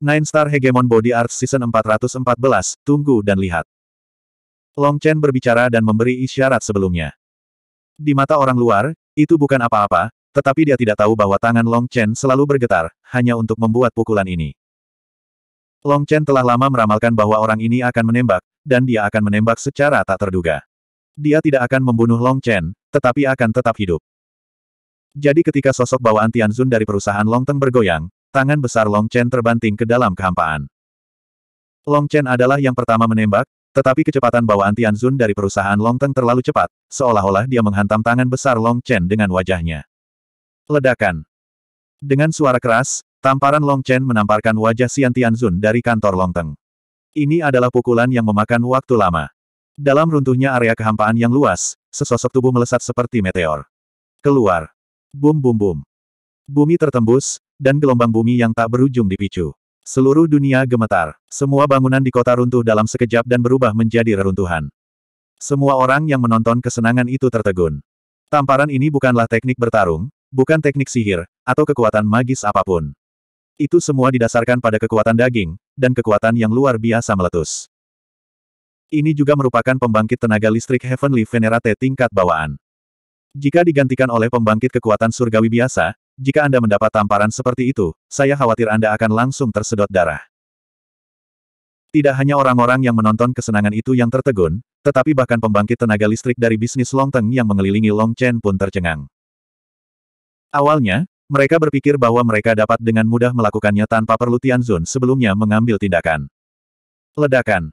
Nine Star Hegemon Body Art Season 414, tunggu dan lihat. Long Chen berbicara dan memberi isyarat sebelumnya. Di mata orang luar, itu bukan apa-apa, tetapi dia tidak tahu bahwa tangan Long Chen selalu bergetar, hanya untuk membuat pukulan ini. Long Chen telah lama meramalkan bahwa orang ini akan menembak, dan dia akan menembak secara tak terduga. Dia tidak akan membunuh Long Chen, tetapi akan tetap hidup. Jadi ketika sosok bawaan Tianzun dari perusahaan Long Teng bergoyang, Tangan besar Long Chen terbanting ke dalam kehampaan. Long Chen adalah yang pertama menembak, tetapi kecepatan bawaan Tianzun dari perusahaan Long Teng terlalu cepat, seolah-olah dia menghantam tangan besar Long Chen dengan wajahnya. Ledakan. Dengan suara keras, tamparan Long Chen menamparkan wajah Xian Tianzun dari kantor Long Teng. Ini adalah pukulan yang memakan waktu lama. Dalam runtuhnya area kehampaan yang luas, sesosok tubuh melesat seperti meteor. Keluar. Bum bum bum. Bumi tertembus, dan gelombang bumi yang tak berujung dipicu. Seluruh dunia gemetar. Semua bangunan di kota runtuh dalam sekejap dan berubah menjadi reruntuhan. Semua orang yang menonton kesenangan itu tertegun. Tamparan ini bukanlah teknik bertarung, bukan teknik sihir, atau kekuatan magis apapun. Itu semua didasarkan pada kekuatan daging, dan kekuatan yang luar biasa meletus. Ini juga merupakan pembangkit tenaga listrik Heavenly Venerate tingkat bawaan. Jika digantikan oleh pembangkit kekuatan surgawi biasa, jika Anda mendapat tamparan seperti itu, saya khawatir Anda akan langsung tersedot darah. Tidak hanya orang-orang yang menonton kesenangan itu yang tertegun, tetapi bahkan pembangkit tenaga listrik dari bisnis long Longteng yang mengelilingi Long Chen pun tercengang. Awalnya, mereka berpikir bahwa mereka dapat dengan mudah melakukannya tanpa perlu Tianzun sebelumnya mengambil tindakan. Ledakan.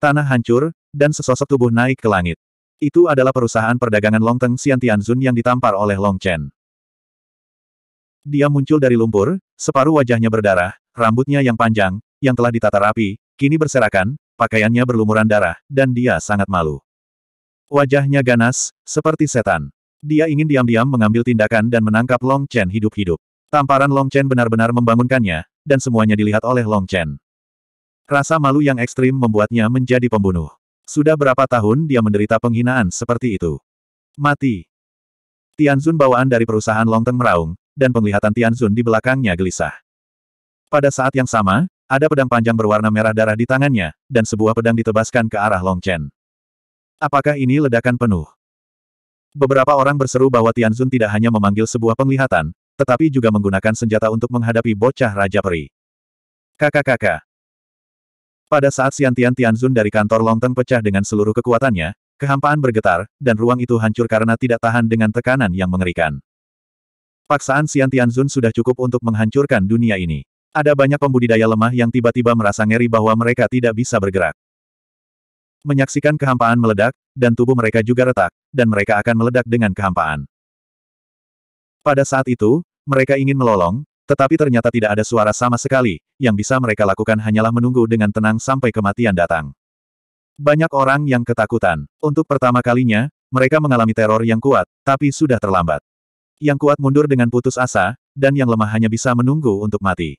Tanah hancur, dan sesosok tubuh naik ke langit. Itu adalah perusahaan perdagangan Longteng Xian Tianzun yang ditampar oleh Long Chen. Dia muncul dari lumpur, separuh wajahnya berdarah, rambutnya yang panjang, yang telah ditata rapi, kini berserakan, pakaiannya berlumuran darah, dan dia sangat malu. Wajahnya ganas, seperti setan. Dia ingin diam-diam mengambil tindakan dan menangkap Long Chen hidup-hidup. Tamparan Long Chen benar-benar membangunkannya, dan semuanya dilihat oleh Long Chen. Rasa malu yang ekstrim membuatnya menjadi pembunuh. Sudah berapa tahun dia menderita penghinaan seperti itu. Mati. Tianzun bawaan dari perusahaan Long Teng meraung, dan penglihatan Tianzun di belakangnya gelisah. Pada saat yang sama, ada pedang panjang berwarna merah darah di tangannya, dan sebuah pedang ditebaskan ke arah Long Chen. Apakah ini ledakan penuh? Beberapa orang berseru bahwa Tianzun tidak hanya memanggil sebuah penglihatan, tetapi juga menggunakan senjata untuk menghadapi bocah Raja Peri. Kakak-kakak. Pada saat Tian Tianzun dari kantor Longteng pecah dengan seluruh kekuatannya, kehampaan bergetar, dan ruang itu hancur karena tidak tahan dengan tekanan yang mengerikan. Paksaan Xian Tianzun sudah cukup untuk menghancurkan dunia ini. Ada banyak pembudidaya lemah yang tiba-tiba merasa ngeri bahwa mereka tidak bisa bergerak. Menyaksikan kehampaan meledak, dan tubuh mereka juga retak, dan mereka akan meledak dengan kehampaan. Pada saat itu, mereka ingin melolong, tetapi ternyata tidak ada suara sama sekali, yang bisa mereka lakukan hanyalah menunggu dengan tenang sampai kematian datang. Banyak orang yang ketakutan. Untuk pertama kalinya, mereka mengalami teror yang kuat, tapi sudah terlambat. Yang kuat mundur dengan putus asa, dan yang lemah hanya bisa menunggu untuk mati.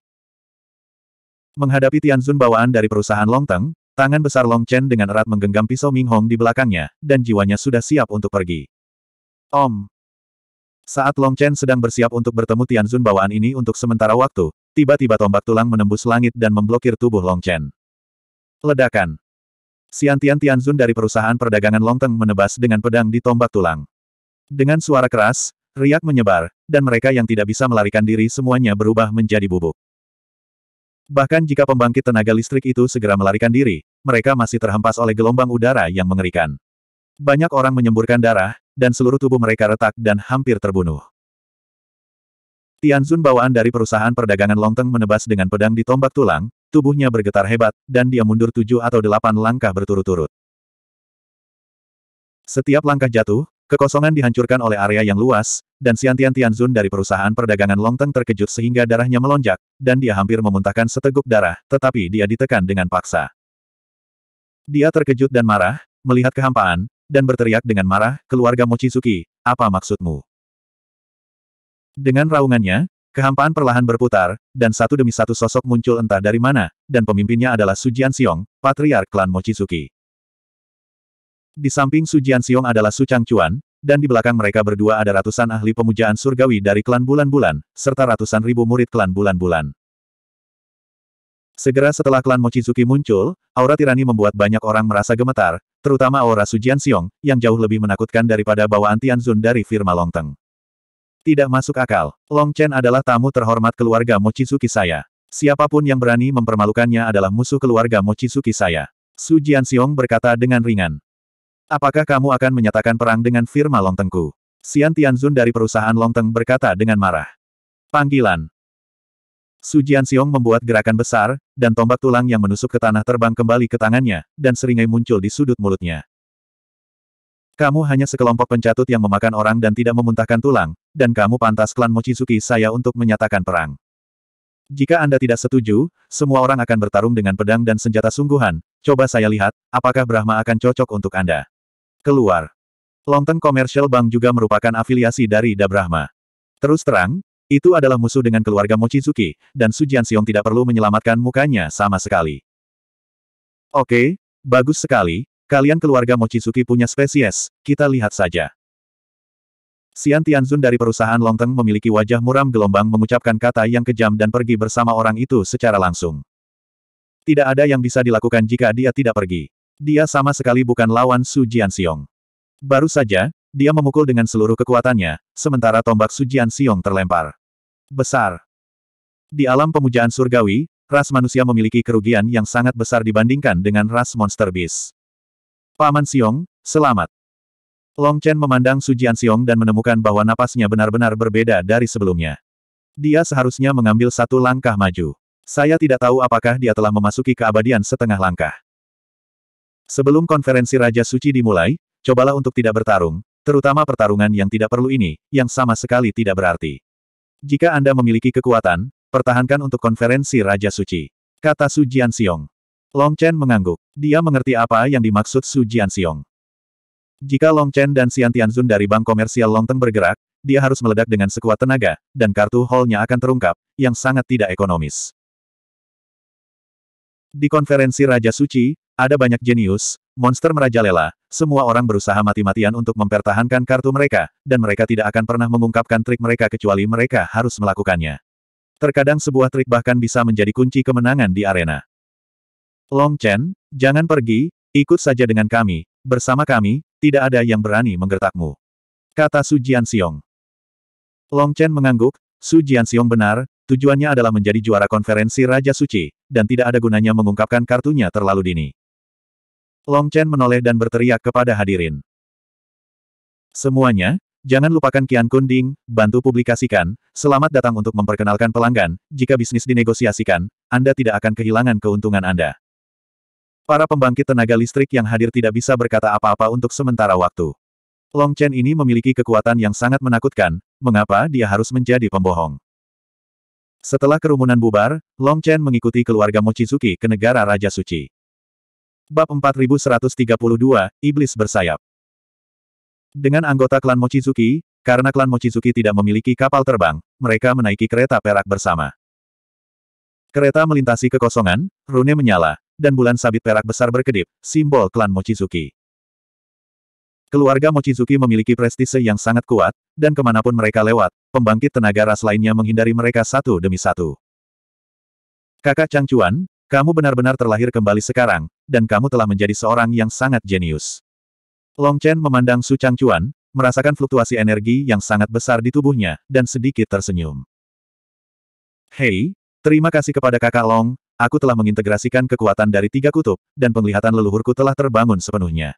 Menghadapi Tianzun bawaan dari perusahaan Longteng, tangan besar Long Chen dengan erat menggenggam pisau Ming Hong di belakangnya, dan jiwanya sudah siap untuk pergi. Om! Saat Long Chen sedang bersiap untuk bertemu Tianzun bawaan ini untuk sementara waktu, tiba-tiba tombak tulang menembus langit dan memblokir tubuh Long Chen. Ledakan! Tian Tianzun dari perusahaan perdagangan Longteng menebas dengan pedang di tombak tulang. Dengan suara keras, Riak menyebar, dan mereka yang tidak bisa melarikan diri semuanya berubah menjadi bubuk. Bahkan jika pembangkit tenaga listrik itu segera melarikan diri, mereka masih terhempas oleh gelombang udara yang mengerikan. Banyak orang menyemburkan darah, dan seluruh tubuh mereka retak dan hampir terbunuh. Tianzun bawaan dari perusahaan perdagangan Longteng menebas dengan pedang di tombak tulang, tubuhnya bergetar hebat, dan dia mundur tujuh atau delapan langkah berturut-turut. Setiap langkah jatuh, Kekosongan dihancurkan oleh area yang luas, dan siantian-siantian Tianzun dari perusahaan perdagangan Longteng terkejut sehingga darahnya melonjak, dan dia hampir memuntahkan seteguk darah, tetapi dia ditekan dengan paksa. Dia terkejut dan marah, melihat kehampaan, dan berteriak dengan marah, keluarga Mochizuki, apa maksudmu? Dengan raungannya, kehampaan perlahan berputar, dan satu demi satu sosok muncul entah dari mana, dan pemimpinnya adalah Sujian Xiong, patriark klan Mochizuki. Di samping Su Jianxiong adalah Su Changchuan, dan di belakang mereka berdua ada ratusan ahli pemujaan surgawi dari klan bulan-bulan, serta ratusan ribu murid klan bulan-bulan. Segera setelah klan Mochizuki muncul, aura tirani membuat banyak orang merasa gemetar, terutama aura Su Jianxiong, yang jauh lebih menakutkan daripada bawaan Tianzun dari firma Longteng. Tidak masuk akal, Long Chen adalah tamu terhormat keluarga Mochizuki saya. Siapapun yang berani mempermalukannya adalah musuh keluarga Mochizuki saya. Su Jianxiong berkata dengan ringan. Apakah kamu akan menyatakan perang dengan firma Longtengku? Xian Tianzun dari perusahaan Longteng berkata dengan marah. Panggilan. Su Jianxiong membuat gerakan besar, dan tombak tulang yang menusuk ke tanah terbang kembali ke tangannya, dan seringai muncul di sudut mulutnya. Kamu hanya sekelompok pencatut yang memakan orang dan tidak memuntahkan tulang, dan kamu pantas klan Mochizuki saya untuk menyatakan perang. Jika Anda tidak setuju, semua orang akan bertarung dengan pedang dan senjata sungguhan, coba saya lihat, apakah Brahma akan cocok untuk Anda. Keluar. Longteng Commercial Bank juga merupakan afiliasi dari Dabrahma. Terus terang, itu adalah musuh dengan keluarga Mochizuki, dan Su Jianxiong tidak perlu menyelamatkan mukanya sama sekali. Oke, bagus sekali, kalian keluarga Mochizuki punya spesies, kita lihat saja. Xian Tianzun dari perusahaan Longteng memiliki wajah muram gelombang mengucapkan kata yang kejam dan pergi bersama orang itu secara langsung. Tidak ada yang bisa dilakukan jika dia tidak pergi. Dia sama sekali bukan lawan Su Jianxiong. Baru saja, dia memukul dengan seluruh kekuatannya, sementara tombak Su Jianxiong terlempar. Besar. Di alam pemujaan surgawi, ras manusia memiliki kerugian yang sangat besar dibandingkan dengan ras monster beast. Paman Xiong, selamat. Long Chen memandang Su Jianxiong dan menemukan bahwa napasnya benar-benar berbeda dari sebelumnya. Dia seharusnya mengambil satu langkah maju. Saya tidak tahu apakah dia telah memasuki keabadian setengah langkah. Sebelum konferensi Raja Suci dimulai, cobalah untuk tidak bertarung, terutama pertarungan yang tidak perlu ini, yang sama sekali tidak berarti. Jika Anda memiliki kekuatan, pertahankan untuk konferensi Raja Suci. Kata Su Jianxiong. Long Chen mengangguk. Dia mengerti apa yang dimaksud Su Jianxiong. Jika Long Chen dan Xian Tianzun dari Bank Komersial Longteng bergerak, dia harus meledak dengan sekuat tenaga, dan kartu hall-nya akan terungkap, yang sangat tidak ekonomis. Di konferensi Raja Suci, ada banyak jenius, monster merajalela, semua orang berusaha mati-matian untuk mempertahankan kartu mereka, dan mereka tidak akan pernah mengungkapkan trik mereka kecuali mereka harus melakukannya. Terkadang sebuah trik bahkan bisa menjadi kunci kemenangan di arena. Long Chen, jangan pergi, ikut saja dengan kami, bersama kami, tidak ada yang berani menggertakmu. Kata Su Jianxiong. Long Chen mengangguk, Su Jianxiong benar, tujuannya adalah menjadi juara konferensi Raja Suci, dan tidak ada gunanya mengungkapkan kartunya terlalu dini. Long Chen menoleh dan berteriak kepada hadirin. Semuanya, jangan lupakan Kian Kunding, bantu publikasikan, selamat datang untuk memperkenalkan pelanggan, jika bisnis dinegosiasikan, Anda tidak akan kehilangan keuntungan Anda. Para pembangkit tenaga listrik yang hadir tidak bisa berkata apa-apa untuk sementara waktu. Long Chen ini memiliki kekuatan yang sangat menakutkan, mengapa dia harus menjadi pembohong. Setelah kerumunan bubar, Long Chen mengikuti keluarga Mochizuki ke negara Raja Suci. Bab 4132, Iblis Bersayap Dengan anggota klan Mochizuki, karena klan Mochizuki tidak memiliki kapal terbang, mereka menaiki kereta perak bersama. Kereta melintasi kekosongan, rune menyala, dan bulan sabit perak besar berkedip, simbol klan Mochizuki. Keluarga Mochizuki memiliki prestise yang sangat kuat, dan kemanapun mereka lewat, pembangkit tenaga ras lainnya menghindari mereka satu demi satu. Kakak Chang Chuan, kamu benar-benar terlahir kembali sekarang, dan kamu telah menjadi seorang yang sangat jenius. Long Chen memandang Su Changchuan, merasakan fluktuasi energi yang sangat besar di tubuhnya, dan sedikit tersenyum. Hei, terima kasih kepada kakak Long, aku telah mengintegrasikan kekuatan dari tiga kutub, dan penglihatan leluhurku telah terbangun sepenuhnya.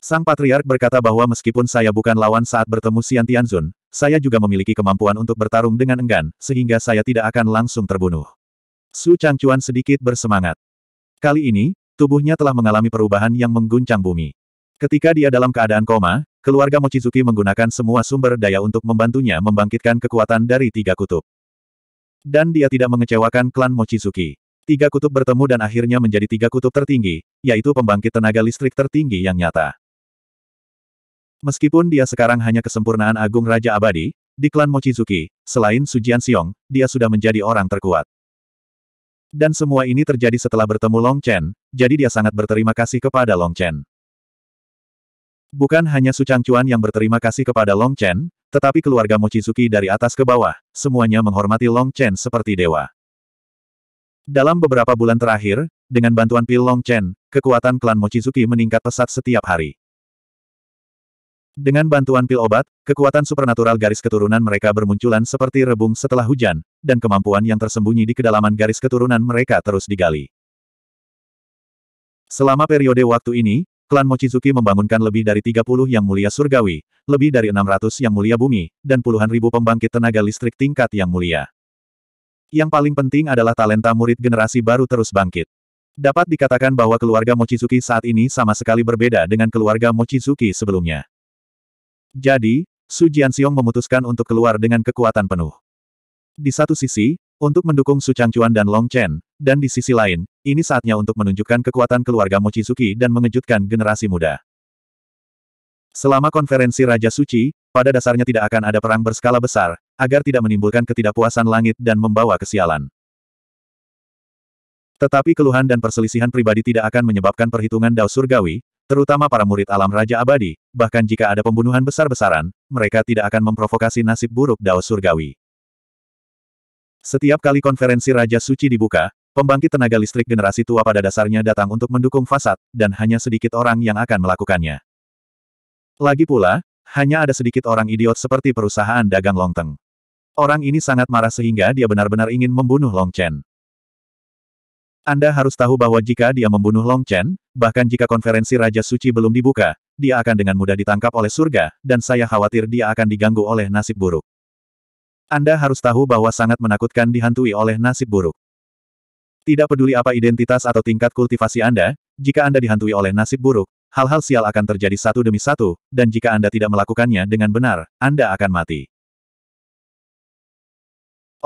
Sang Patriark berkata bahwa meskipun saya bukan lawan saat bertemu Xian Tianzun, saya juga memiliki kemampuan untuk bertarung dengan enggan, sehingga saya tidak akan langsung terbunuh. Su Changchuan sedikit bersemangat. Kali ini, tubuhnya telah mengalami perubahan yang mengguncang bumi. Ketika dia dalam keadaan koma, keluarga Mochizuki menggunakan semua sumber daya untuk membantunya membangkitkan kekuatan dari tiga kutub. Dan dia tidak mengecewakan klan Mochizuki. Tiga kutub bertemu dan akhirnya menjadi tiga kutub tertinggi, yaitu pembangkit tenaga listrik tertinggi yang nyata. Meskipun dia sekarang hanya kesempurnaan agung Raja Abadi, di klan Mochizuki, selain Sujian Siong, dia sudah menjadi orang terkuat. Dan semua ini terjadi setelah bertemu Long Chen, jadi dia sangat berterima kasih kepada Long Chen. Bukan hanya Su Changchuan yang berterima kasih kepada Long Chen, tetapi keluarga Mochizuki dari atas ke bawah, semuanya menghormati Long Chen seperti dewa. Dalam beberapa bulan terakhir, dengan bantuan pil Long Chen, kekuatan klan Mochizuki meningkat pesat setiap hari. Dengan bantuan pil obat, kekuatan supernatural garis keturunan mereka bermunculan seperti rebung setelah hujan, dan kemampuan yang tersembunyi di kedalaman garis keturunan mereka terus digali. Selama periode waktu ini, klan Mochizuki membangunkan lebih dari 30 yang mulia surgawi, lebih dari 600 yang mulia bumi, dan puluhan ribu pembangkit tenaga listrik tingkat yang mulia. Yang paling penting adalah talenta murid generasi baru terus bangkit. Dapat dikatakan bahwa keluarga Mochizuki saat ini sama sekali berbeda dengan keluarga Mochizuki sebelumnya. Jadi, Su Jianxiong memutuskan untuk keluar dengan kekuatan penuh. Di satu sisi, untuk mendukung Su Changchuan dan Long Chen, dan di sisi lain, ini saatnya untuk menunjukkan kekuatan keluarga Mochizuki dan mengejutkan generasi muda. Selama konferensi Raja Suci, pada dasarnya tidak akan ada perang berskala besar, agar tidak menimbulkan ketidakpuasan langit dan membawa kesialan. Tetapi keluhan dan perselisihan pribadi tidak akan menyebabkan perhitungan Dao Surgawi, terutama para murid alam Raja Abadi, bahkan jika ada pembunuhan besar-besaran, mereka tidak akan memprovokasi nasib buruk Dao Surgawi. Setiap kali konferensi Raja Suci dibuka, pembangkit tenaga listrik generasi tua pada dasarnya datang untuk mendukung Fasad, dan hanya sedikit orang yang akan melakukannya. Lagi pula, hanya ada sedikit orang idiot seperti perusahaan dagang Longteng. Orang ini sangat marah sehingga dia benar-benar ingin membunuh Long Chen. Anda harus tahu bahwa jika dia membunuh Long Chen, bahkan jika konferensi Raja Suci belum dibuka, dia akan dengan mudah ditangkap oleh surga, dan saya khawatir dia akan diganggu oleh nasib buruk. Anda harus tahu bahwa sangat menakutkan dihantui oleh nasib buruk. Tidak peduli apa identitas atau tingkat kultivasi Anda, jika Anda dihantui oleh nasib buruk, hal-hal sial akan terjadi satu demi satu, dan jika Anda tidak melakukannya dengan benar, Anda akan mati.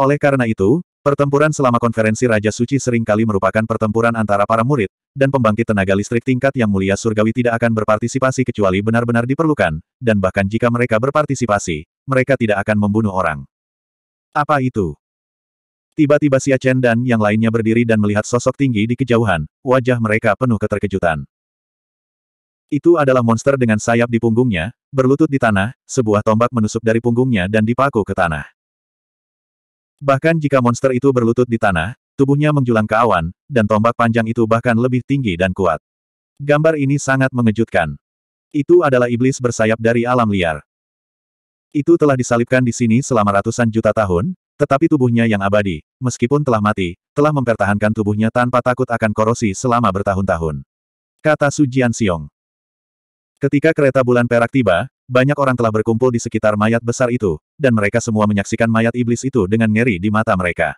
Oleh karena itu, Pertempuran selama konferensi Raja Suci seringkali merupakan pertempuran antara para murid, dan pembangkit tenaga listrik tingkat yang mulia surgawi tidak akan berpartisipasi kecuali benar-benar diperlukan, dan bahkan jika mereka berpartisipasi, mereka tidak akan membunuh orang. Apa itu? Tiba-tiba Xia Chen dan yang lainnya berdiri dan melihat sosok tinggi di kejauhan, wajah mereka penuh keterkejutan. Itu adalah monster dengan sayap di punggungnya, berlutut di tanah, sebuah tombak menusuk dari punggungnya dan dipaku ke tanah. Bahkan jika monster itu berlutut di tanah, tubuhnya menjulang ke awan, dan tombak panjang itu bahkan lebih tinggi dan kuat. Gambar ini sangat mengejutkan. Itu adalah iblis bersayap dari alam liar. Itu telah disalibkan di sini selama ratusan juta tahun, tetapi tubuhnya yang abadi, meskipun telah mati, telah mempertahankan tubuhnya tanpa takut akan korosi selama bertahun-tahun. Kata Su Jian Ketika kereta bulan perak tiba, banyak orang telah berkumpul di sekitar mayat besar itu, dan mereka semua menyaksikan mayat iblis itu dengan ngeri di mata mereka.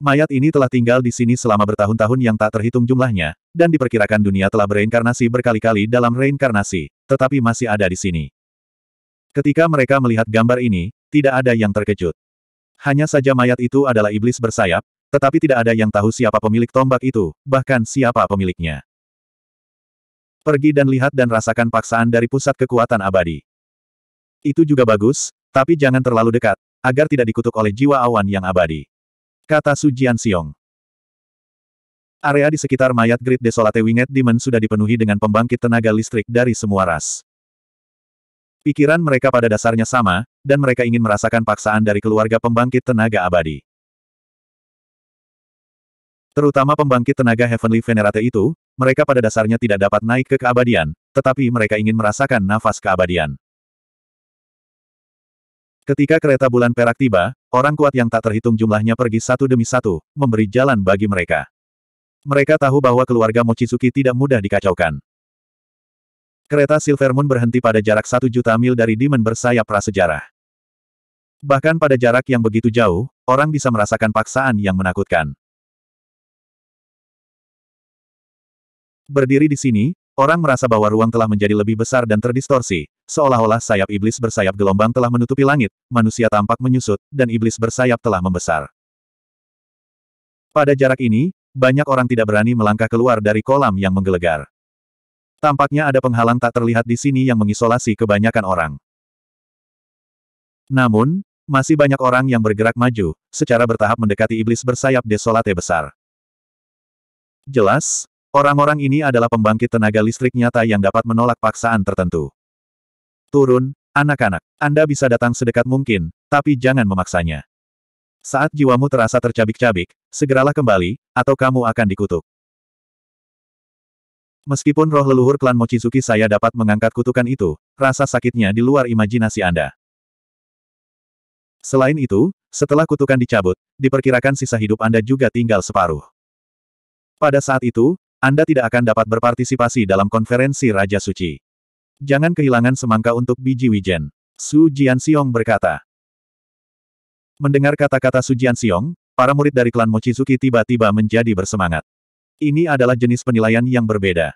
Mayat ini telah tinggal di sini selama bertahun-tahun yang tak terhitung jumlahnya, dan diperkirakan dunia telah bereinkarnasi berkali-kali dalam reinkarnasi, tetapi masih ada di sini. Ketika mereka melihat gambar ini, tidak ada yang terkejut. Hanya saja mayat itu adalah iblis bersayap, tetapi tidak ada yang tahu siapa pemilik tombak itu, bahkan siapa pemiliknya. Pergi dan lihat dan rasakan paksaan dari pusat kekuatan abadi. Itu juga bagus, tapi jangan terlalu dekat, agar tidak dikutuk oleh jiwa awan yang abadi. Kata Su Jianxiong. Area di sekitar mayat Great Desolate Winget Demon sudah dipenuhi dengan pembangkit tenaga listrik dari semua ras. Pikiran mereka pada dasarnya sama, dan mereka ingin merasakan paksaan dari keluarga pembangkit tenaga abadi. Terutama pembangkit tenaga Heavenly Venerate itu, mereka pada dasarnya tidak dapat naik ke keabadian, tetapi mereka ingin merasakan nafas keabadian. Ketika kereta bulan perak tiba, orang kuat yang tak terhitung jumlahnya pergi satu demi satu, memberi jalan bagi mereka. Mereka tahu bahwa keluarga Mochizuki tidak mudah dikacaukan. Kereta Silver Moon berhenti pada jarak satu juta mil dari Demon bersayap prasejarah. Bahkan pada jarak yang begitu jauh, orang bisa merasakan paksaan yang menakutkan. Berdiri di sini, orang merasa bahwa ruang telah menjadi lebih besar dan terdistorsi, seolah-olah sayap iblis bersayap gelombang telah menutupi langit, manusia tampak menyusut, dan iblis bersayap telah membesar. Pada jarak ini, banyak orang tidak berani melangkah keluar dari kolam yang menggelegar. Tampaknya ada penghalang tak terlihat di sini yang mengisolasi kebanyakan orang. Namun, masih banyak orang yang bergerak maju, secara bertahap mendekati iblis bersayap desolate besar. Jelas, Orang-orang ini adalah pembangkit tenaga listrik nyata yang dapat menolak paksaan tertentu. Turun, anak-anak. Anda bisa datang sedekat mungkin, tapi jangan memaksanya. Saat jiwamu terasa tercabik-cabik, segeralah kembali, atau kamu akan dikutuk. Meskipun roh leluhur klan Mochizuki saya dapat mengangkat kutukan itu, rasa sakitnya di luar imajinasi Anda. Selain itu, setelah kutukan dicabut, diperkirakan sisa hidup Anda juga tinggal separuh. Pada saat itu, anda tidak akan dapat berpartisipasi dalam konferensi Raja Suci. Jangan kehilangan semangka untuk biji wijen. Su Jianxiong berkata. Mendengar kata-kata Su Jianxiong, para murid dari klan Mochizuki tiba-tiba menjadi bersemangat. Ini adalah jenis penilaian yang berbeda.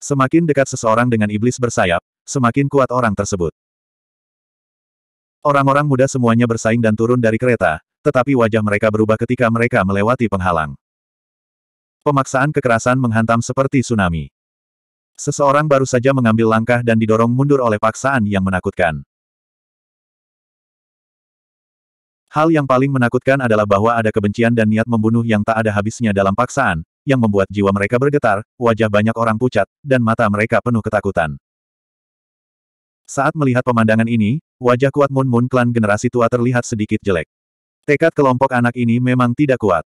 Semakin dekat seseorang dengan iblis bersayap, semakin kuat orang tersebut. Orang-orang muda semuanya bersaing dan turun dari kereta, tetapi wajah mereka berubah ketika mereka melewati penghalang. Pemaksaan kekerasan menghantam seperti tsunami. Seseorang baru saja mengambil langkah dan didorong mundur oleh paksaan yang menakutkan. Hal yang paling menakutkan adalah bahwa ada kebencian dan niat membunuh yang tak ada habisnya dalam paksaan, yang membuat jiwa mereka bergetar, wajah banyak orang pucat, dan mata mereka penuh ketakutan. Saat melihat pemandangan ini, wajah kuat Moon Moon klan generasi tua terlihat sedikit jelek. Tekad kelompok anak ini memang tidak kuat.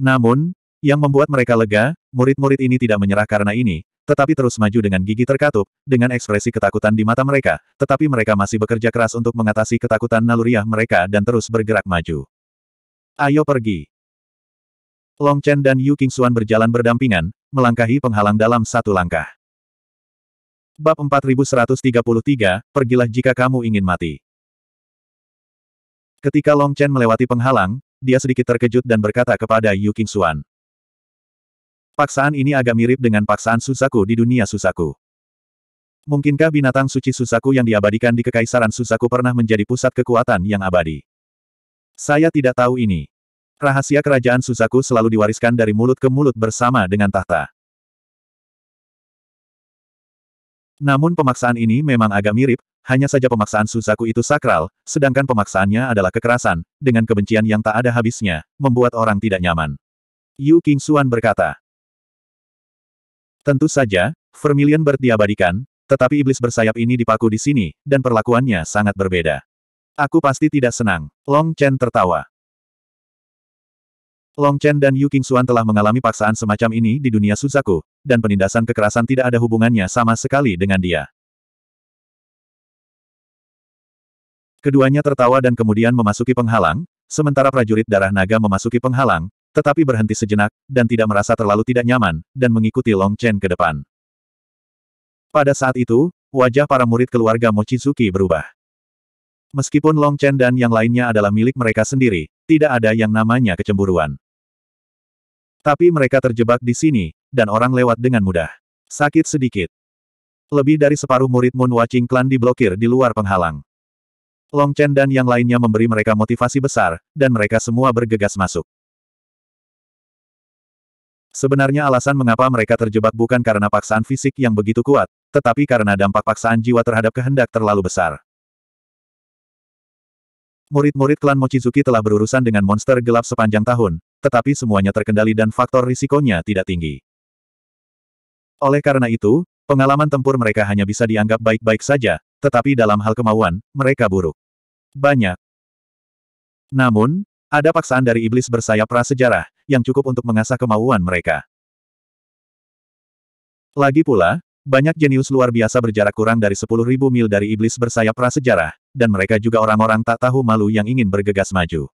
Namun, yang membuat mereka lega, murid-murid ini tidak menyerah karena ini, tetapi terus maju dengan gigi terkatup, dengan ekspresi ketakutan di mata mereka, tetapi mereka masih bekerja keras untuk mengatasi ketakutan naluriah mereka dan terus bergerak maju. Ayo pergi. Long Chen dan Yu King Xuan berjalan berdampingan, melangkahi penghalang dalam satu langkah. Bab 4133, Pergilah jika kamu ingin mati. Ketika Long Chen melewati penghalang, dia sedikit terkejut dan berkata kepada Yu King Xuan. Paksaan ini agak mirip dengan paksaan Susaku di dunia Susaku. Mungkinkah binatang suci Susaku yang diabadikan di Kekaisaran Susaku pernah menjadi pusat kekuatan yang abadi? Saya tidak tahu ini. Rahasia kerajaan Susaku selalu diwariskan dari mulut ke mulut bersama dengan tahta. Namun pemaksaan ini memang agak mirip, hanya saja pemaksaan Suzaku itu sakral, sedangkan pemaksaannya adalah kekerasan, dengan kebencian yang tak ada habisnya, membuat orang tidak nyaman. Yu King Xuan berkata. Tentu saja, Vermilion Bird diabadikan, tetapi iblis bersayap ini dipaku di sini, dan perlakuannya sangat berbeda. Aku pasti tidak senang. Long Chen tertawa. Long Chen dan Yu King Xuan telah mengalami paksaan semacam ini di dunia Suzaku, dan penindasan kekerasan tidak ada hubungannya sama sekali dengan dia. Keduanya tertawa dan kemudian memasuki penghalang, sementara prajurit darah naga memasuki penghalang, tetapi berhenti sejenak, dan tidak merasa terlalu tidak nyaman, dan mengikuti Long Chen ke depan. Pada saat itu, wajah para murid keluarga Mochizuki berubah. Meskipun Long Chen dan yang lainnya adalah milik mereka sendiri, tidak ada yang namanya kecemburuan. Tapi mereka terjebak di sini, dan orang lewat dengan mudah. Sakit sedikit. Lebih dari separuh murid Moon Watching Clan diblokir di luar penghalang. Long Chen dan yang lainnya memberi mereka motivasi besar, dan mereka semua bergegas masuk. Sebenarnya alasan mengapa mereka terjebak bukan karena paksaan fisik yang begitu kuat, tetapi karena dampak paksaan jiwa terhadap kehendak terlalu besar. Murid-murid klan Mochizuki telah berurusan dengan monster gelap sepanjang tahun, tetapi semuanya terkendali dan faktor risikonya tidak tinggi. Oleh karena itu, pengalaman tempur mereka hanya bisa dianggap baik-baik saja, tetapi dalam hal kemauan, mereka buruk. Banyak. Namun, ada paksaan dari iblis bersayap prasejarah, yang cukup untuk mengasah kemauan mereka. Lagi pula, banyak jenius luar biasa berjarak kurang dari 10.000 mil dari iblis bersayap prasejarah, dan mereka juga orang-orang tak tahu malu yang ingin bergegas maju.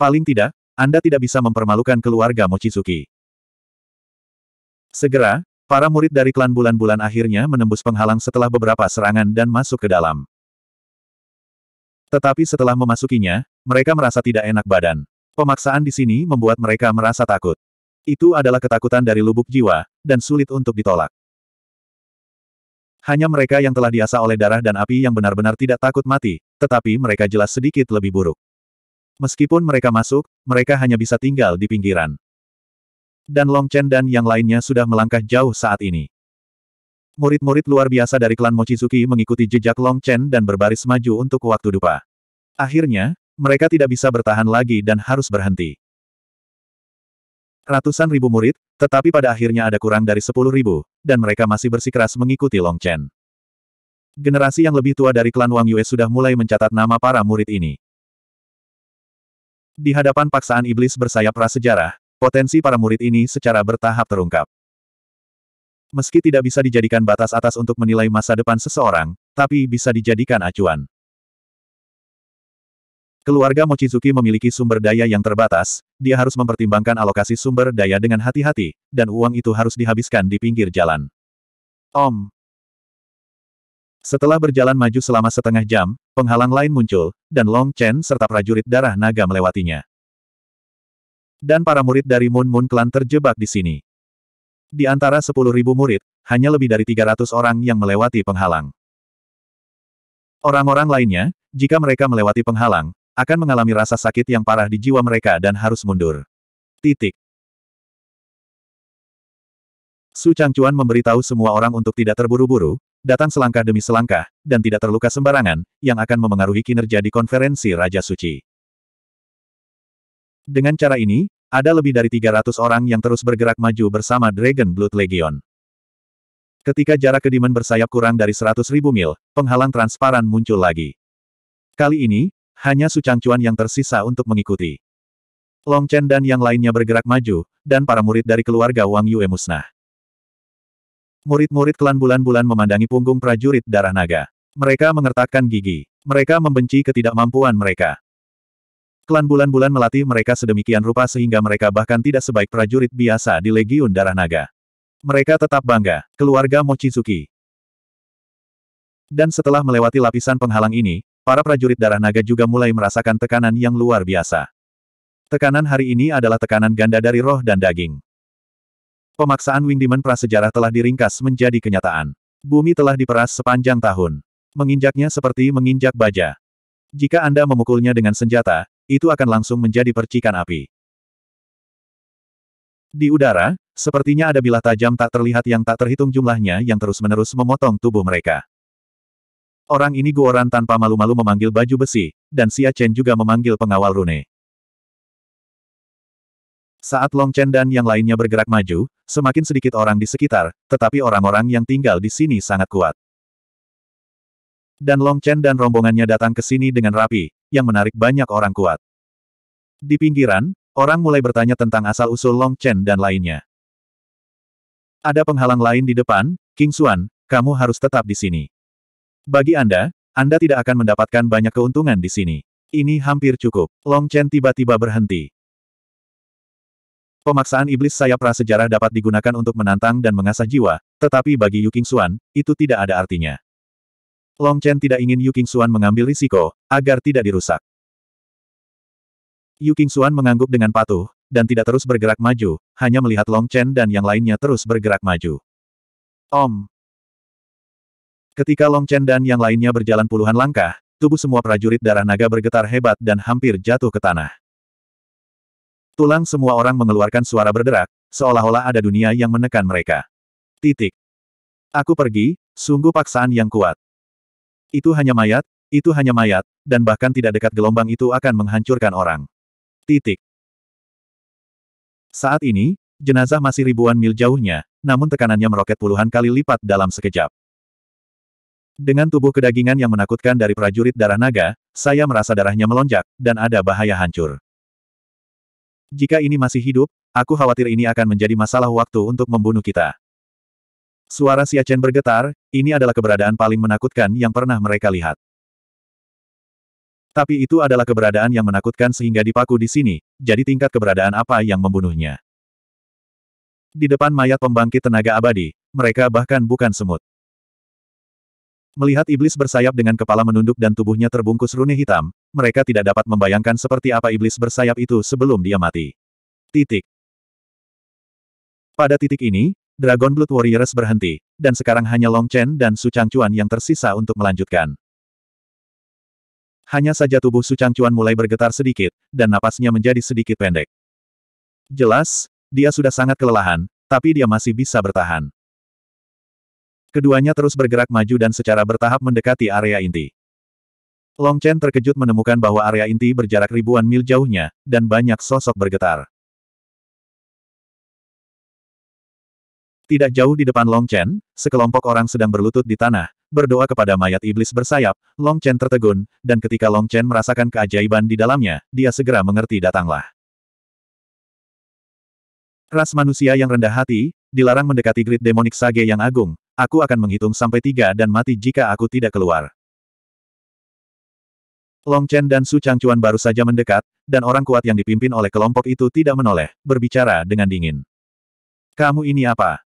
Paling tidak, Anda tidak bisa mempermalukan keluarga Mochizuki. Segera, Para murid dari klan bulan-bulan akhirnya menembus penghalang setelah beberapa serangan dan masuk ke dalam. Tetapi setelah memasukinya, mereka merasa tidak enak badan. Pemaksaan di sini membuat mereka merasa takut. Itu adalah ketakutan dari lubuk jiwa, dan sulit untuk ditolak. Hanya mereka yang telah diasah oleh darah dan api yang benar-benar tidak takut mati, tetapi mereka jelas sedikit lebih buruk. Meskipun mereka masuk, mereka hanya bisa tinggal di pinggiran dan Long Chen dan yang lainnya sudah melangkah jauh saat ini. Murid-murid luar biasa dari klan Mochizuki mengikuti jejak Long Chen dan berbaris maju untuk waktu dupa. Akhirnya, mereka tidak bisa bertahan lagi dan harus berhenti. Ratusan ribu murid, tetapi pada akhirnya ada kurang dari sepuluh ribu, dan mereka masih bersikeras mengikuti Long Chen. Generasi yang lebih tua dari klan Wang Yue sudah mulai mencatat nama para murid ini. Di hadapan paksaan iblis bersayap prasejarah, Potensi para murid ini secara bertahap terungkap. Meski tidak bisa dijadikan batas atas untuk menilai masa depan seseorang, tapi bisa dijadikan acuan. Keluarga Mochizuki memiliki sumber daya yang terbatas, dia harus mempertimbangkan alokasi sumber daya dengan hati-hati, dan uang itu harus dihabiskan di pinggir jalan. Om. Setelah berjalan maju selama setengah jam, penghalang lain muncul, dan Long Chen serta prajurit darah naga melewatinya. Dan para murid dari Moon Moon Clan terjebak di sini. Di antara 10.000 murid, hanya lebih dari 300 orang yang melewati penghalang. Orang-orang lainnya, jika mereka melewati penghalang, akan mengalami rasa sakit yang parah di jiwa mereka dan harus mundur. Titik. Su Changchuan memberitahu semua orang untuk tidak terburu-buru, datang selangkah demi selangkah, dan tidak terluka sembarangan, yang akan memengaruhi kinerja di konferensi Raja Suci. Dengan cara ini, ada lebih dari 300 orang yang terus bergerak maju bersama Dragon Blood Legion. Ketika jarak kediman bersayap kurang dari ribu mil, penghalang transparan muncul lagi. Kali ini, hanya Su Changcuan yang tersisa untuk mengikuti. Long Chen dan yang lainnya bergerak maju, dan para murid dari keluarga Wang Yue musnah. Murid-murid klan bulan-bulan memandangi punggung prajurit darah naga. Mereka mengertakkan gigi. Mereka membenci ketidakmampuan mereka. Klan bulan-bulan melatih mereka sedemikian rupa sehingga mereka bahkan tidak sebaik prajurit biasa di Legiun Darah Naga. Mereka tetap bangga, keluarga Mochizuki. Dan setelah melewati lapisan penghalang ini, para prajurit Darah Naga juga mulai merasakan tekanan yang luar biasa. Tekanan hari ini adalah tekanan ganda dari roh dan daging. Pemaksaan Wing Demon prasejarah telah diringkas menjadi kenyataan. Bumi telah diperas sepanjang tahun. Menginjaknya seperti menginjak baja. Jika Anda memukulnya dengan senjata, itu akan langsung menjadi percikan api. Di udara, sepertinya ada bilah tajam tak terlihat yang tak terhitung jumlahnya yang terus-menerus memotong tubuh mereka. Orang ini Guoran tanpa malu-malu memanggil baju besi, dan Xia Chen juga memanggil pengawal rune. Saat Long Chen dan yang lainnya bergerak maju, semakin sedikit orang di sekitar, tetapi orang-orang yang tinggal di sini sangat kuat. Dan Long Chen dan rombongannya datang ke sini dengan rapi, yang menarik banyak orang kuat. Di pinggiran, orang mulai bertanya tentang asal-usul Long Chen dan lainnya. Ada penghalang lain di depan, King Xuan, kamu harus tetap di sini. Bagi Anda, Anda tidak akan mendapatkan banyak keuntungan di sini. Ini hampir cukup. Long Chen tiba-tiba berhenti. Pemaksaan iblis sayap prasejarah dapat digunakan untuk menantang dan mengasah jiwa, tetapi bagi Yu King Xuan, itu tidak ada artinya. Long Chen tidak ingin Yu Qingxuan mengambil risiko, agar tidak dirusak. Yu Qingxuan mengangguk dengan patuh, dan tidak terus bergerak maju, hanya melihat Long Chen dan yang lainnya terus bergerak maju. Om. Ketika Long Chen dan yang lainnya berjalan puluhan langkah, tubuh semua prajurit darah naga bergetar hebat dan hampir jatuh ke tanah. Tulang semua orang mengeluarkan suara berderak, seolah-olah ada dunia yang menekan mereka. Titik. Aku pergi, sungguh paksaan yang kuat. Itu hanya mayat, itu hanya mayat, dan bahkan tidak dekat gelombang itu akan menghancurkan orang. Titik. Saat ini, jenazah masih ribuan mil jauhnya, namun tekanannya meroket puluhan kali lipat dalam sekejap. Dengan tubuh kedagingan yang menakutkan dari prajurit darah naga, saya merasa darahnya melonjak, dan ada bahaya hancur. Jika ini masih hidup, aku khawatir ini akan menjadi masalah waktu untuk membunuh kita. Suara Siachen bergetar, ini adalah keberadaan paling menakutkan yang pernah mereka lihat. Tapi itu adalah keberadaan yang menakutkan sehingga dipaku di sini, jadi tingkat keberadaan apa yang membunuhnya. Di depan mayat pembangkit tenaga abadi, mereka bahkan bukan semut. Melihat iblis bersayap dengan kepala menunduk dan tubuhnya terbungkus rune hitam, mereka tidak dapat membayangkan seperti apa iblis bersayap itu sebelum dia mati. Titik. Pada titik ini, Dragon Blood Warriors berhenti, dan sekarang hanya Long Chen dan Su Changchuan yang tersisa untuk melanjutkan. Hanya saja tubuh Su Changchuan mulai bergetar sedikit, dan napasnya menjadi sedikit pendek. Jelas, dia sudah sangat kelelahan, tapi dia masih bisa bertahan. Keduanya terus bergerak maju dan secara bertahap mendekati area inti. Long Chen terkejut menemukan bahwa area inti berjarak ribuan mil jauhnya, dan banyak sosok bergetar. Tidak jauh di depan Long Chen, sekelompok orang sedang berlutut di tanah, berdoa kepada mayat iblis bersayap, Long Chen tertegun, dan ketika Long Chen merasakan keajaiban di dalamnya, dia segera mengerti datanglah. Ras manusia yang rendah hati, dilarang mendekati grid demonik sage yang agung, aku akan menghitung sampai tiga dan mati jika aku tidak keluar. Long Chen dan Su Changcuan baru saja mendekat, dan orang kuat yang dipimpin oleh kelompok itu tidak menoleh, berbicara dengan dingin. Kamu ini apa?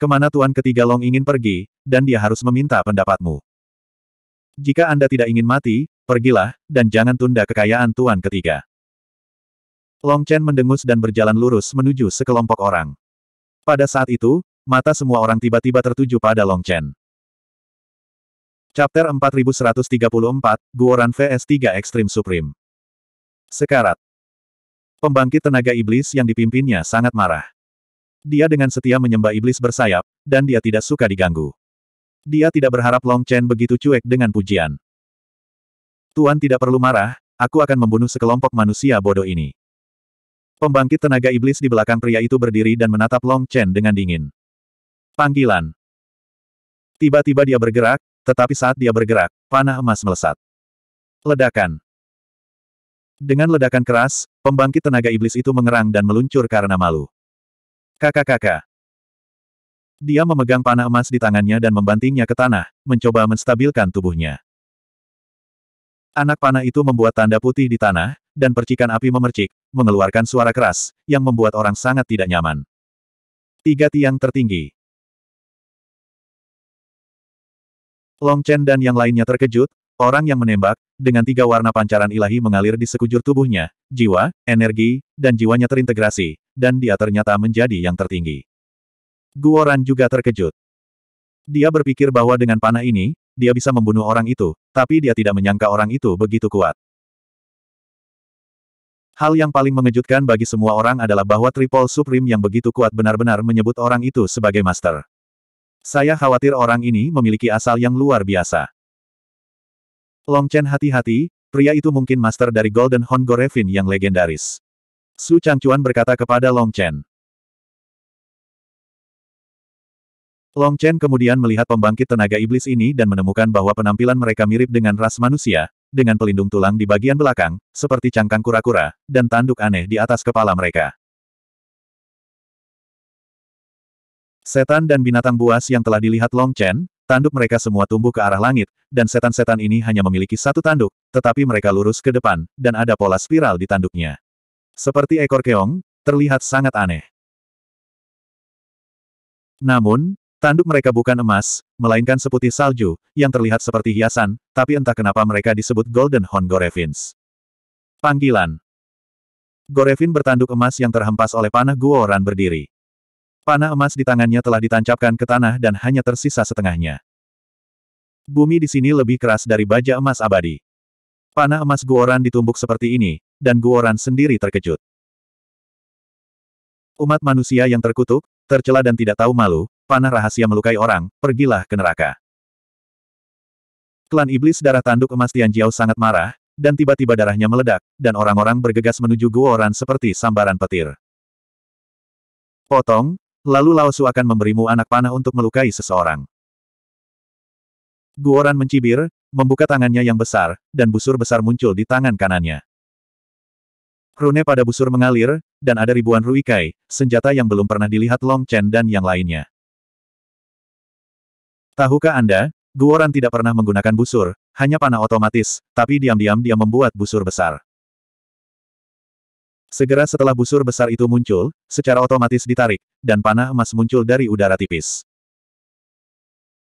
Kemana Tuan Ketiga Long ingin pergi, dan dia harus meminta pendapatmu. Jika Anda tidak ingin mati, pergilah, dan jangan tunda kekayaan Tuan Ketiga. Long Chen mendengus dan berjalan lurus menuju sekelompok orang. Pada saat itu, mata semua orang tiba-tiba tertuju pada Long Chen. Chapter 4134, Guoran VS 3 Extreme Supreme. Sekarat. Pembangkit tenaga iblis yang dipimpinnya sangat marah. Dia dengan setia menyembah iblis bersayap, dan dia tidak suka diganggu. Dia tidak berharap Long Chen begitu cuek dengan pujian. Tuan tidak perlu marah, aku akan membunuh sekelompok manusia bodoh ini. Pembangkit tenaga iblis di belakang pria itu berdiri dan menatap Long Chen dengan dingin. Panggilan. Tiba-tiba dia bergerak, tetapi saat dia bergerak, panah emas melesat. Ledakan. Dengan ledakan keras, pembangkit tenaga iblis itu mengerang dan meluncur karena malu. Kakak-kakak. Dia memegang panah emas di tangannya dan membantingnya ke tanah, mencoba menstabilkan tubuhnya. Anak panah itu membuat tanda putih di tanah, dan percikan api memercik, mengeluarkan suara keras, yang membuat orang sangat tidak nyaman. Tiga tiang tertinggi. Long Chen dan yang lainnya terkejut, orang yang menembak, dengan tiga warna pancaran ilahi mengalir di sekujur tubuhnya, jiwa, energi, dan jiwanya terintegrasi, dan dia ternyata menjadi yang tertinggi. Guoran juga terkejut. Dia berpikir bahwa dengan panah ini, dia bisa membunuh orang itu, tapi dia tidak menyangka orang itu begitu kuat. Hal yang paling mengejutkan bagi semua orang adalah bahwa Triple Supreme yang begitu kuat benar-benar menyebut orang itu sebagai master. Saya khawatir orang ini memiliki asal yang luar biasa. Long Chen hati-hati, pria itu mungkin master dari Golden Horn Gorevin yang legendaris. Su Changchuan berkata kepada Long Chen. Long Chen kemudian melihat pembangkit tenaga iblis ini dan menemukan bahwa penampilan mereka mirip dengan ras manusia, dengan pelindung tulang di bagian belakang, seperti cangkang kura-kura, dan tanduk aneh di atas kepala mereka. Setan dan binatang buas yang telah dilihat Long Chen, tanduk mereka semua tumbuh ke arah langit, dan setan-setan ini hanya memiliki satu tanduk, tetapi mereka lurus ke depan, dan ada pola spiral di tanduknya. Seperti ekor keong, terlihat sangat aneh. Namun, tanduk mereka bukan emas, melainkan seputih salju, yang terlihat seperti hiasan, tapi entah kenapa mereka disebut Golden Horn Gorevins. Panggilan Gorevin bertanduk emas yang terhempas oleh panah Guoran berdiri. Panah emas di tangannya telah ditancapkan ke tanah dan hanya tersisa setengahnya. Bumi di sini lebih keras dari baja emas abadi. Panah emas Guoran ditumbuk seperti ini, dan Guoran sendiri terkejut. Umat manusia yang terkutuk, tercela dan tidak tahu malu, panah rahasia melukai orang, pergilah ke neraka. Klan Iblis Darah Tanduk Emas Tian Jiao sangat marah, dan tiba-tiba darahnya meledak, dan orang-orang bergegas menuju Guoran seperti sambaran petir. Potong, lalu Laosu akan memberimu anak panah untuk melukai seseorang. Guoran mencibir, membuka tangannya yang besar, dan busur besar muncul di tangan kanannya. Rune pada busur mengalir, dan ada ribuan ruikai, senjata yang belum pernah dilihat Long Chen dan yang lainnya. Tahukah Anda, Guoran tidak pernah menggunakan busur, hanya panah otomatis, tapi diam-diam dia membuat busur besar. Segera setelah busur besar itu muncul, secara otomatis ditarik, dan panah emas muncul dari udara tipis.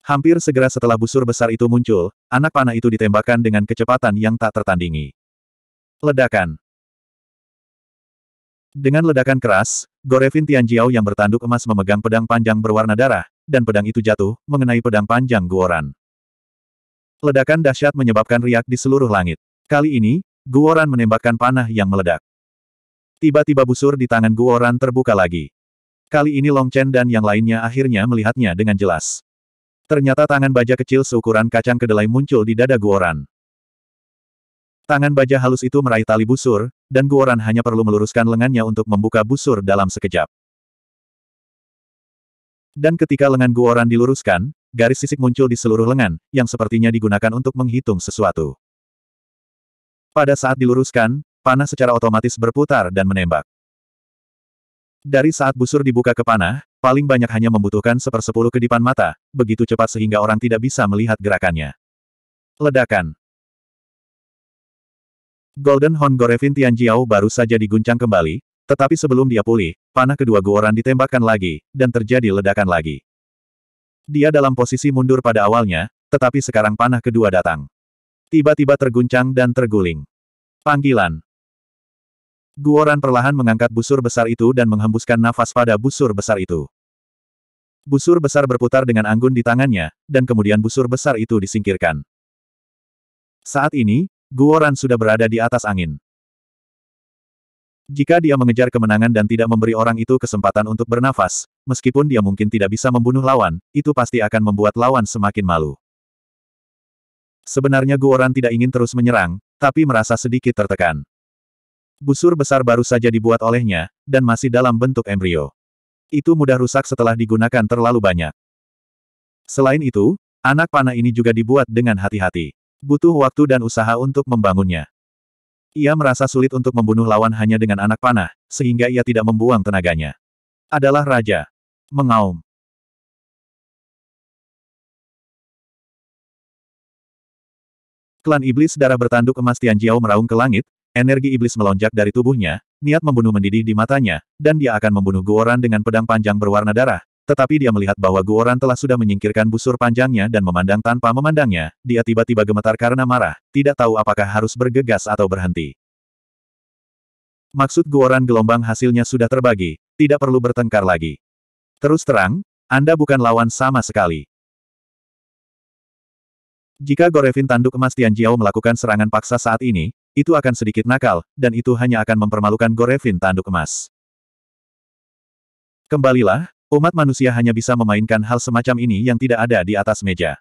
Hampir segera setelah busur besar itu muncul, anak panah itu ditembakkan dengan kecepatan yang tak tertandingi. Ledakan. Dengan ledakan keras, Gorevin Tianjiao yang bertanduk emas memegang pedang panjang berwarna darah, dan pedang itu jatuh, mengenai pedang panjang Guoran. Ledakan dahsyat menyebabkan riak di seluruh langit. Kali ini, Guoran menembakkan panah yang meledak. Tiba-tiba busur di tangan Guoran terbuka lagi. Kali ini Long Chen dan yang lainnya akhirnya melihatnya dengan jelas. Ternyata tangan baja kecil seukuran kacang kedelai muncul di dada Guoran. Tangan baja halus itu meraih tali busur, dan Guoran hanya perlu meluruskan lengannya untuk membuka busur dalam sekejap. Dan ketika lengan Guoran diluruskan, garis sisik muncul di seluruh lengan, yang sepertinya digunakan untuk menghitung sesuatu. Pada saat diluruskan, panah secara otomatis berputar dan menembak. Dari saat busur dibuka ke panah, paling banyak hanya membutuhkan sepersepuluh kedipan mata, begitu cepat sehingga orang tidak bisa melihat gerakannya. Ledakan Golden Horn Gorevin Tianjiao baru saja diguncang kembali, tetapi sebelum dia pulih, panah kedua Guoran ditembakkan lagi, dan terjadi ledakan lagi. Dia dalam posisi mundur pada awalnya, tetapi sekarang panah kedua datang. Tiba-tiba terguncang dan terguling. Panggilan. Guoran perlahan mengangkat busur besar itu dan menghembuskan nafas pada busur besar itu. Busur besar berputar dengan anggun di tangannya, dan kemudian busur besar itu disingkirkan. Saat ini, Guoran sudah berada di atas angin. Jika dia mengejar kemenangan dan tidak memberi orang itu kesempatan untuk bernafas, meskipun dia mungkin tidak bisa membunuh lawan, itu pasti akan membuat lawan semakin malu. Sebenarnya Guoran tidak ingin terus menyerang, tapi merasa sedikit tertekan. Busur besar baru saja dibuat olehnya, dan masih dalam bentuk embrio. Itu mudah rusak setelah digunakan terlalu banyak. Selain itu, anak panah ini juga dibuat dengan hati-hati. Butuh waktu dan usaha untuk membangunnya. Ia merasa sulit untuk membunuh lawan hanya dengan anak panah, sehingga ia tidak membuang tenaganya. Adalah raja. Mengaum. Klan iblis darah bertanduk emas Tianjiao meraung ke langit, energi iblis melonjak dari tubuhnya, niat membunuh mendidih di matanya, dan dia akan membunuh Guoran dengan pedang panjang berwarna darah, tetapi dia melihat bahwa Guoran telah sudah menyingkirkan busur panjangnya dan memandang tanpa memandangnya, dia tiba-tiba gemetar karena marah, tidak tahu apakah harus bergegas atau berhenti. Maksud Guoran gelombang hasilnya sudah terbagi, tidak perlu bertengkar lagi. Terus terang, Anda bukan lawan sama sekali. Jika Gorevin tanduk emas Tianjiao melakukan serangan paksa saat ini, itu akan sedikit nakal, dan itu hanya akan mempermalukan Gorevin tanduk emas. Kembalilah, Umat manusia hanya bisa memainkan hal semacam ini yang tidak ada di atas meja.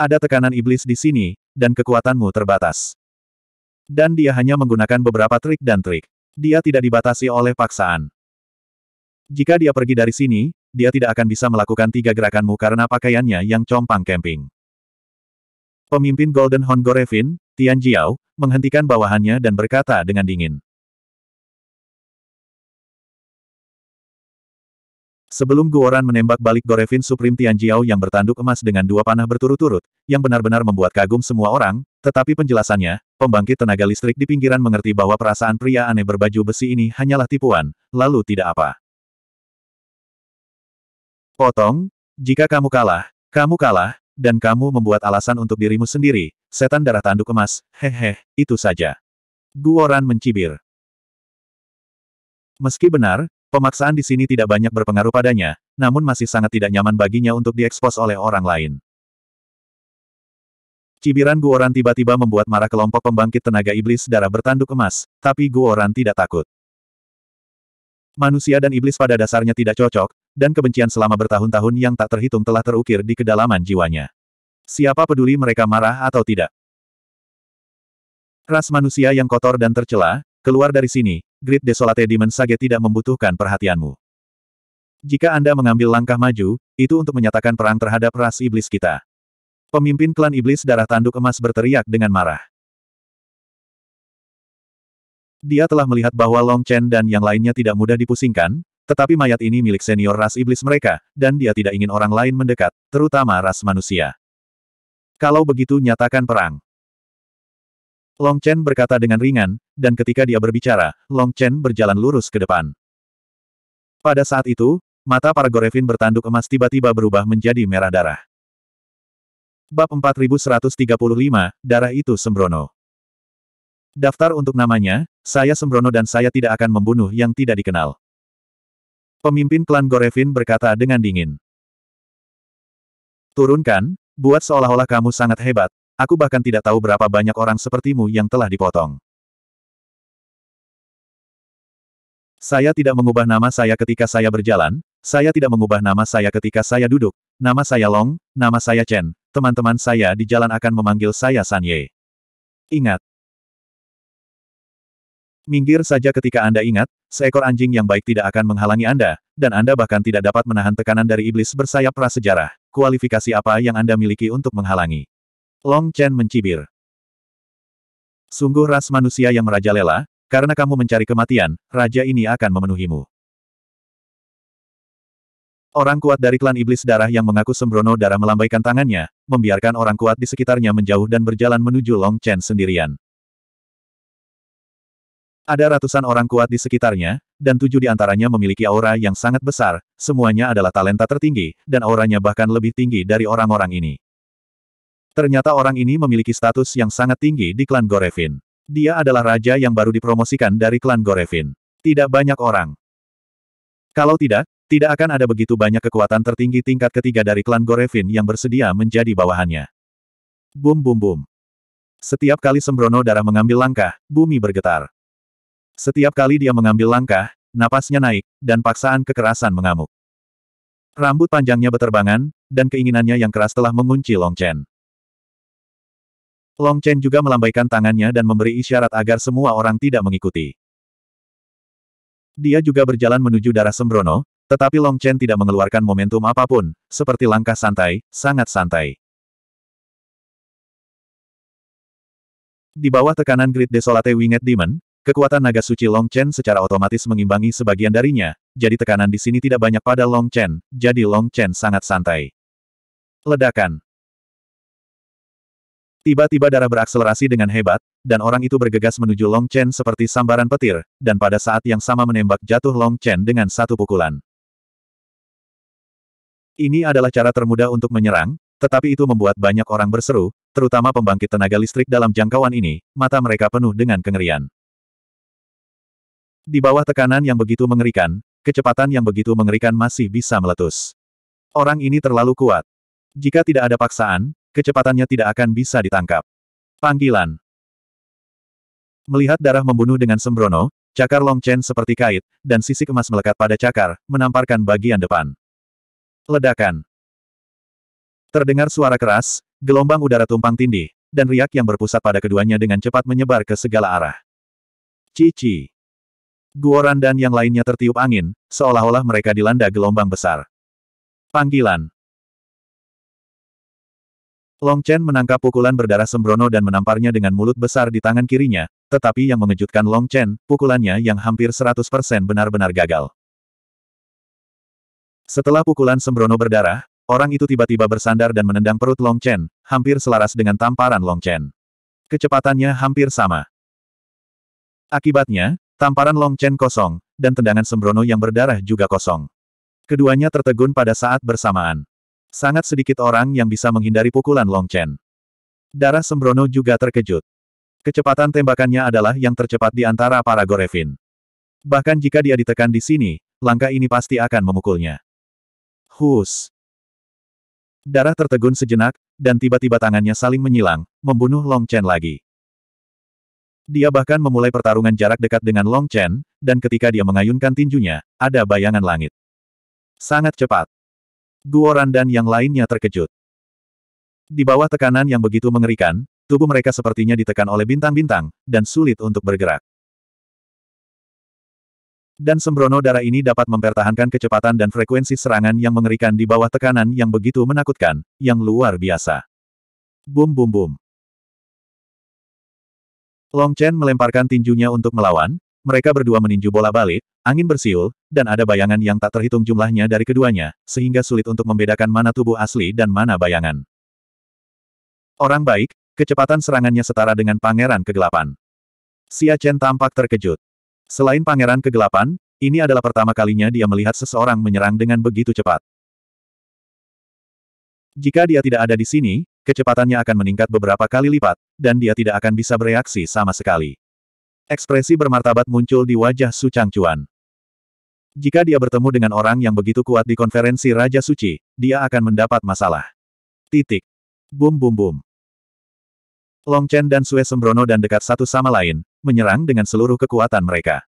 Ada tekanan iblis di sini, dan kekuatanmu terbatas. Dan dia hanya menggunakan beberapa trik dan trik. Dia tidak dibatasi oleh paksaan. Jika dia pergi dari sini, dia tidak akan bisa melakukan tiga gerakanmu karena pakaiannya yang compang camping. Pemimpin Golden Hon Gorevin, Tian Jiao, menghentikan bawahannya dan berkata dengan dingin. Sebelum Guoran menembak balik Gorevin Supreme Tianjiao yang bertanduk emas dengan dua panah berturut-turut, yang benar-benar membuat kagum semua orang, tetapi penjelasannya, pembangkit tenaga listrik di pinggiran mengerti bahwa perasaan pria aneh berbaju besi ini hanyalah tipuan, lalu tidak apa. Potong, jika kamu kalah, kamu kalah, dan kamu membuat alasan untuk dirimu sendiri, setan darah tanduk emas, hehe, itu saja. Guoran mencibir. Meski benar, Pemaksaan di sini tidak banyak berpengaruh padanya, namun masih sangat tidak nyaman baginya untuk diekspos oleh orang lain. Cibiran Guoran tiba-tiba membuat marah kelompok pembangkit tenaga iblis darah bertanduk emas, tapi Guoran tidak takut. Manusia dan iblis pada dasarnya tidak cocok, dan kebencian selama bertahun-tahun yang tak terhitung telah terukir di kedalaman jiwanya. Siapa peduli mereka marah atau tidak? Ras manusia yang kotor dan tercela, keluar dari sini, Grid Desolate Demon Sage tidak membutuhkan perhatianmu. Jika Anda mengambil langkah maju, itu untuk menyatakan perang terhadap ras iblis kita. Pemimpin klan iblis darah tanduk emas berteriak dengan marah. Dia telah melihat bahwa Long Chen dan yang lainnya tidak mudah dipusingkan, tetapi mayat ini milik senior ras iblis mereka, dan dia tidak ingin orang lain mendekat, terutama ras manusia. Kalau begitu nyatakan perang. Long Chen berkata dengan ringan, dan ketika dia berbicara, Long Chen berjalan lurus ke depan. Pada saat itu, mata para Gorevin bertanduk emas tiba-tiba berubah menjadi merah darah. Bab 4135, Darah itu Sembrono. Daftar untuk namanya, saya Sembrono dan saya tidak akan membunuh yang tidak dikenal. Pemimpin klan Gorevin berkata dengan dingin. Turunkan, buat seolah-olah kamu sangat hebat, Aku bahkan tidak tahu berapa banyak orang sepertimu yang telah dipotong. Saya tidak mengubah nama saya ketika saya berjalan, saya tidak mengubah nama saya ketika saya duduk, nama saya Long, nama saya Chen, teman-teman saya di jalan akan memanggil saya San Ye. Ingat. Minggir saja ketika Anda ingat, seekor anjing yang baik tidak akan menghalangi Anda, dan Anda bahkan tidak dapat menahan tekanan dari iblis bersayap prasejarah. Kualifikasi apa yang Anda miliki untuk menghalangi? Long Chen mencibir. Sungguh ras manusia yang merajalela, karena kamu mencari kematian, raja ini akan memenuhimu. Orang kuat dari klan iblis darah yang mengaku sembrono darah melambaikan tangannya, membiarkan orang kuat di sekitarnya menjauh dan berjalan menuju Long Chen sendirian. Ada ratusan orang kuat di sekitarnya, dan tujuh di antaranya memiliki aura yang sangat besar, semuanya adalah talenta tertinggi, dan auranya bahkan lebih tinggi dari orang-orang ini. Ternyata orang ini memiliki status yang sangat tinggi di klan Gorevin. Dia adalah raja yang baru dipromosikan dari klan Gorevin. Tidak banyak orang. Kalau tidak, tidak akan ada begitu banyak kekuatan tertinggi tingkat ketiga dari klan Gorevin yang bersedia menjadi bawahannya. Bum bum bum. Setiap kali sembrono darah mengambil langkah, bumi bergetar. Setiap kali dia mengambil langkah, napasnya naik, dan paksaan kekerasan mengamuk. Rambut panjangnya beterbangan, dan keinginannya yang keras telah mengunci Long Chen. Long Chen juga melambaikan tangannya dan memberi isyarat agar semua orang tidak mengikuti. Dia juga berjalan menuju darah sembrono, tetapi Long Chen tidak mengeluarkan momentum apapun, seperti langkah santai, sangat santai. Di bawah tekanan grid Desolate Winged Demon, kekuatan naga suci Long Chen secara otomatis mengimbangi sebagian darinya, jadi tekanan di sini tidak banyak pada Long Chen, jadi Long Chen sangat santai. Ledakan Tiba-tiba darah berakselerasi dengan hebat, dan orang itu bergegas menuju Long Chen seperti sambaran petir, dan pada saat yang sama menembak jatuh Long Chen dengan satu pukulan. Ini adalah cara termudah untuk menyerang, tetapi itu membuat banyak orang berseru, terutama pembangkit tenaga listrik dalam jangkauan ini, mata mereka penuh dengan kengerian. Di bawah tekanan yang begitu mengerikan, kecepatan yang begitu mengerikan masih bisa meletus. Orang ini terlalu kuat. Jika tidak ada paksaan, Kecepatannya tidak akan bisa ditangkap. Panggilan. Melihat darah membunuh dengan sembrono, cakar Long Chen seperti kait, dan sisi emas melekat pada cakar, menamparkan bagian depan. Ledakan. Terdengar suara keras, gelombang udara tumpang tindih, dan riak yang berpusat pada keduanya dengan cepat menyebar ke segala arah. Cici. Guoran dan yang lainnya tertiup angin, seolah-olah mereka dilanda gelombang besar. Panggilan. Long Chen menangkap pukulan berdarah sembrono dan menamparnya dengan mulut besar di tangan kirinya, tetapi yang mengejutkan Long Chen, pukulannya yang hampir 100% benar-benar gagal. Setelah pukulan sembrono berdarah, orang itu tiba-tiba bersandar dan menendang perut Long Chen, hampir selaras dengan tamparan Long Chen. Kecepatannya hampir sama. Akibatnya, tamparan Long Chen kosong, dan tendangan sembrono yang berdarah juga kosong. Keduanya tertegun pada saat bersamaan. Sangat sedikit orang yang bisa menghindari pukulan Long Chen. Darah Sembrono juga terkejut. Kecepatan tembakannya adalah yang tercepat di antara para Gorevin. Bahkan jika dia ditekan di sini, langkah ini pasti akan memukulnya. Hus. Darah tertegun sejenak, dan tiba-tiba tangannya saling menyilang, membunuh Long Chen lagi. Dia bahkan memulai pertarungan jarak dekat dengan Long Chen, dan ketika dia mengayunkan tinjunya, ada bayangan langit. Sangat cepat. Guoran dan yang lainnya terkejut. Di bawah tekanan yang begitu mengerikan, tubuh mereka sepertinya ditekan oleh bintang-bintang, dan sulit untuk bergerak. Dan sembrono darah ini dapat mempertahankan kecepatan dan frekuensi serangan yang mengerikan di bawah tekanan yang begitu menakutkan, yang luar biasa. Bum bum bum. Long Chen melemparkan tinjunya untuk melawan, mereka berdua meninju bola balik, angin bersiul, dan ada bayangan yang tak terhitung jumlahnya dari keduanya, sehingga sulit untuk membedakan mana tubuh asli dan mana bayangan. Orang baik, kecepatan serangannya setara dengan pangeran kegelapan. Xia Chen tampak terkejut. Selain pangeran kegelapan, ini adalah pertama kalinya dia melihat seseorang menyerang dengan begitu cepat. Jika dia tidak ada di sini, kecepatannya akan meningkat beberapa kali lipat, dan dia tidak akan bisa bereaksi sama sekali. Ekspresi bermartabat muncul di wajah Su Changchuan. Jika dia bertemu dengan orang yang begitu kuat di konferensi Raja Suci, dia akan mendapat masalah. Titik. Bum bum bum. Long Chen dan Sue sembrono dan dekat satu sama lain, menyerang dengan seluruh kekuatan mereka.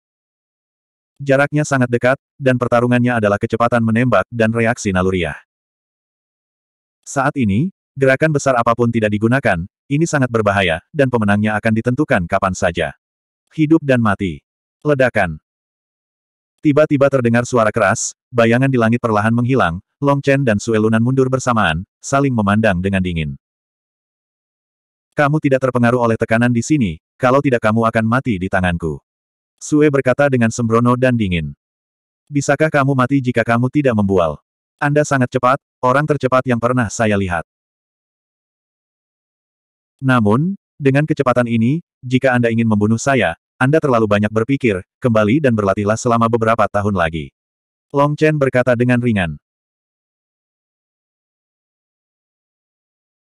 Jaraknya sangat dekat, dan pertarungannya adalah kecepatan menembak dan reaksi naluriah. Saat ini, gerakan besar apapun tidak digunakan, ini sangat berbahaya, dan pemenangnya akan ditentukan kapan saja hidup dan mati. Ledakan. Tiba-tiba terdengar suara keras, bayangan di langit perlahan menghilang, Long Chen dan Sue Lunan mundur bersamaan, saling memandang dengan dingin. Kamu tidak terpengaruh oleh tekanan di sini, kalau tidak kamu akan mati di tanganku. Sue berkata dengan sembrono dan dingin. Bisakah kamu mati jika kamu tidak membual? Anda sangat cepat, orang tercepat yang pernah saya lihat. Namun, dengan kecepatan ini, jika Anda ingin membunuh saya, anda terlalu banyak berpikir, kembali dan berlatihlah selama beberapa tahun lagi. Long Chen berkata dengan ringan.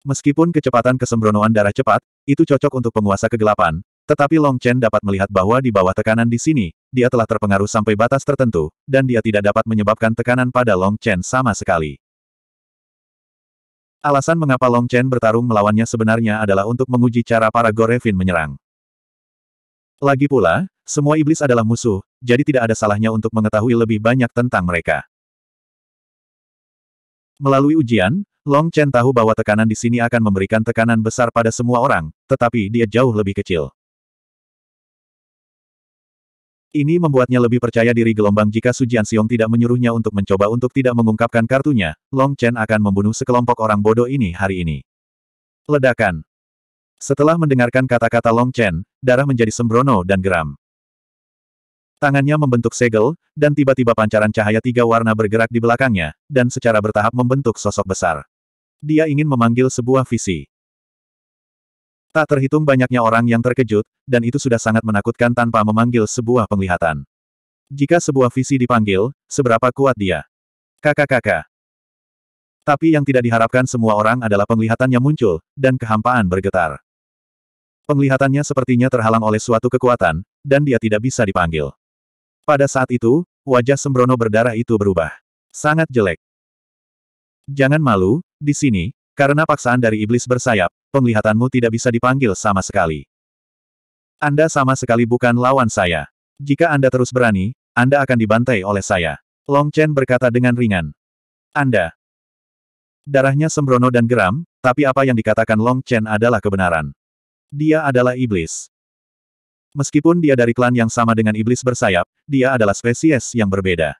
Meskipun kecepatan kesembronoan darah cepat, itu cocok untuk penguasa kegelapan, tetapi Long Chen dapat melihat bahwa di bawah tekanan di sini, dia telah terpengaruh sampai batas tertentu, dan dia tidak dapat menyebabkan tekanan pada Long Chen sama sekali. Alasan mengapa Long Chen bertarung melawannya sebenarnya adalah untuk menguji cara para Gorevin menyerang. Lagi pula, semua iblis adalah musuh, jadi tidak ada salahnya untuk mengetahui lebih banyak tentang mereka. Melalui ujian, Long Chen tahu bahwa tekanan di sini akan memberikan tekanan besar pada semua orang, tetapi dia jauh lebih kecil. Ini membuatnya lebih percaya diri gelombang jika Su Jianxiong tidak menyuruhnya untuk mencoba untuk tidak mengungkapkan kartunya, Long Chen akan membunuh sekelompok orang bodoh ini hari ini. Ledakan setelah mendengarkan kata-kata Long Chen, darah menjadi sembrono dan geram. Tangannya membentuk segel, dan tiba-tiba pancaran cahaya tiga warna bergerak di belakangnya, dan secara bertahap membentuk sosok besar. Dia ingin memanggil sebuah visi. Tak terhitung banyaknya orang yang terkejut, dan itu sudah sangat menakutkan tanpa memanggil sebuah penglihatan. Jika sebuah visi dipanggil, seberapa kuat dia? Kakak-kakak. Tapi yang tidak diharapkan semua orang adalah penglihatannya muncul, dan kehampaan bergetar. Penglihatannya sepertinya terhalang oleh suatu kekuatan, dan dia tidak bisa dipanggil. Pada saat itu, wajah sembrono berdarah itu berubah. Sangat jelek. Jangan malu, di sini, karena paksaan dari iblis bersayap, penglihatanmu tidak bisa dipanggil sama sekali. Anda sama sekali bukan lawan saya. Jika Anda terus berani, Anda akan dibantai oleh saya. Long Chen berkata dengan ringan. Anda. Darahnya sembrono dan geram, tapi apa yang dikatakan Long Chen adalah kebenaran. Dia adalah iblis. Meskipun dia dari klan yang sama dengan iblis bersayap, dia adalah spesies yang berbeda.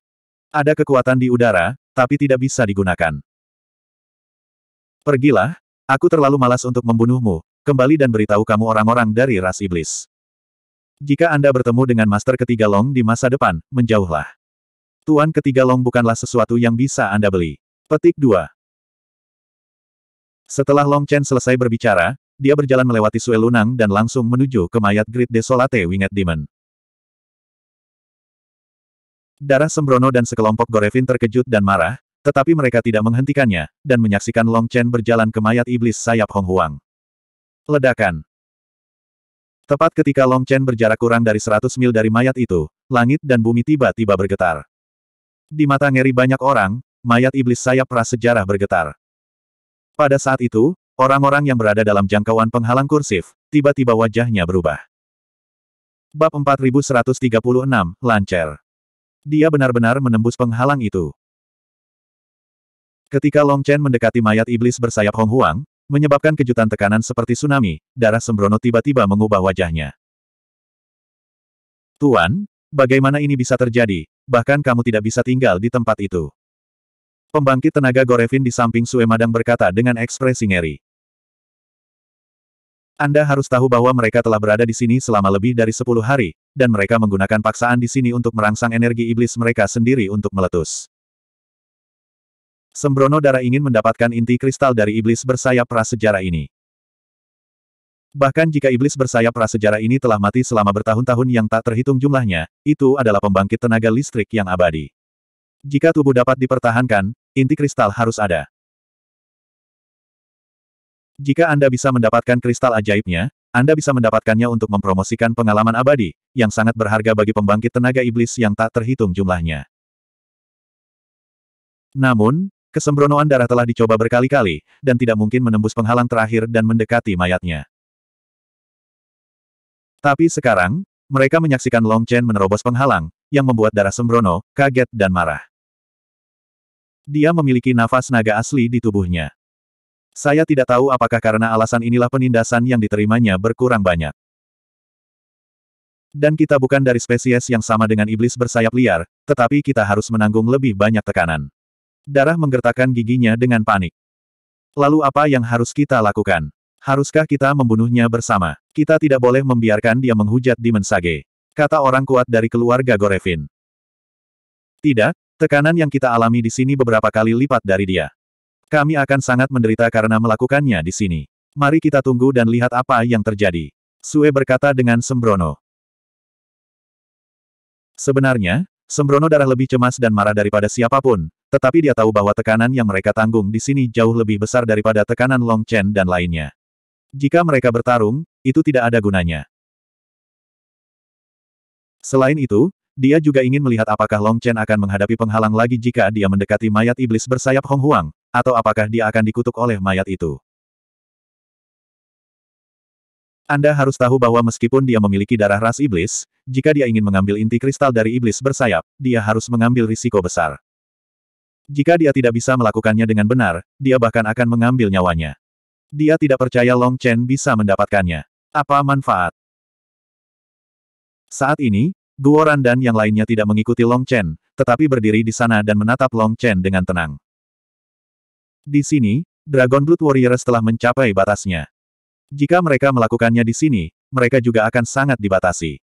Ada kekuatan di udara, tapi tidak bisa digunakan. Pergilah, aku terlalu malas untuk membunuhmu, kembali dan beritahu kamu orang-orang dari ras iblis. Jika Anda bertemu dengan Master Ketiga Long di masa depan, menjauhlah. Tuan Ketiga Long bukanlah sesuatu yang bisa Anda beli. Petik 2. Setelah Long Chen selesai berbicara, dia berjalan melewati Sue Lunang dan langsung menuju ke mayat Great Desolate Winged Demon. Darah Sembrono dan sekelompok Gorevin terkejut dan marah, tetapi mereka tidak menghentikannya, dan menyaksikan Long Chen berjalan ke mayat iblis sayap Hong Huang. Ledakan. Tepat ketika Long Chen berjarak kurang dari 100 mil dari mayat itu, langit dan bumi tiba-tiba bergetar. Di mata ngeri banyak orang, mayat iblis sayap prasejarah bergetar. Pada saat itu, Orang-orang yang berada dalam jangkauan penghalang kursif, tiba-tiba wajahnya berubah. Bab 4136, Lancer. Dia benar-benar menembus penghalang itu. Ketika Long Chen mendekati mayat iblis bersayap Hong Huang, menyebabkan kejutan tekanan seperti tsunami, darah sembrono tiba-tiba mengubah wajahnya. Tuan, bagaimana ini bisa terjadi, bahkan kamu tidak bisa tinggal di tempat itu. Pembangkit tenaga Gorevin di samping Sue Madang berkata dengan ekspresi ngeri. Anda harus tahu bahwa mereka telah berada di sini selama lebih dari sepuluh hari, dan mereka menggunakan paksaan di sini untuk merangsang energi iblis mereka sendiri untuk meletus. Sembrono Darah ingin mendapatkan inti kristal dari iblis bersayap prasejarah ini. Bahkan jika iblis bersayap prasejarah ini telah mati selama bertahun-tahun yang tak terhitung jumlahnya, itu adalah pembangkit tenaga listrik yang abadi. Jika tubuh dapat dipertahankan, inti kristal harus ada. Jika Anda bisa mendapatkan kristal ajaibnya, Anda bisa mendapatkannya untuk mempromosikan pengalaman abadi, yang sangat berharga bagi pembangkit tenaga iblis yang tak terhitung jumlahnya. Namun, kesembronoan darah telah dicoba berkali-kali, dan tidak mungkin menembus penghalang terakhir dan mendekati mayatnya. Tapi sekarang, mereka menyaksikan Long Chen menerobos penghalang, yang membuat darah sembrono, kaget dan marah. Dia memiliki nafas naga asli di tubuhnya. Saya tidak tahu apakah karena alasan inilah penindasan yang diterimanya berkurang banyak. Dan kita bukan dari spesies yang sama dengan iblis bersayap liar, tetapi kita harus menanggung lebih banyak tekanan. Darah menggertakkan giginya dengan panik. Lalu apa yang harus kita lakukan? Haruskah kita membunuhnya bersama? Kita tidak boleh membiarkan dia menghujat di mensage. Kata orang kuat dari keluarga Gorevin. Tidak, tekanan yang kita alami di sini beberapa kali lipat dari dia. Kami akan sangat menderita karena melakukannya di sini. Mari kita tunggu dan lihat apa yang terjadi. Sue berkata dengan sembrono. Sebenarnya, sembrono darah lebih cemas dan marah daripada siapapun, tetapi dia tahu bahwa tekanan yang mereka tanggung di sini jauh lebih besar daripada tekanan Long Chen dan lainnya. Jika mereka bertarung, itu tidak ada gunanya. Selain itu, dia juga ingin melihat apakah Long Chen akan menghadapi penghalang lagi jika dia mendekati mayat iblis bersayap Hong Huang, atau apakah dia akan dikutuk oleh mayat itu. Anda harus tahu bahwa meskipun dia memiliki darah ras iblis, jika dia ingin mengambil inti kristal dari iblis bersayap, dia harus mengambil risiko besar. Jika dia tidak bisa melakukannya dengan benar, dia bahkan akan mengambil nyawanya. Dia tidak percaya Long Chen bisa mendapatkannya. Apa manfaat? Saat ini, Guoran dan yang lainnya tidak mengikuti Long Chen, tetapi berdiri di sana dan menatap Long Chen dengan tenang. Di sini, Dragon Blood Warriors telah mencapai batasnya. Jika mereka melakukannya di sini, mereka juga akan sangat dibatasi.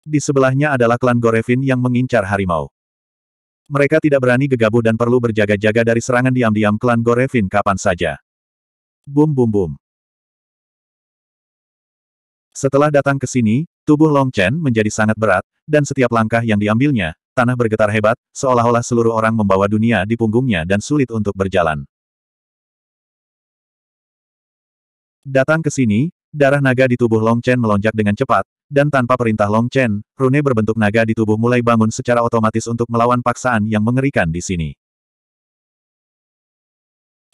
Di sebelahnya adalah klan Gorevin yang mengincar harimau. Mereka tidak berani gegabah dan perlu berjaga-jaga dari serangan diam-diam klan Gorevin kapan saja. Bum bum bum. Setelah datang ke sini, tubuh Long Chen menjadi sangat berat, dan setiap langkah yang diambilnya, Tanah bergetar hebat, seolah-olah seluruh orang membawa dunia di punggungnya dan sulit untuk berjalan. Datang ke sini, darah naga di tubuh Long Chen melonjak dengan cepat, dan tanpa perintah Long Chen, rune berbentuk naga di tubuh mulai bangun secara otomatis untuk melawan paksaan yang mengerikan di sini.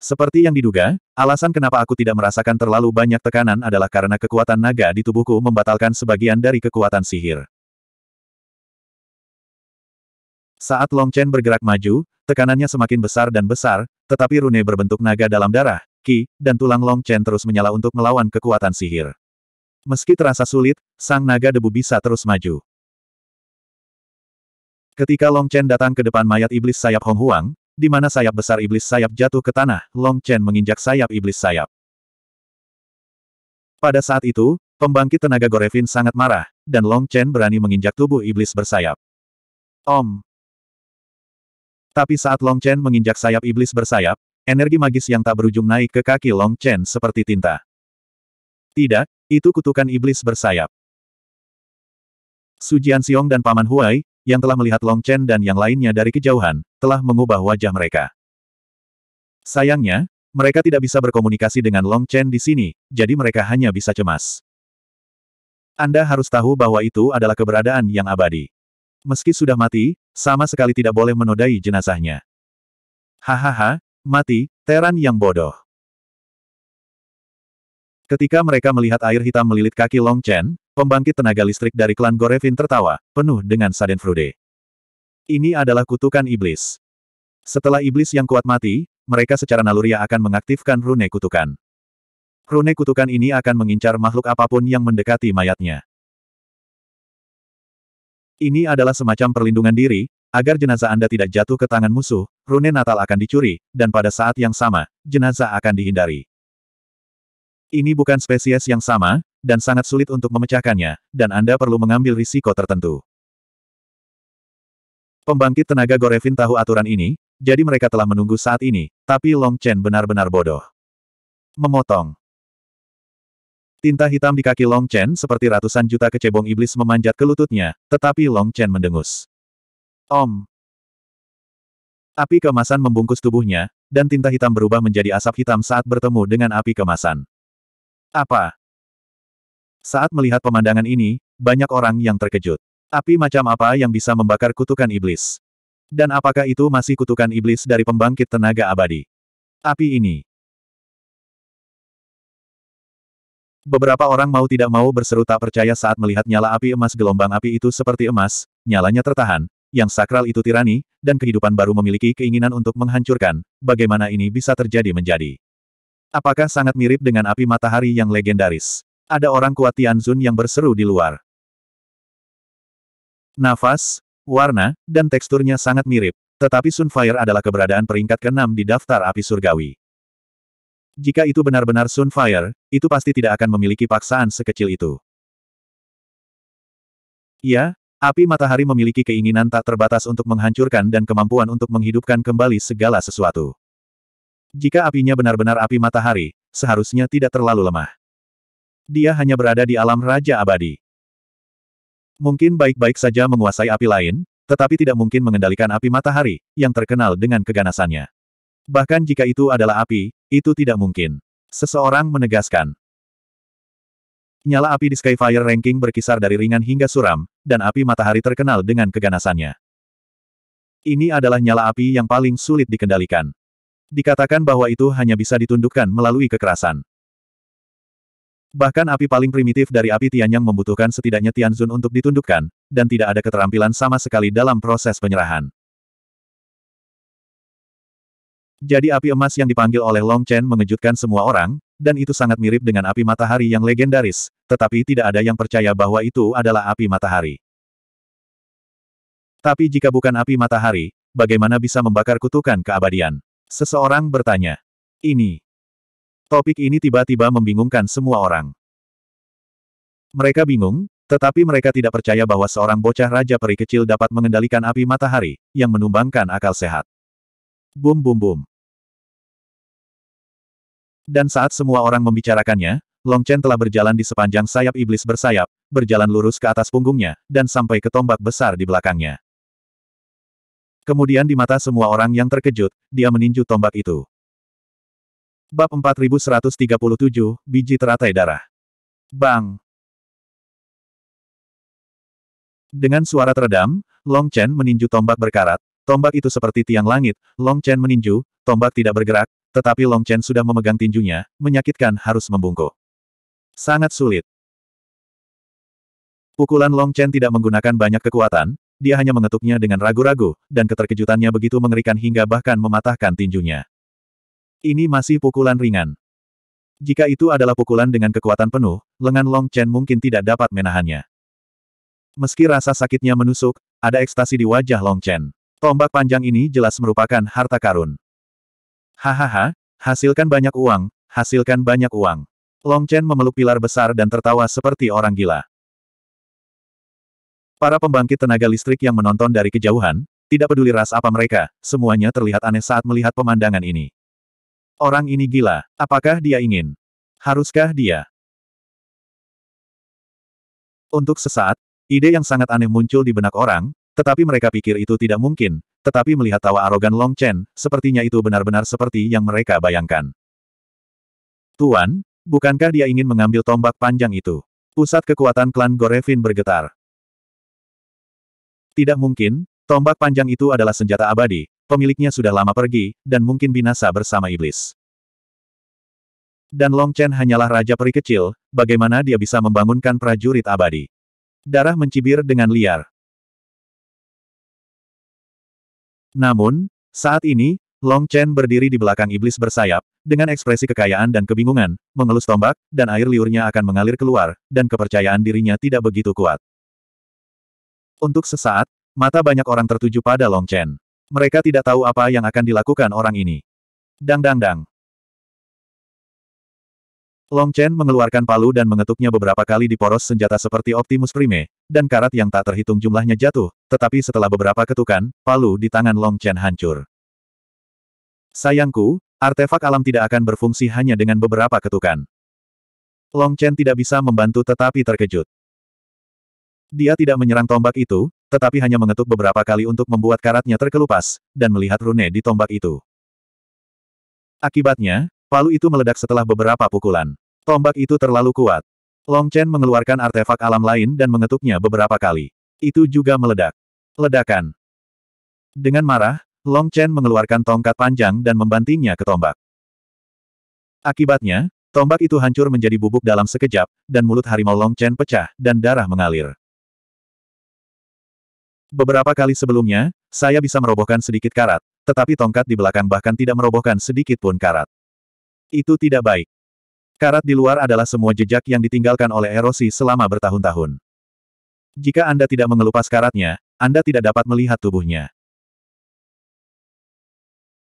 Seperti yang diduga, alasan kenapa aku tidak merasakan terlalu banyak tekanan adalah karena kekuatan naga di tubuhku membatalkan sebagian dari kekuatan sihir. Saat Long Chen bergerak maju, tekanannya semakin besar dan besar, tetapi rune berbentuk naga dalam darah, ki, dan tulang Long Chen terus menyala untuk melawan kekuatan sihir. Meski terasa sulit, sang naga debu bisa terus maju. Ketika Long Chen datang ke depan mayat iblis sayap Hong Huang, di mana sayap besar iblis sayap jatuh ke tanah, Long Chen menginjak sayap iblis sayap. Pada saat itu, pembangkit tenaga Gorevin sangat marah, dan Long Chen berani menginjak tubuh iblis bersayap. Om, tapi saat Long Chen menginjak sayap iblis bersayap, energi magis yang tak berujung naik ke kaki Long Chen seperti tinta. Tidak, itu kutukan iblis bersayap. Sujian Jianxiong dan Paman Huai, yang telah melihat Long Chen dan yang lainnya dari kejauhan, telah mengubah wajah mereka. Sayangnya, mereka tidak bisa berkomunikasi dengan Long Chen di sini, jadi mereka hanya bisa cemas. Anda harus tahu bahwa itu adalah keberadaan yang abadi. Meski sudah mati, sama sekali tidak boleh menodai jenazahnya. Hahaha, mati, Teran yang bodoh. Ketika mereka melihat air hitam melilit kaki Long Chen, pembangkit tenaga listrik dari klan Gorevin tertawa, penuh dengan saden frude. Ini adalah kutukan iblis. Setelah iblis yang kuat mati, mereka secara naluriah akan mengaktifkan rune kutukan. Rune kutukan ini akan mengincar makhluk apapun yang mendekati mayatnya. Ini adalah semacam perlindungan diri, agar jenazah Anda tidak jatuh ke tangan musuh, rune natal akan dicuri, dan pada saat yang sama, jenazah akan dihindari. Ini bukan spesies yang sama, dan sangat sulit untuk memecahkannya, dan Anda perlu mengambil risiko tertentu. Pembangkit tenaga Gorevin tahu aturan ini, jadi mereka telah menunggu saat ini, tapi Long Chen benar-benar bodoh. Memotong. Tinta hitam di kaki Long Chen seperti ratusan juta kecebong iblis memanjat ke lututnya, tetapi Long Chen mendengus. Om. Api kemasan membungkus tubuhnya, dan tinta hitam berubah menjadi asap hitam saat bertemu dengan api kemasan. Apa? Saat melihat pemandangan ini, banyak orang yang terkejut. Api macam apa yang bisa membakar kutukan iblis? Dan apakah itu masih kutukan iblis dari pembangkit tenaga abadi? Api ini. Beberapa orang mau tidak mau berseru tak percaya saat melihat nyala api emas gelombang api itu seperti emas, nyalanya tertahan, yang sakral itu tirani, dan kehidupan baru memiliki keinginan untuk menghancurkan, bagaimana ini bisa terjadi menjadi. Apakah sangat mirip dengan api matahari yang legendaris? Ada orang kuat Tianzun yang berseru di luar. Nafas, warna, dan teksturnya sangat mirip, tetapi Sunfire adalah keberadaan peringkat keenam di daftar api surgawi. Jika itu benar-benar Sunfire, itu pasti tidak akan memiliki paksaan sekecil itu. Ya, api matahari memiliki keinginan tak terbatas untuk menghancurkan dan kemampuan untuk menghidupkan kembali segala sesuatu. Jika apinya benar-benar api matahari, seharusnya tidak terlalu lemah. Dia hanya berada di alam Raja Abadi. Mungkin baik-baik saja menguasai api lain, tetapi tidak mungkin mengendalikan api matahari, yang terkenal dengan keganasannya. Bahkan jika itu adalah api, itu tidak mungkin. Seseorang menegaskan. Nyala api di Skyfire Ranking berkisar dari ringan hingga suram, dan api matahari terkenal dengan keganasannya. Ini adalah nyala api yang paling sulit dikendalikan. Dikatakan bahwa itu hanya bisa ditundukkan melalui kekerasan. Bahkan api paling primitif dari api Tianyang membutuhkan setidaknya Tianzun untuk ditundukkan, dan tidak ada keterampilan sama sekali dalam proses penyerahan. Jadi api emas yang dipanggil oleh Long Chen mengejutkan semua orang, dan itu sangat mirip dengan api matahari yang legendaris, tetapi tidak ada yang percaya bahwa itu adalah api matahari. Tapi jika bukan api matahari, bagaimana bisa membakar kutukan keabadian? Seseorang bertanya. Ini. Topik ini tiba-tiba membingungkan semua orang. Mereka bingung, tetapi mereka tidak percaya bahwa seorang bocah raja peri kecil dapat mengendalikan api matahari, yang menumbangkan akal sehat. Bum bum bum. Dan saat semua orang membicarakannya, Long Chen telah berjalan di sepanjang sayap iblis bersayap, berjalan lurus ke atas punggungnya, dan sampai ke tombak besar di belakangnya. Kemudian di mata semua orang yang terkejut, dia meninju tombak itu. Bab 4137, Biji Teratai Darah. Bang! Dengan suara teredam, Long Chen meninju tombak berkarat, tombak itu seperti tiang langit, Long Chen meninju, tombak tidak bergerak, tetapi Long Chen sudah memegang tinjunya, menyakitkan harus membungkuk. Sangat sulit. Pukulan Long Chen tidak menggunakan banyak kekuatan, dia hanya mengetuknya dengan ragu-ragu, dan keterkejutannya begitu mengerikan hingga bahkan mematahkan tinjunya. Ini masih pukulan ringan. Jika itu adalah pukulan dengan kekuatan penuh, lengan Long Chen mungkin tidak dapat menahannya. Meski rasa sakitnya menusuk, ada ekstasi di wajah Long Chen. Tombak panjang ini jelas merupakan harta karun. Hahaha, hasilkan banyak uang, hasilkan banyak uang. Long Chen memeluk pilar besar dan tertawa seperti orang gila. Para pembangkit tenaga listrik yang menonton dari kejauhan, tidak peduli ras apa mereka, semuanya terlihat aneh saat melihat pemandangan ini. Orang ini gila, apakah dia ingin? Haruskah dia? Untuk sesaat, ide yang sangat aneh muncul di benak orang, tetapi mereka pikir itu tidak mungkin, tetapi melihat tawa arogan Long Chen, sepertinya itu benar-benar seperti yang mereka bayangkan. Tuan, bukankah dia ingin mengambil tombak panjang itu? Pusat kekuatan klan Gorevin bergetar. Tidak mungkin, tombak panjang itu adalah senjata abadi, pemiliknya sudah lama pergi, dan mungkin binasa bersama iblis. Dan Long Chen hanyalah raja peri kecil, bagaimana dia bisa membangunkan prajurit abadi? Darah mencibir dengan liar. Namun, saat ini, Long Chen berdiri di belakang iblis bersayap, dengan ekspresi kekayaan dan kebingungan, mengelus tombak, dan air liurnya akan mengalir keluar, dan kepercayaan dirinya tidak begitu kuat. Untuk sesaat, mata banyak orang tertuju pada Long Chen. Mereka tidak tahu apa yang akan dilakukan orang ini. Dang-dang-dang. Long Chen mengeluarkan palu dan mengetuknya beberapa kali di poros senjata seperti Optimus Prime, dan karat yang tak terhitung jumlahnya jatuh, tetapi setelah beberapa ketukan, palu di tangan Long Chen hancur. Sayangku, artefak alam tidak akan berfungsi hanya dengan beberapa ketukan. Long Chen tidak bisa membantu tetapi terkejut. Dia tidak menyerang tombak itu, tetapi hanya mengetuk beberapa kali untuk membuat karatnya terkelupas, dan melihat rune di tombak itu. Akibatnya, palu itu meledak setelah beberapa pukulan. Tombak itu terlalu kuat. Long Chen mengeluarkan artefak alam lain dan mengetuknya beberapa kali. Itu juga meledak. Ledakan. Dengan marah, Long Chen mengeluarkan tongkat panjang dan membantingnya ke tombak. Akibatnya, tombak itu hancur menjadi bubuk dalam sekejap, dan mulut harimau Long Chen pecah, dan darah mengalir. Beberapa kali sebelumnya, saya bisa merobohkan sedikit karat, tetapi tongkat di belakang bahkan tidak merobohkan sedikit pun karat. Itu tidak baik. Karat di luar adalah semua jejak yang ditinggalkan oleh erosi selama bertahun-tahun. Jika Anda tidak mengelupas karatnya, Anda tidak dapat melihat tubuhnya.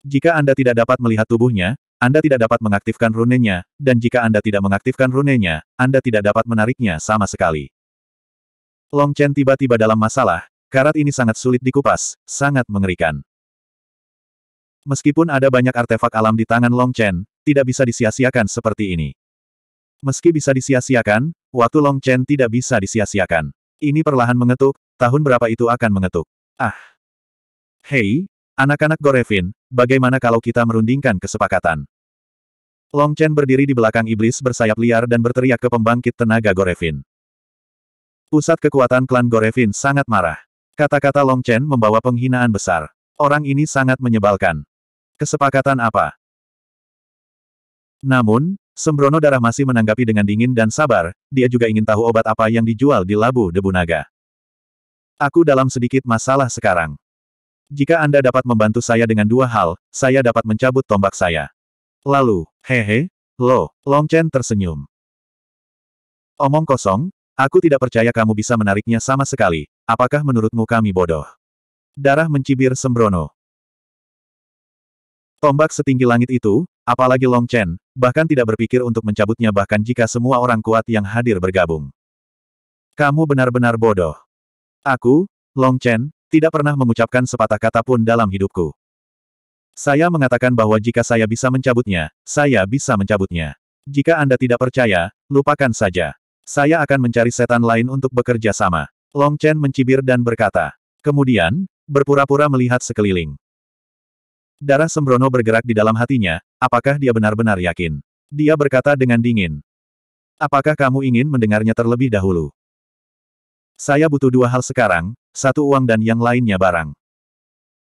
Jika Anda tidak dapat melihat tubuhnya, Anda tidak dapat mengaktifkan runenya, dan jika Anda tidak mengaktifkan runenya, Anda tidak dapat menariknya sama sekali. Long Chen tiba-tiba dalam masalah, karat ini sangat sulit dikupas, sangat mengerikan. Meskipun ada banyak artefak alam di tangan Long Chen, tidak bisa disia-siakan seperti ini. Meski bisa disia-siakan, waktu Long Chen tidak bisa disia-siakan. Ini perlahan mengetuk, tahun berapa itu akan mengetuk. Ah! Hei, anak-anak Gorevin, bagaimana kalau kita merundingkan kesepakatan? Long Chen berdiri di belakang iblis bersayap liar dan berteriak ke pembangkit tenaga Gorevin. Pusat kekuatan klan Gorevin sangat marah. Kata-kata Long Chen membawa penghinaan besar. Orang ini sangat menyebalkan. Kesepakatan apa? Namun, Sembrono Darah masih menanggapi dengan dingin dan sabar, dia juga ingin tahu obat apa yang dijual di Labu Debu Naga. Aku dalam sedikit masalah sekarang. Jika Anda dapat membantu saya dengan dua hal, saya dapat mencabut tombak saya. Lalu, hehe, lo, Long Chen tersenyum. Omong kosong, aku tidak percaya kamu bisa menariknya sama sekali, apakah menurutmu kami bodoh? Darah mencibir sembrono. Tombak setinggi langit itu, apalagi Long Chen, bahkan tidak berpikir untuk mencabutnya bahkan jika semua orang kuat yang hadir bergabung. Kamu benar-benar bodoh. Aku, Long Chen, tidak pernah mengucapkan sepatah kata pun dalam hidupku. Saya mengatakan bahwa jika saya bisa mencabutnya, saya bisa mencabutnya. Jika Anda tidak percaya, lupakan saja. Saya akan mencari setan lain untuk bekerja sama. Long Chen mencibir dan berkata. Kemudian, berpura-pura melihat sekeliling. Darah sembrono bergerak di dalam hatinya, apakah dia benar-benar yakin? Dia berkata dengan dingin. Apakah kamu ingin mendengarnya terlebih dahulu? Saya butuh dua hal sekarang, satu uang dan yang lainnya barang.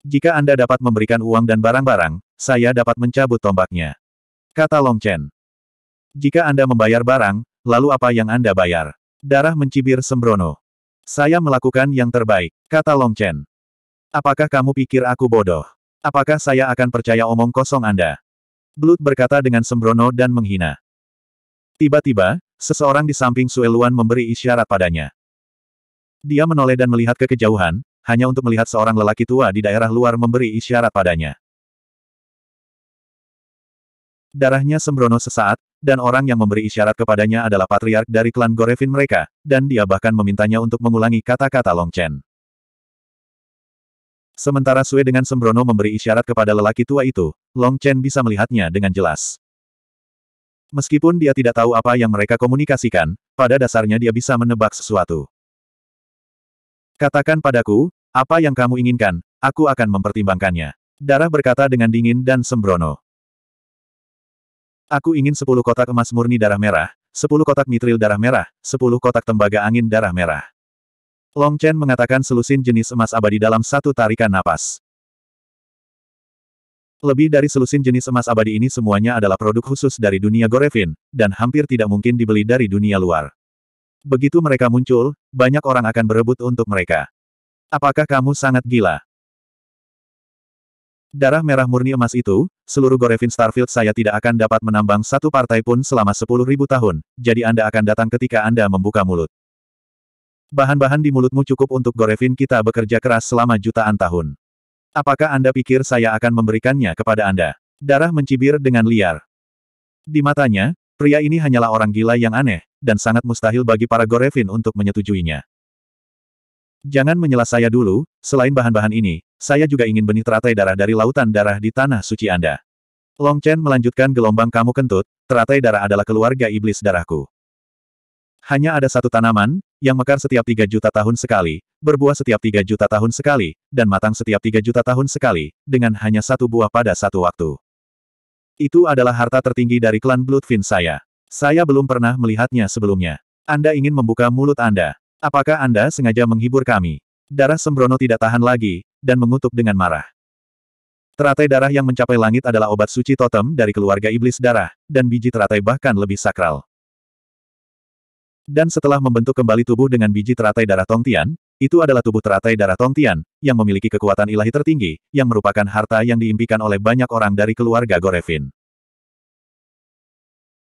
Jika Anda dapat memberikan uang dan barang-barang, saya dapat mencabut tombaknya. Kata Long Chen. Jika Anda membayar barang, lalu apa yang Anda bayar? Darah mencibir sembrono. Saya melakukan yang terbaik, kata Long Chen. Apakah kamu pikir aku bodoh? Apakah saya akan percaya omong kosong Anda? Blut berkata dengan sembrono dan menghina. Tiba-tiba, seseorang di samping Sueluan memberi isyarat padanya. Dia menoleh dan melihat ke kejauhan, hanya untuk melihat seorang lelaki tua di daerah luar memberi isyarat padanya. Darahnya sembrono sesaat, dan orang yang memberi isyarat kepadanya adalah patriark dari klan Gorevin mereka, dan dia bahkan memintanya untuk mengulangi kata-kata Long Chen. Sementara Sue dengan sembrono memberi isyarat kepada lelaki tua itu, Long Chen bisa melihatnya dengan jelas. Meskipun dia tidak tahu apa yang mereka komunikasikan, pada dasarnya dia bisa menebak sesuatu. Katakan padaku, apa yang kamu inginkan, aku akan mempertimbangkannya. Darah berkata dengan dingin dan sembrono. Aku ingin sepuluh kotak emas murni darah merah, sepuluh kotak mitril darah merah, sepuluh kotak tembaga angin darah merah. Long Chen mengatakan selusin jenis emas abadi dalam satu tarikan napas. Lebih dari selusin jenis emas abadi ini semuanya adalah produk khusus dari dunia Gorevin, dan hampir tidak mungkin dibeli dari dunia luar. Begitu mereka muncul, banyak orang akan berebut untuk mereka. Apakah kamu sangat gila? Darah merah murni emas itu, seluruh Gorevin Starfield saya tidak akan dapat menambang satu partai pun selama sepuluh ribu tahun, jadi Anda akan datang ketika Anda membuka mulut. Bahan-bahan di mulutmu cukup untuk Gorevin kita bekerja keras selama jutaan tahun. Apakah Anda pikir saya akan memberikannya kepada Anda? Darah mencibir dengan liar. Di matanya, pria ini hanyalah orang gila yang aneh, dan sangat mustahil bagi para Gorevin untuk menyetujuinya. Jangan menyela saya dulu, selain bahan-bahan ini, saya juga ingin benih teratai darah dari lautan darah di tanah suci Anda. Long Chen melanjutkan gelombang kamu kentut, teratai darah adalah keluarga iblis darahku. Hanya ada satu tanaman, yang mekar setiap tiga juta tahun sekali, berbuah setiap tiga juta tahun sekali, dan matang setiap tiga juta tahun sekali, dengan hanya satu buah pada satu waktu. Itu adalah harta tertinggi dari klan Bloodfin saya. Saya belum pernah melihatnya sebelumnya. Anda ingin membuka mulut Anda. Apakah Anda sengaja menghibur kami? Darah Sembrono tidak tahan lagi, dan mengutuk dengan marah. Teratai darah yang mencapai langit adalah obat suci totem dari keluarga iblis darah, dan biji teratai bahkan lebih sakral. Dan setelah membentuk kembali tubuh dengan biji teratai darah Tongtian, itu adalah tubuh teratai darah Tongtian, yang memiliki kekuatan ilahi tertinggi, yang merupakan harta yang diimpikan oleh banyak orang dari keluarga Gorevin.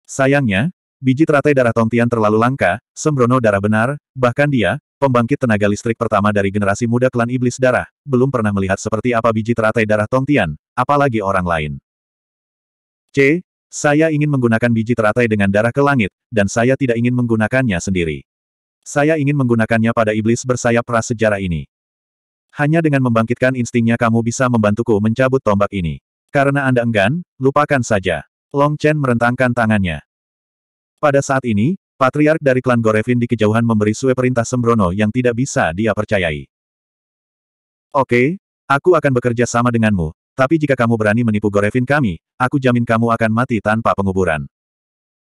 Sayangnya, biji teratai darah Tongtian terlalu langka, sembrono darah benar, bahkan dia, pembangkit tenaga listrik pertama dari generasi muda klan iblis darah, belum pernah melihat seperti apa biji teratai darah Tongtian, apalagi orang lain. C. Saya ingin menggunakan biji teratai dengan darah ke langit, dan saya tidak ingin menggunakannya sendiri. Saya ingin menggunakannya pada iblis bersayap prasejarah ini. Hanya dengan membangkitkan instingnya kamu bisa membantuku mencabut tombak ini. Karena Anda enggan, lupakan saja. Long Chen merentangkan tangannya. Pada saat ini, patriark dari klan Gorevin di kejauhan memberi sue perintah sembrono yang tidak bisa dia percayai. Oke, okay, aku akan bekerja sama denganmu, tapi jika kamu berani menipu Gorevin kami, aku jamin kamu akan mati tanpa penguburan.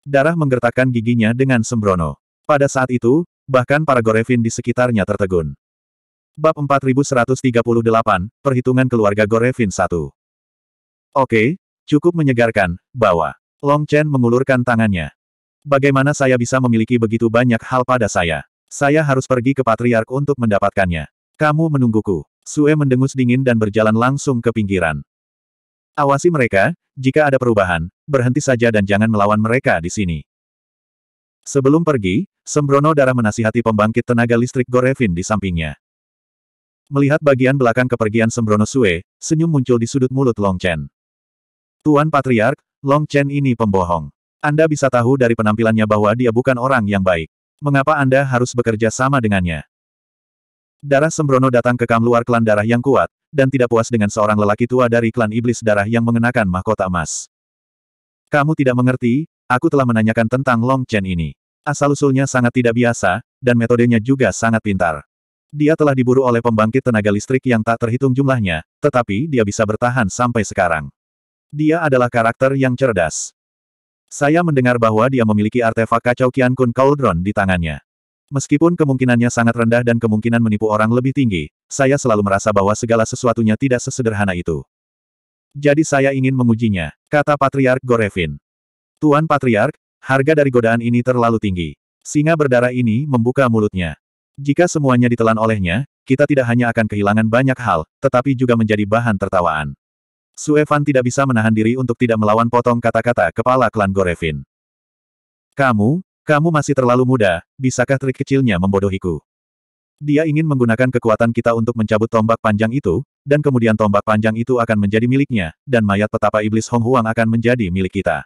Darah menggertakkan giginya dengan sembrono. Pada saat itu, bahkan para Gorevin di sekitarnya tertegun. Bab 4138, Perhitungan Keluarga Gorevin 1 Oke, cukup menyegarkan, bawa. Long Chen mengulurkan tangannya. Bagaimana saya bisa memiliki begitu banyak hal pada saya? Saya harus pergi ke Patriark untuk mendapatkannya. Kamu menungguku. Sue mendengus dingin dan berjalan langsung ke pinggiran. Awasi mereka, jika ada perubahan, berhenti saja dan jangan melawan mereka di sini. Sebelum pergi, Sembrono Darah menasihati pembangkit tenaga listrik Gorevin di sampingnya. Melihat bagian belakang kepergian Sembrono Sue, senyum muncul di sudut mulut Long Chen. Tuan Patriark, Long Chen ini pembohong. Anda bisa tahu dari penampilannya bahwa dia bukan orang yang baik. Mengapa Anda harus bekerja sama dengannya? Darah Sembrono datang ke kam luar klan darah yang kuat, dan tidak puas dengan seorang lelaki tua dari klan iblis darah yang mengenakan mahkota emas. Kamu tidak mengerti, aku telah menanyakan tentang Long Chen ini. Asal-usulnya sangat tidak biasa, dan metodenya juga sangat pintar. Dia telah diburu oleh pembangkit tenaga listrik yang tak terhitung jumlahnya, tetapi dia bisa bertahan sampai sekarang. Dia adalah karakter yang cerdas. Saya mendengar bahwa dia memiliki artefak kacau Kian Kun Cauldron di tangannya. Meskipun kemungkinannya sangat rendah dan kemungkinan menipu orang lebih tinggi, saya selalu merasa bahwa segala sesuatunya tidak sesederhana itu. Jadi saya ingin mengujinya, kata Patriark Gorevin. Tuan Patriark, harga dari godaan ini terlalu tinggi. Singa berdarah ini membuka mulutnya. Jika semuanya ditelan olehnya, kita tidak hanya akan kehilangan banyak hal, tetapi juga menjadi bahan tertawaan. Suevan tidak bisa menahan diri untuk tidak melawan potong kata-kata kepala klan Gorevin. Kamu, kamu masih terlalu muda, bisakah trik kecilnya membodohiku? Dia ingin menggunakan kekuatan kita untuk mencabut tombak panjang itu, dan kemudian tombak panjang itu akan menjadi miliknya, dan mayat petapa iblis Hong Huang akan menjadi milik kita.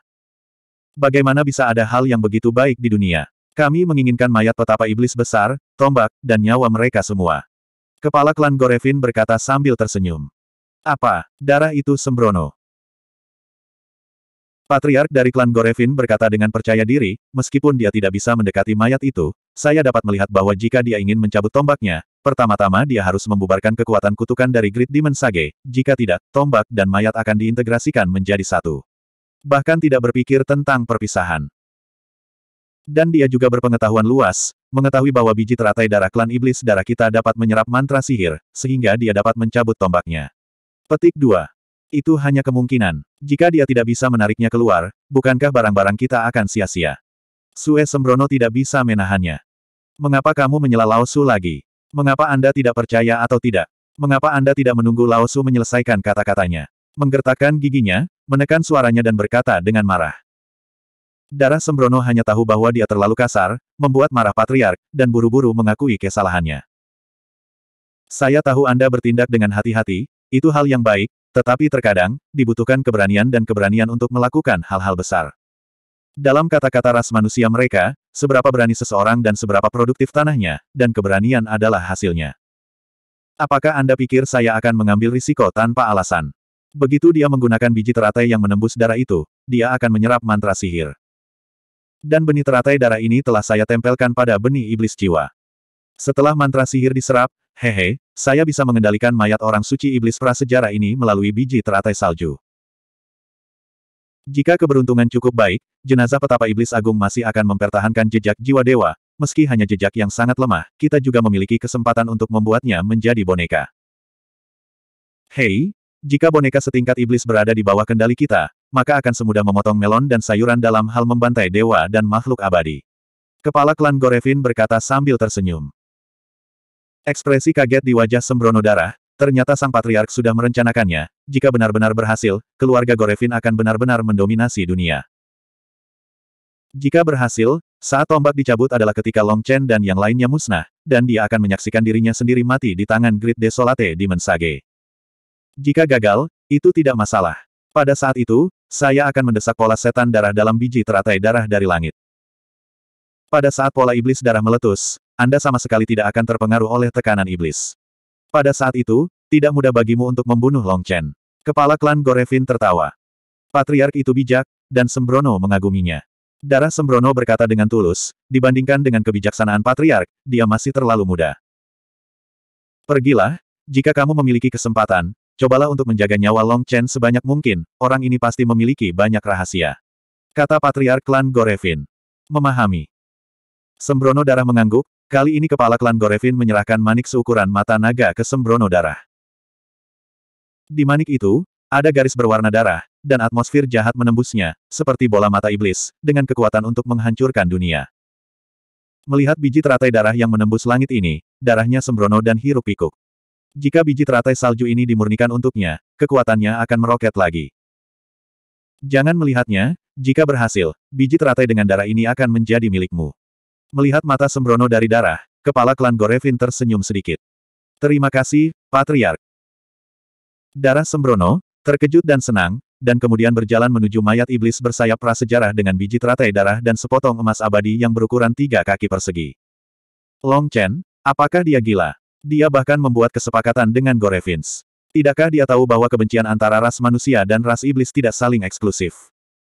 Bagaimana bisa ada hal yang begitu baik di dunia? Kami menginginkan mayat petapa iblis besar, tombak, dan nyawa mereka semua. Kepala klan Gorevin berkata sambil tersenyum. Apa, darah itu sembrono? Patriark dari klan Gorevin berkata dengan percaya diri, meskipun dia tidak bisa mendekati mayat itu, saya dapat melihat bahwa jika dia ingin mencabut tombaknya, pertama-tama dia harus membubarkan kekuatan kutukan dari Great Demon Sage, jika tidak, tombak dan mayat akan diintegrasikan menjadi satu. Bahkan tidak berpikir tentang perpisahan. Dan dia juga berpengetahuan luas, mengetahui bahwa biji teratai darah klan iblis darah kita dapat menyerap mantra sihir, sehingga dia dapat mencabut tombaknya. Petik 2. Itu hanya kemungkinan. Jika dia tidak bisa menariknya keluar, bukankah barang-barang kita akan sia-sia? Sue Sembrono tidak bisa menahannya. Mengapa kamu menyela Lao Su lagi? Mengapa Anda tidak percaya atau tidak? Mengapa Anda tidak menunggu Lao Su menyelesaikan kata-katanya? Menggertakkan giginya, menekan suaranya dan berkata dengan marah. Darah Sembrono hanya tahu bahwa dia terlalu kasar, membuat marah patriark, dan buru-buru mengakui kesalahannya. Saya tahu Anda bertindak dengan hati-hati, itu hal yang baik, tetapi terkadang, dibutuhkan keberanian dan keberanian untuk melakukan hal-hal besar. Dalam kata-kata ras manusia mereka, seberapa berani seseorang dan seberapa produktif tanahnya, dan keberanian adalah hasilnya. Apakah Anda pikir saya akan mengambil risiko tanpa alasan? Begitu dia menggunakan biji teratai yang menembus darah itu, dia akan menyerap mantra sihir. Dan benih teratai darah ini telah saya tempelkan pada benih iblis jiwa. Setelah mantra sihir diserap, Hehe, saya bisa mengendalikan mayat orang suci iblis prasejarah ini melalui biji teratai salju. Jika keberuntungan cukup baik, jenazah petapa iblis agung masih akan mempertahankan jejak jiwa dewa, meski hanya jejak yang sangat lemah, kita juga memiliki kesempatan untuk membuatnya menjadi boneka. Hei, jika boneka setingkat iblis berada di bawah kendali kita, maka akan semudah memotong melon dan sayuran dalam hal membantai dewa dan makhluk abadi. Kepala klan Gorevin berkata sambil tersenyum. Ekspresi kaget di wajah Sembrono Darah, ternyata sang patriark sudah merencanakannya, jika benar-benar berhasil, keluarga Gorevin akan benar-benar mendominasi dunia. Jika berhasil, saat tombak dicabut adalah ketika Long Chen dan yang lainnya musnah, dan dia akan menyaksikan dirinya sendiri mati di tangan Grid Desolate di Mensage. Jika gagal, itu tidak masalah. Pada saat itu, saya akan mendesak pola setan darah dalam biji teratai darah dari langit. Pada saat pola iblis darah meletus, anda sama sekali tidak akan terpengaruh oleh tekanan iblis. Pada saat itu, tidak mudah bagimu untuk membunuh Long Chen. Kepala klan Gorevin tertawa. Patriark itu bijak, dan Sembrono mengaguminya. Darah Sembrono berkata dengan tulus, dibandingkan dengan kebijaksanaan Patriark, dia masih terlalu muda. Pergilah, jika kamu memiliki kesempatan, cobalah untuk menjaga nyawa Long Chen sebanyak mungkin, orang ini pasti memiliki banyak rahasia. Kata Patriark Klan Gorevin. Memahami. Sembrono darah mengangguk, Kali ini kepala klan Gorevin menyerahkan manik seukuran mata naga ke sembrono darah. Di manik itu, ada garis berwarna darah, dan atmosfer jahat menembusnya, seperti bola mata iblis, dengan kekuatan untuk menghancurkan dunia. Melihat biji teratai darah yang menembus langit ini, darahnya sembrono dan hiruk pikuk. Jika biji teratai salju ini dimurnikan untuknya, kekuatannya akan meroket lagi. Jangan melihatnya, jika berhasil, biji teratai dengan darah ini akan menjadi milikmu. Melihat mata sembrono dari darah, kepala klan Gorevin tersenyum sedikit. Terima kasih, Patriark. Darah sembrono, terkejut dan senang, dan kemudian berjalan menuju mayat iblis bersayap prasejarah dengan biji teratai darah dan sepotong emas abadi yang berukuran tiga kaki persegi. Long Chen, apakah dia gila? Dia bahkan membuat kesepakatan dengan Gorevins. Tidakkah dia tahu bahwa kebencian antara ras manusia dan ras iblis tidak saling eksklusif?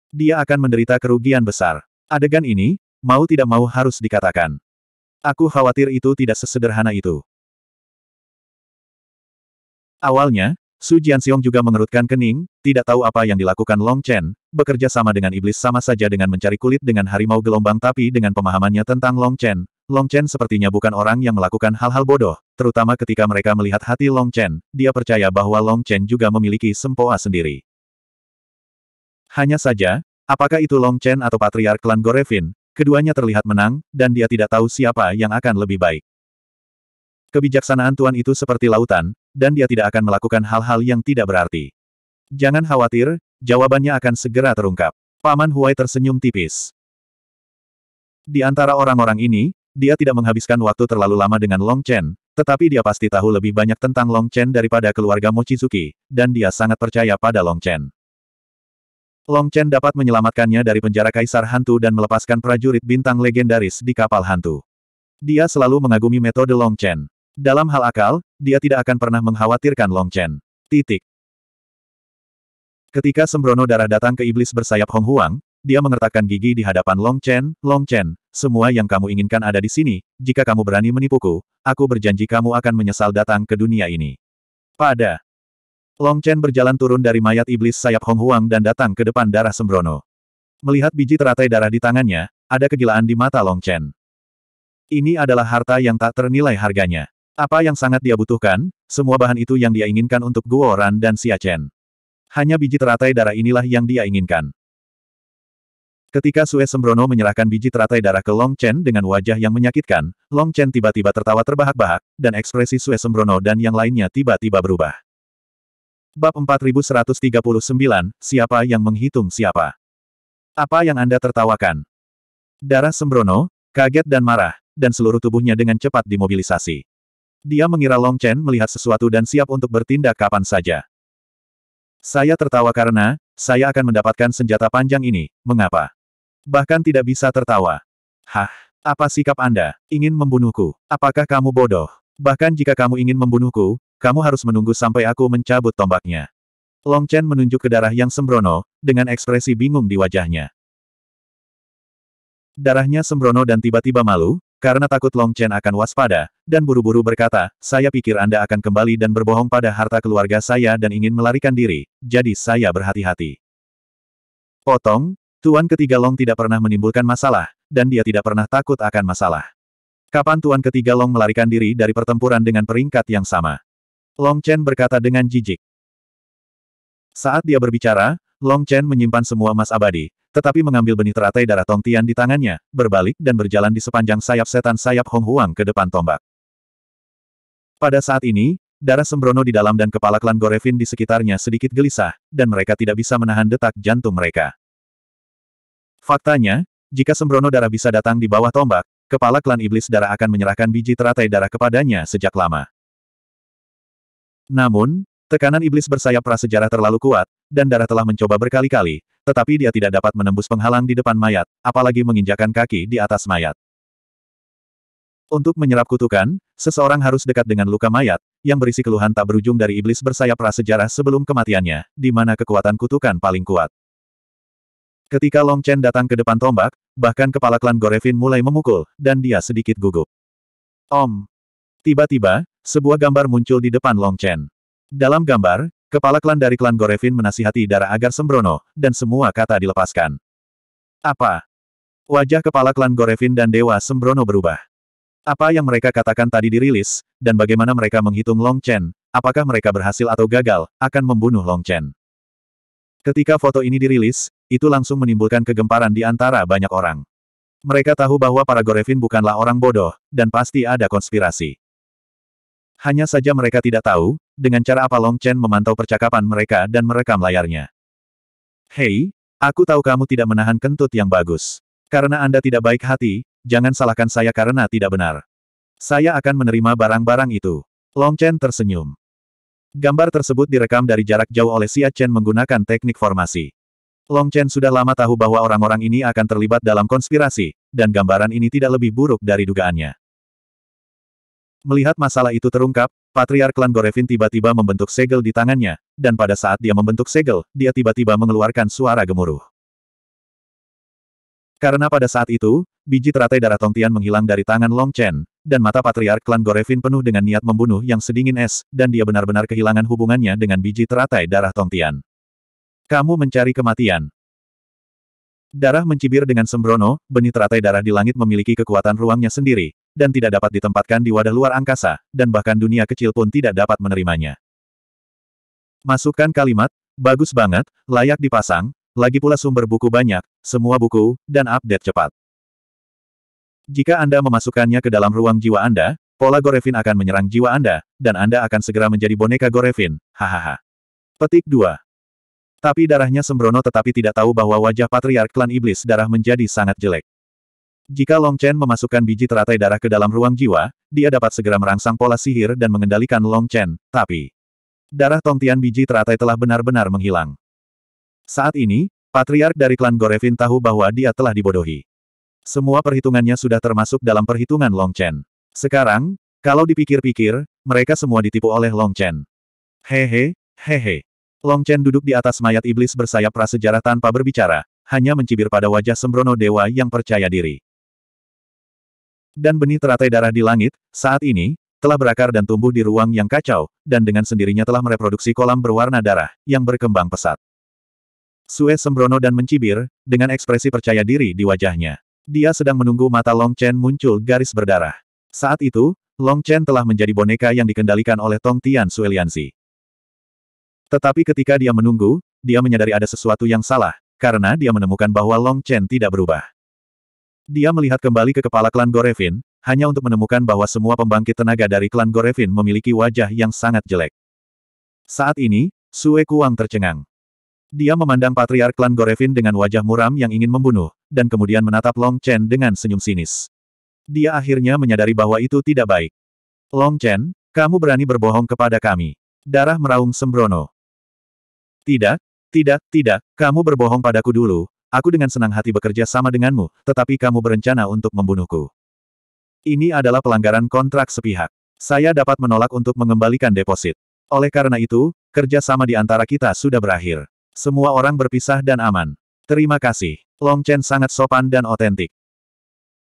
Dia akan menderita kerugian besar. Adegan ini, Mau tidak mau harus dikatakan. Aku khawatir itu tidak sesederhana itu. Awalnya, Su Jianxiong juga mengerutkan kening, tidak tahu apa yang dilakukan Long Chen, bekerja sama dengan iblis sama saja dengan mencari kulit dengan harimau gelombang tapi dengan pemahamannya tentang Long Chen, Long Chen sepertinya bukan orang yang melakukan hal-hal bodoh, terutama ketika mereka melihat hati Long Chen, dia percaya bahwa Long Chen juga memiliki sempoa sendiri. Hanya saja, Apakah itu Long Chen atau Patriark Klan Gorevin, Keduanya terlihat menang, dan dia tidak tahu siapa yang akan lebih baik. Kebijaksanaan Tuan itu seperti lautan, dan dia tidak akan melakukan hal-hal yang tidak berarti. Jangan khawatir, jawabannya akan segera terungkap. Paman Huai tersenyum tipis. Di antara orang-orang ini, dia tidak menghabiskan waktu terlalu lama dengan Long Chen, tetapi dia pasti tahu lebih banyak tentang Long Chen daripada keluarga Mochizuki, dan dia sangat percaya pada Long Chen. Long Chen dapat menyelamatkannya dari penjara kaisar hantu dan melepaskan prajurit bintang legendaris di kapal hantu. Dia selalu mengagumi metode Long Chen. Dalam hal akal, dia tidak akan pernah mengkhawatirkan Long Chen. Titik. Ketika sembrono darah datang ke iblis bersayap Hong Huang, dia mengertakkan gigi di hadapan Long Chen, Long Chen, semua yang kamu inginkan ada di sini, jika kamu berani menipuku, aku berjanji kamu akan menyesal datang ke dunia ini. Pada Long Chen berjalan turun dari mayat iblis sayap Hong Huang dan datang ke depan darah sembrono. Melihat biji teratai darah di tangannya, ada kegilaan di mata Long Chen. Ini adalah harta yang tak ternilai harganya. Apa yang sangat dia butuhkan, semua bahan itu yang dia inginkan untuk Guo Ran dan Xia Chen. Hanya biji teratai darah inilah yang dia inginkan. Ketika Sue Sembrono menyerahkan biji teratai darah ke Long Chen dengan wajah yang menyakitkan, Long Chen tiba-tiba tertawa terbahak-bahak, dan ekspresi Sue Sembrono dan yang lainnya tiba-tiba berubah. Bab 4139, Siapa yang menghitung siapa? Apa yang Anda tertawakan? Darah sembrono, kaget dan marah, dan seluruh tubuhnya dengan cepat dimobilisasi. Dia mengira Long Chen melihat sesuatu dan siap untuk bertindak kapan saja. Saya tertawa karena, saya akan mendapatkan senjata panjang ini, mengapa? Bahkan tidak bisa tertawa. Hah, apa sikap Anda? Ingin membunuhku? Apakah kamu bodoh? Bahkan jika kamu ingin membunuhku, kamu harus menunggu sampai aku mencabut tombaknya. Long Chen menunjuk ke darah yang sembrono, dengan ekspresi bingung di wajahnya. Darahnya sembrono dan tiba-tiba malu, karena takut Long Chen akan waspada, dan buru-buru berkata, saya pikir Anda akan kembali dan berbohong pada harta keluarga saya dan ingin melarikan diri, jadi saya berhati-hati. Potong, Tuan ketiga Long tidak pernah menimbulkan masalah, dan dia tidak pernah takut akan masalah. Kapan Tuan ketiga Long melarikan diri dari pertempuran dengan peringkat yang sama? Long Chen berkata dengan jijik. Saat dia berbicara, Long Chen menyimpan semua emas abadi, tetapi mengambil benih teratai darah Tong Tian di tangannya, berbalik dan berjalan di sepanjang sayap setan sayap Hong Huang ke depan tombak. Pada saat ini, darah sembrono di dalam dan kepala klan Gorevin di sekitarnya sedikit gelisah, dan mereka tidak bisa menahan detak jantung mereka. Faktanya, jika sembrono darah bisa datang di bawah tombak, kepala klan iblis darah akan menyerahkan biji teratai darah kepadanya sejak lama. Namun, tekanan iblis bersayap prasejarah terlalu kuat, dan darah telah mencoba berkali-kali, tetapi dia tidak dapat menembus penghalang di depan mayat, apalagi menginjakan kaki di atas mayat. Untuk menyerap kutukan, seseorang harus dekat dengan luka mayat, yang berisi keluhan tak berujung dari iblis bersayap prasejarah sebelum kematiannya, di mana kekuatan kutukan paling kuat. Ketika Long Chen datang ke depan tombak, bahkan kepala klan Gorevin mulai memukul, dan dia sedikit gugup. Om! Tiba-tiba, sebuah gambar muncul di depan Long Chen. Dalam gambar, kepala klan dari klan Gorevin menasihati darah agar sembrono, dan semua kata dilepaskan. Apa? Wajah kepala klan Gorevin dan Dewa Sembrono berubah. Apa yang mereka katakan tadi dirilis, dan bagaimana mereka menghitung Long Chen, apakah mereka berhasil atau gagal, akan membunuh Long Chen. Ketika foto ini dirilis, itu langsung menimbulkan kegemparan di antara banyak orang. Mereka tahu bahwa para Gorevin bukanlah orang bodoh, dan pasti ada konspirasi. Hanya saja mereka tidak tahu, dengan cara apa Long Chen memantau percakapan mereka dan merekam layarnya. Hei, aku tahu kamu tidak menahan kentut yang bagus. Karena Anda tidak baik hati, jangan salahkan saya karena tidak benar. Saya akan menerima barang-barang itu. Long Chen tersenyum. Gambar tersebut direkam dari jarak jauh oleh Xia Chen menggunakan teknik formasi. Long Chen sudah lama tahu bahwa orang-orang ini akan terlibat dalam konspirasi, dan gambaran ini tidak lebih buruk dari dugaannya. Melihat masalah itu terungkap, Patriark Klan Gorevin tiba-tiba membentuk segel di tangannya, dan pada saat dia membentuk segel, dia tiba-tiba mengeluarkan suara gemuruh. Karena pada saat itu, biji teratai darah Tongtian menghilang dari tangan Long Chen, dan mata Patriark Klan Gorevin penuh dengan niat membunuh yang sedingin es, dan dia benar-benar kehilangan hubungannya dengan biji teratai darah Tongtian. Kamu mencari kematian. Darah mencibir dengan sembrono, benih teratai darah di langit memiliki kekuatan ruangnya sendiri, dan tidak dapat ditempatkan di wadah luar angkasa, dan bahkan dunia kecil pun tidak dapat menerimanya. Masukkan kalimat, bagus banget, layak dipasang, lagi pula sumber buku banyak, semua buku, dan update cepat. Jika Anda memasukkannya ke dalam ruang jiwa Anda, pola Gorevin akan menyerang jiwa Anda, dan Anda akan segera menjadi boneka Gorevin, hahaha. Petik 2. Tapi darahnya sembrono tetapi tidak tahu bahwa wajah patriark klan iblis darah menjadi sangat jelek. Jika Long Chen memasukkan biji teratai darah ke dalam ruang jiwa, dia dapat segera merangsang pola sihir dan mengendalikan Long Chen, tapi... Darah Tongtian biji teratai telah benar-benar menghilang. Saat ini, patriark dari klan Gorevin tahu bahwa dia telah dibodohi. Semua perhitungannya sudah termasuk dalam perhitungan Long Chen. Sekarang, kalau dipikir-pikir, mereka semua ditipu oleh Long Chen. Hehe, hehe. Long Chen duduk di atas mayat iblis bersayap prasejarah tanpa berbicara, hanya mencibir pada wajah sembrono dewa yang percaya diri. Dan benih teratai darah di langit, saat ini, telah berakar dan tumbuh di ruang yang kacau, dan dengan sendirinya telah mereproduksi kolam berwarna darah, yang berkembang pesat. Sue sembrono dan mencibir, dengan ekspresi percaya diri di wajahnya. Dia sedang menunggu mata Long Chen muncul garis berdarah. Saat itu, Long Chen telah menjadi boneka yang dikendalikan oleh Tong Tian Suelianzi. Tetapi ketika dia menunggu, dia menyadari ada sesuatu yang salah, karena dia menemukan bahwa Long Chen tidak berubah. Dia melihat kembali ke kepala klan Gorevin, hanya untuk menemukan bahwa semua pembangkit tenaga dari klan Gorevin memiliki wajah yang sangat jelek. Saat ini, Sue Kuang tercengang. Dia memandang patriark klan Gorevin dengan wajah muram yang ingin membunuh, dan kemudian menatap Long Chen dengan senyum sinis. Dia akhirnya menyadari bahwa itu tidak baik. Long Chen, kamu berani berbohong kepada kami. Darah meraung sembrono. Tidak, tidak, tidak, kamu berbohong padaku dulu, Aku dengan senang hati bekerja sama denganmu, tetapi kamu berencana untuk membunuhku. Ini adalah pelanggaran kontrak sepihak. Saya dapat menolak untuk mengembalikan deposit. Oleh karena itu, kerja sama di antara kita sudah berakhir. Semua orang berpisah dan aman. Terima kasih. Long Chen sangat sopan dan otentik.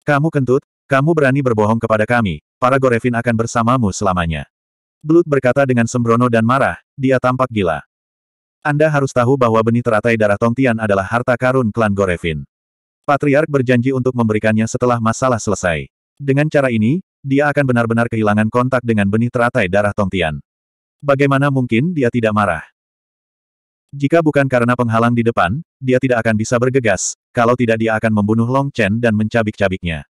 Kamu kentut, kamu berani berbohong kepada kami, para Gorevin akan bersamamu selamanya. Blood berkata dengan sembrono dan marah, dia tampak gila. Anda harus tahu bahwa benih teratai darah Tongtian adalah harta karun klan Gorevin. Patriark berjanji untuk memberikannya setelah masalah selesai. Dengan cara ini, dia akan benar-benar kehilangan kontak dengan benih teratai darah Tongtian. Bagaimana mungkin dia tidak marah? Jika bukan karena penghalang di depan, dia tidak akan bisa bergegas, kalau tidak dia akan membunuh Long Chen dan mencabik-cabiknya.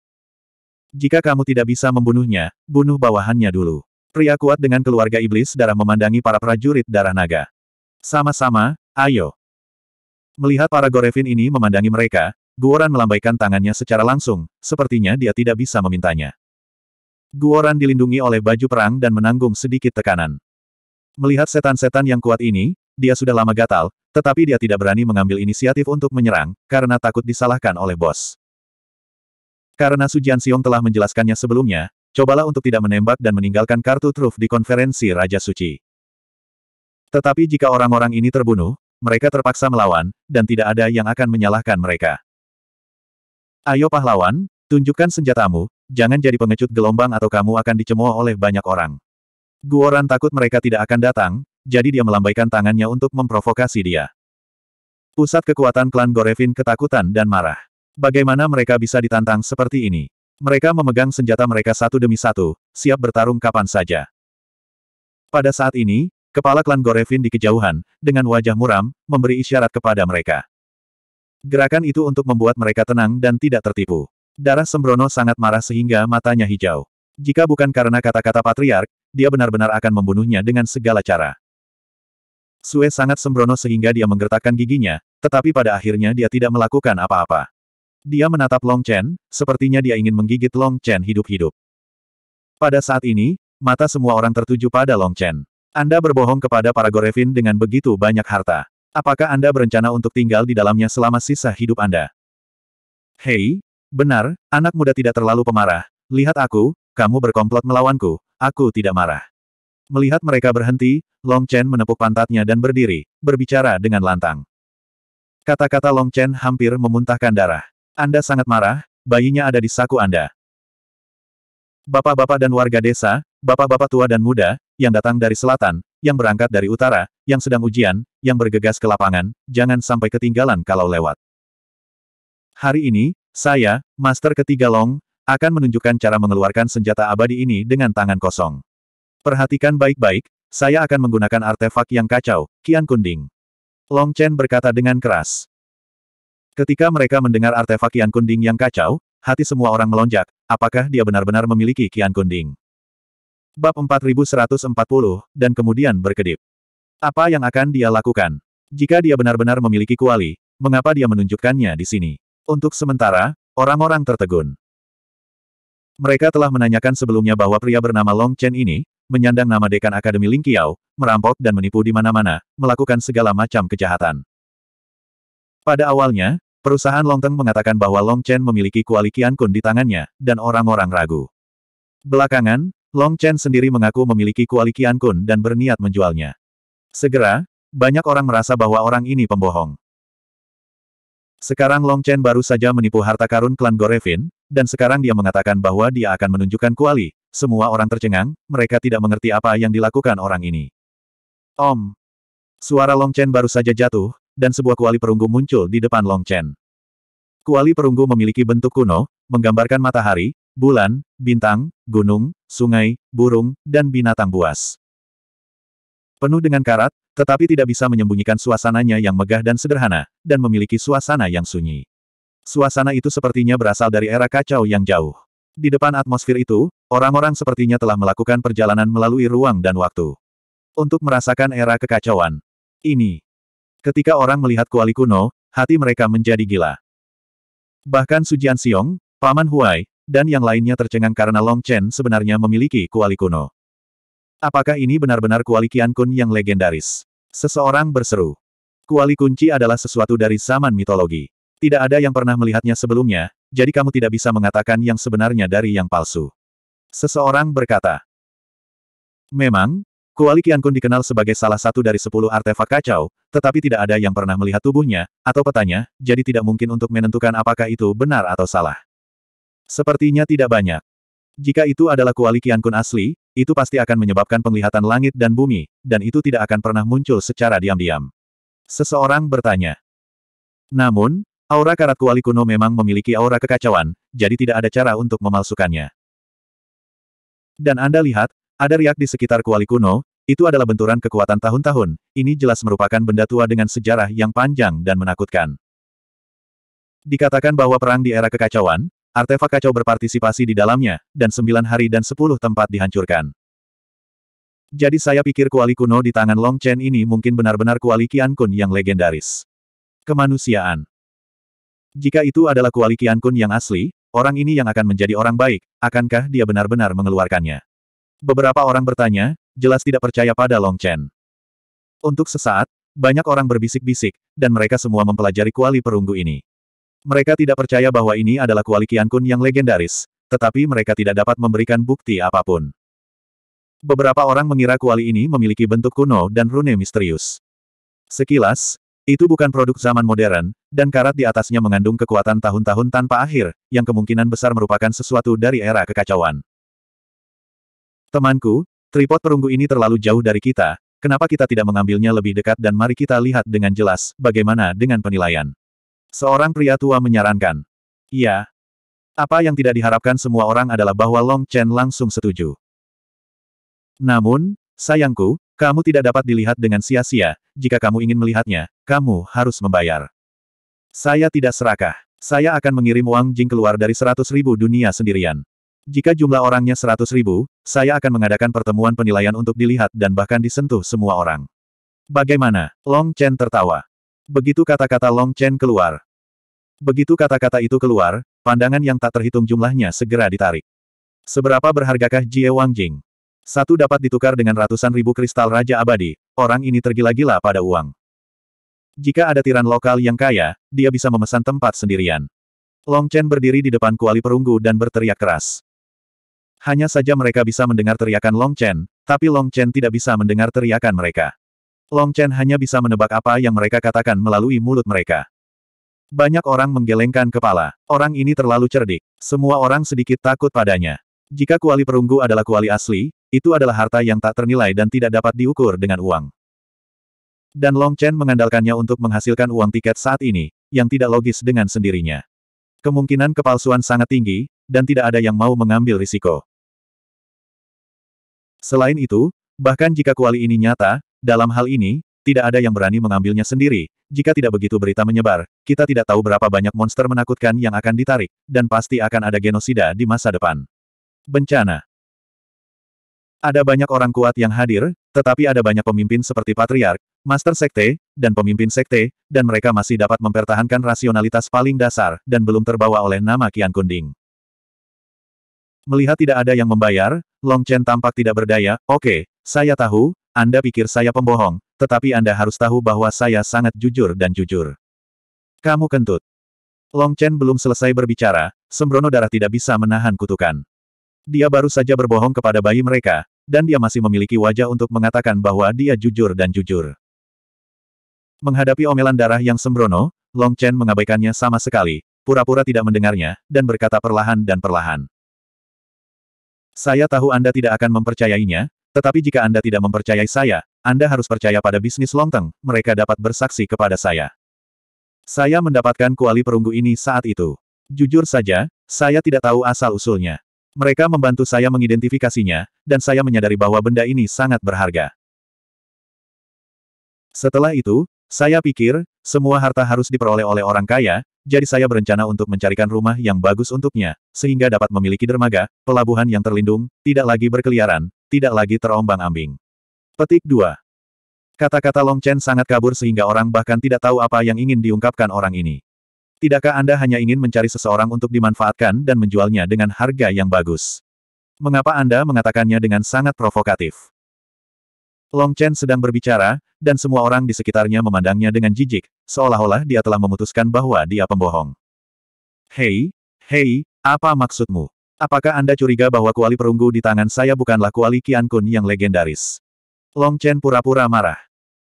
Jika kamu tidak bisa membunuhnya, bunuh bawahannya dulu. Pria kuat dengan keluarga iblis darah memandangi para prajurit darah naga. Sama-sama, ayo. Melihat para Gorevin ini memandangi mereka, Guoran melambaikan tangannya secara langsung, sepertinya dia tidak bisa memintanya. Guoran dilindungi oleh baju perang dan menanggung sedikit tekanan. Melihat setan-setan yang kuat ini, dia sudah lama gatal, tetapi dia tidak berani mengambil inisiatif untuk menyerang, karena takut disalahkan oleh bos. Karena Su Jianxiong telah menjelaskannya sebelumnya, cobalah untuk tidak menembak dan meninggalkan kartu truf di konferensi Raja Suci. Tetapi jika orang-orang ini terbunuh, mereka terpaksa melawan, dan tidak ada yang akan menyalahkan mereka. Ayo pahlawan, tunjukkan senjatamu, jangan jadi pengecut gelombang atau kamu akan dicemooh oleh banyak orang. Guoran takut mereka tidak akan datang, jadi dia melambaikan tangannya untuk memprovokasi dia. Pusat kekuatan klan Gorevin ketakutan dan marah. Bagaimana mereka bisa ditantang seperti ini? Mereka memegang senjata mereka satu demi satu, siap bertarung kapan saja. Pada saat ini, Kepala klan Gorevin di kejauhan, dengan wajah muram, memberi isyarat kepada mereka. Gerakan itu untuk membuat mereka tenang dan tidak tertipu. Darah Sembrono sangat marah sehingga matanya hijau. Jika bukan karena kata-kata patriark, dia benar-benar akan membunuhnya dengan segala cara. Sue sangat sembrono sehingga dia menggertakkan giginya, tetapi pada akhirnya dia tidak melakukan apa-apa. Dia menatap Long Chen, sepertinya dia ingin menggigit Long Chen hidup-hidup. Pada saat ini, mata semua orang tertuju pada Long Chen. Anda berbohong kepada para Gorevin dengan begitu banyak harta. Apakah Anda berencana untuk tinggal di dalamnya selama sisa hidup Anda? Hei, benar, anak muda tidak terlalu pemarah. Lihat aku, kamu berkomplot melawanku, aku tidak marah. Melihat mereka berhenti, Long Chen menepuk pantatnya dan berdiri, berbicara dengan lantang. Kata-kata Long Chen hampir memuntahkan darah. Anda sangat marah, bayinya ada di saku Anda. Bapak-bapak dan warga desa, Bapak-bapak tua dan muda, yang datang dari selatan, yang berangkat dari utara, yang sedang ujian, yang bergegas ke lapangan, jangan sampai ketinggalan kalau lewat. Hari ini, saya, Master Ketiga Long, akan menunjukkan cara mengeluarkan senjata abadi ini dengan tangan kosong. Perhatikan baik-baik, saya akan menggunakan artefak yang kacau, Kian Kunding. Long Chen berkata dengan keras. Ketika mereka mendengar artefak Kian Kunding yang kacau, hati semua orang melonjak, apakah dia benar-benar memiliki Kian Kunding? Bab 4140, dan kemudian berkedip. Apa yang akan dia lakukan? Jika dia benar-benar memiliki kuali, mengapa dia menunjukkannya di sini? Untuk sementara, orang-orang tertegun. Mereka telah menanyakan sebelumnya bahwa pria bernama Long Chen ini, menyandang nama dekan Akademi Ling Qiao, merampok dan menipu di mana-mana, melakukan segala macam kejahatan. Pada awalnya, perusahaan Long Teng mengatakan bahwa Long Chen memiliki kuali Qian Kun di tangannya, dan orang-orang ragu. Belakangan, Long Chen sendiri mengaku memiliki kuali kualikian kun dan berniat menjualnya. Segera, banyak orang merasa bahwa orang ini pembohong. Sekarang Long Chen baru saja menipu harta karun klan Gorevin, dan sekarang dia mengatakan bahwa dia akan menunjukkan kuali. Semua orang tercengang, mereka tidak mengerti apa yang dilakukan orang ini. Om. Suara Long Chen baru saja jatuh, dan sebuah kuali perunggu muncul di depan Long Chen. Kuali perunggu memiliki bentuk kuno, menggambarkan matahari, bulan, bintang, gunung, sungai, burung, dan binatang buas. Penuh dengan karat, tetapi tidak bisa menyembunyikan suasananya yang megah dan sederhana, dan memiliki suasana yang sunyi. Suasana itu sepertinya berasal dari era kacau yang jauh. Di depan atmosfer itu, orang-orang sepertinya telah melakukan perjalanan melalui ruang dan waktu. Untuk merasakan era kekacauan. Ini. Ketika orang melihat kuali kuno, hati mereka menjadi gila. Bahkan Sujian Siong, Paman Huai, dan yang lainnya tercengang karena Long Chen sebenarnya memiliki kuali kuno. Apakah ini benar-benar kuali Qian Kun yang legendaris? Seseorang berseru. Kuali kunci adalah sesuatu dari zaman mitologi. Tidak ada yang pernah melihatnya sebelumnya, jadi kamu tidak bisa mengatakan yang sebenarnya dari yang palsu. Seseorang berkata. Memang, Kuali Qian Kun dikenal sebagai salah satu dari sepuluh artefak kacau, tetapi tidak ada yang pernah melihat tubuhnya, atau petanya, jadi tidak mungkin untuk menentukan apakah itu benar atau salah. Sepertinya tidak banyak. Jika itu adalah kuali kun asli, itu pasti akan menyebabkan penglihatan langit dan bumi, dan itu tidak akan pernah muncul secara diam-diam. Seseorang bertanya. Namun, aura karat kuali kuno memang memiliki aura kekacauan, jadi tidak ada cara untuk memalsukannya. Dan Anda lihat, ada riak di sekitar kuali kuno, itu adalah benturan kekuatan tahun-tahun, ini jelas merupakan benda tua dengan sejarah yang panjang dan menakutkan. Dikatakan bahwa perang di era kekacauan, Artefak kacau berpartisipasi di dalamnya, dan sembilan hari dan sepuluh tempat dihancurkan. Jadi saya pikir kuali kuno di tangan Long Chen ini mungkin benar-benar kuali Qian Kun yang legendaris. Kemanusiaan. Jika itu adalah kuali Qian Kun yang asli, orang ini yang akan menjadi orang baik, akankah dia benar-benar mengeluarkannya? Beberapa orang bertanya, jelas tidak percaya pada Long Chen. Untuk sesaat, banyak orang berbisik-bisik, dan mereka semua mempelajari kuali perunggu ini. Mereka tidak percaya bahwa ini adalah kuali Kun yang legendaris, tetapi mereka tidak dapat memberikan bukti apapun. Beberapa orang mengira kuali ini memiliki bentuk kuno dan rune misterius. Sekilas, itu bukan produk zaman modern, dan karat di atasnya mengandung kekuatan tahun-tahun tanpa akhir, yang kemungkinan besar merupakan sesuatu dari era kekacauan. Temanku, tripod perunggu ini terlalu jauh dari kita, kenapa kita tidak mengambilnya lebih dekat dan mari kita lihat dengan jelas, bagaimana dengan penilaian. Seorang pria tua menyarankan. Iya. Apa yang tidak diharapkan semua orang adalah bahwa Long Chen langsung setuju. Namun, sayangku, kamu tidak dapat dilihat dengan sia-sia, jika kamu ingin melihatnya, kamu harus membayar. Saya tidak serakah. Saya akan mengirim Wang Jing keluar dari seratus ribu dunia sendirian. Jika jumlah orangnya seratus ribu, saya akan mengadakan pertemuan penilaian untuk dilihat dan bahkan disentuh semua orang. Bagaimana? Long Chen tertawa. Begitu kata-kata Long Chen keluar. Begitu kata-kata itu keluar, pandangan yang tak terhitung jumlahnya segera ditarik. Seberapa berhargakah Jie Wang Jing? Satu dapat ditukar dengan ratusan ribu kristal Raja Abadi, orang ini tergila-gila pada uang. Jika ada tiran lokal yang kaya, dia bisa memesan tempat sendirian. Long Chen berdiri di depan kuali perunggu dan berteriak keras. Hanya saja mereka bisa mendengar teriakan Long Chen, tapi Long Chen tidak bisa mendengar teriakan mereka. Long Chen hanya bisa menebak apa yang mereka katakan melalui mulut mereka. Banyak orang menggelengkan kepala. Orang ini terlalu cerdik. Semua orang sedikit takut padanya. Jika kuali perunggu adalah kuali asli, itu adalah harta yang tak ternilai dan tidak dapat diukur dengan uang. Dan Long Chen mengandalkannya untuk menghasilkan uang tiket saat ini, yang tidak logis dengan sendirinya. Kemungkinan kepalsuan sangat tinggi, dan tidak ada yang mau mengambil risiko. Selain itu, bahkan jika kuali ini nyata, dalam hal ini, tidak ada yang berani mengambilnya sendiri, jika tidak begitu berita menyebar, kita tidak tahu berapa banyak monster menakutkan yang akan ditarik, dan pasti akan ada genosida di masa depan. Bencana Ada banyak orang kuat yang hadir, tetapi ada banyak pemimpin seperti Patriark, Master Sekte, dan pemimpin Sekte, dan mereka masih dapat mempertahankan rasionalitas paling dasar, dan belum terbawa oleh nama Kian Kunding. Melihat tidak ada yang membayar, Long Chen tampak tidak berdaya, oke, okay, saya tahu, anda pikir saya pembohong, tetapi Anda harus tahu bahwa saya sangat jujur dan jujur. Kamu kentut. Long Chen belum selesai berbicara, sembrono darah tidak bisa menahan kutukan. Dia baru saja berbohong kepada bayi mereka, dan dia masih memiliki wajah untuk mengatakan bahwa dia jujur dan jujur. Menghadapi omelan darah yang sembrono, Long Chen mengabaikannya sama sekali, pura-pura tidak mendengarnya, dan berkata perlahan dan perlahan. Saya tahu Anda tidak akan mempercayainya, tetapi jika Anda tidak mempercayai saya, Anda harus percaya pada bisnis longteng, mereka dapat bersaksi kepada saya. Saya mendapatkan kuali perunggu ini saat itu. Jujur saja, saya tidak tahu asal-usulnya. Mereka membantu saya mengidentifikasinya, dan saya menyadari bahwa benda ini sangat berharga. Setelah itu, saya pikir, semua harta harus diperoleh oleh orang kaya, jadi saya berencana untuk mencarikan rumah yang bagus untuknya, sehingga dapat memiliki dermaga, pelabuhan yang terlindung, tidak lagi berkeliaran, tidak lagi terombang-ambing. Petik 2. Kata-kata Long Chen sangat kabur sehingga orang bahkan tidak tahu apa yang ingin diungkapkan orang ini. Tidakkah Anda hanya ingin mencari seseorang untuk dimanfaatkan dan menjualnya dengan harga yang bagus? Mengapa Anda mengatakannya dengan sangat provokatif? Long Chen sedang berbicara, dan semua orang di sekitarnya memandangnya dengan jijik, seolah-olah dia telah memutuskan bahwa dia pembohong. Hei, hei, apa maksudmu? Apakah Anda curiga bahwa kuali perunggu di tangan saya bukanlah kuali Qian Kun yang legendaris? Long Chen pura-pura marah.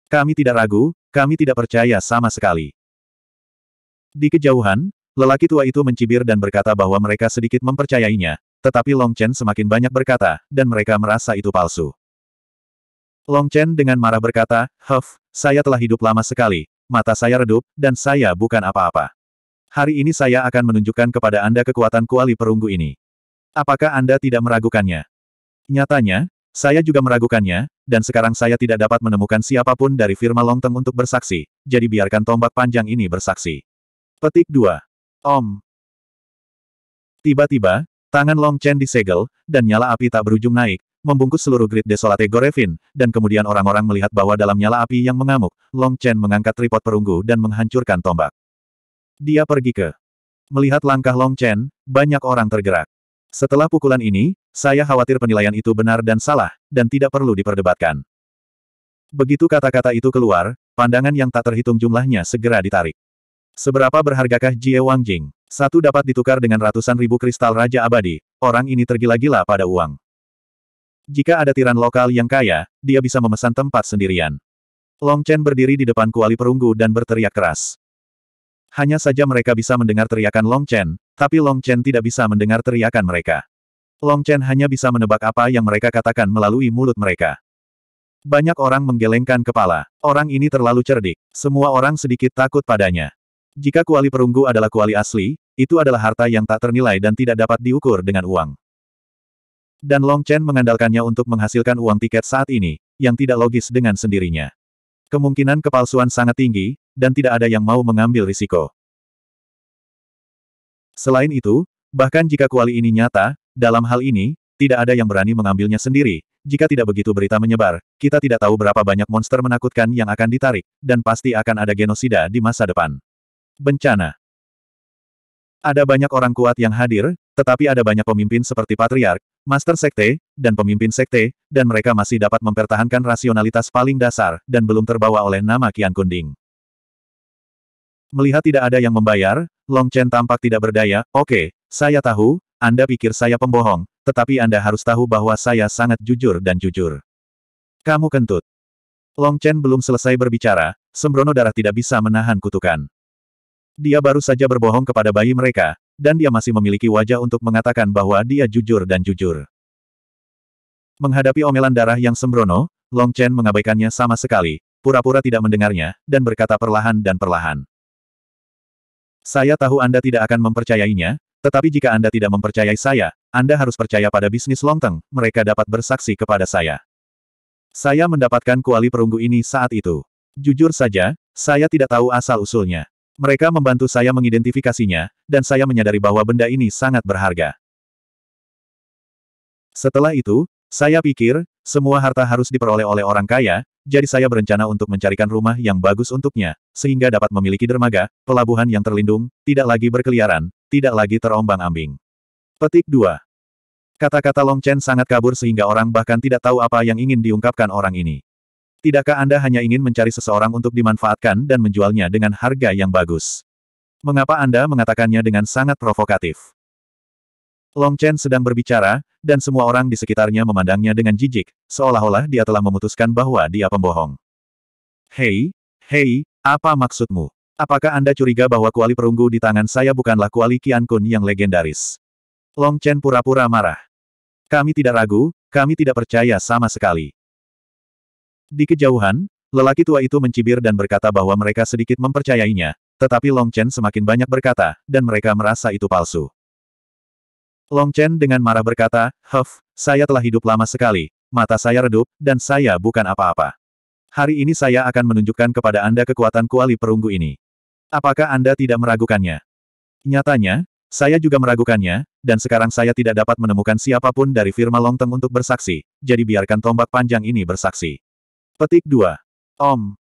Kami tidak ragu, kami tidak percaya sama sekali. Di kejauhan, lelaki tua itu mencibir dan berkata bahwa mereka sedikit mempercayainya, tetapi Long Chen semakin banyak berkata, dan mereka merasa itu palsu. Long Chen dengan marah berkata, Huff, saya telah hidup lama sekali, mata saya redup, dan saya bukan apa-apa. Hari ini saya akan menunjukkan kepada Anda kekuatan kuali perunggu ini. Apakah Anda tidak meragukannya? Nyatanya, saya juga meragukannya, dan sekarang saya tidak dapat menemukan siapapun dari firma Longteng untuk bersaksi, jadi biarkan tombak panjang ini bersaksi. Petik 2. Om. Tiba-tiba, tangan Long Chen disegel, dan nyala api tak berujung naik, membungkus seluruh grid desolate Gorevin, dan kemudian orang-orang melihat bahwa dalam nyala api yang mengamuk, Long Chen mengangkat tripod perunggu dan menghancurkan tombak. Dia pergi ke. Melihat langkah Long Chen, banyak orang tergerak. Setelah pukulan ini, saya khawatir penilaian itu benar dan salah, dan tidak perlu diperdebatkan. Begitu kata-kata itu keluar, pandangan yang tak terhitung jumlahnya segera ditarik. Seberapa berhargakah Jie Wangjing? Satu dapat ditukar dengan ratusan ribu kristal Raja Abadi, orang ini tergila-gila pada uang. Jika ada tiran lokal yang kaya, dia bisa memesan tempat sendirian. Long Chen berdiri di depan kuali perunggu dan berteriak keras. Hanya saja mereka bisa mendengar teriakan Long Chen, tapi Long Chen tidak bisa mendengar teriakan mereka. Long Chen hanya bisa menebak apa yang mereka katakan melalui mulut mereka. Banyak orang menggelengkan kepala. Orang ini terlalu cerdik. Semua orang sedikit takut padanya. Jika kuali perunggu adalah kuali asli, itu adalah harta yang tak ternilai dan tidak dapat diukur dengan uang. Dan Long Chen mengandalkannya untuk menghasilkan uang tiket saat ini, yang tidak logis dengan sendirinya. Kemungkinan kepalsuan sangat tinggi, dan tidak ada yang mau mengambil risiko. Selain itu, bahkan jika kuali ini nyata, dalam hal ini, tidak ada yang berani mengambilnya sendiri. Jika tidak begitu berita menyebar, kita tidak tahu berapa banyak monster menakutkan yang akan ditarik, dan pasti akan ada genosida di masa depan. Bencana Ada banyak orang kuat yang hadir, tetapi ada banyak pemimpin seperti Patriark, Master Sekte, dan pemimpin Sekte, dan mereka masih dapat mempertahankan rasionalitas paling dasar, dan belum terbawa oleh nama Kian Kunding. Melihat tidak ada yang membayar, Long Chen tampak tidak berdaya, oke, okay, saya tahu, Anda pikir saya pembohong, tetapi Anda harus tahu bahwa saya sangat jujur dan jujur. Kamu kentut. Long Chen belum selesai berbicara, sembrono darah tidak bisa menahan kutukan. Dia baru saja berbohong kepada bayi mereka, dan dia masih memiliki wajah untuk mengatakan bahwa dia jujur dan jujur. Menghadapi omelan darah yang sembrono, Long Chen mengabaikannya sama sekali, pura-pura tidak mendengarnya, dan berkata perlahan dan perlahan. Saya tahu Anda tidak akan mempercayainya, tetapi jika Anda tidak mempercayai saya, Anda harus percaya pada bisnis longteng, mereka dapat bersaksi kepada saya. Saya mendapatkan kuali perunggu ini saat itu. Jujur saja, saya tidak tahu asal-usulnya. Mereka membantu saya mengidentifikasinya, dan saya menyadari bahwa benda ini sangat berharga. Setelah itu, saya pikir, semua harta harus diperoleh oleh orang kaya, jadi saya berencana untuk mencarikan rumah yang bagus untuknya, sehingga dapat memiliki dermaga, pelabuhan yang terlindung, tidak lagi berkeliaran, tidak lagi terombang-ambing. Petik 2. Kata-kata Long Chen sangat kabur sehingga orang bahkan tidak tahu apa yang ingin diungkapkan orang ini. Tidakkah Anda hanya ingin mencari seseorang untuk dimanfaatkan dan menjualnya dengan harga yang bagus? Mengapa Anda mengatakannya dengan sangat provokatif? Long Chen sedang berbicara, dan semua orang di sekitarnya memandangnya dengan jijik, seolah-olah dia telah memutuskan bahwa dia pembohong. Hei, hei, apa maksudmu? Apakah Anda curiga bahwa kuali perunggu di tangan saya bukanlah kuali Qian Kun yang legendaris? Long Chen pura-pura marah. Kami tidak ragu, kami tidak percaya sama sekali. Di kejauhan, lelaki tua itu mencibir dan berkata bahwa mereka sedikit mempercayainya, tetapi Long Chen semakin banyak berkata, dan mereka merasa itu palsu. Long Chen dengan marah berkata, Huff, saya telah hidup lama sekali, mata saya redup, dan saya bukan apa-apa. Hari ini saya akan menunjukkan kepada Anda kekuatan kuali perunggu ini. Apakah Anda tidak meragukannya? Nyatanya, saya juga meragukannya, dan sekarang saya tidak dapat menemukan siapapun dari firma Long teng untuk bersaksi, jadi biarkan tombak panjang ini bersaksi. Petik 2. Om.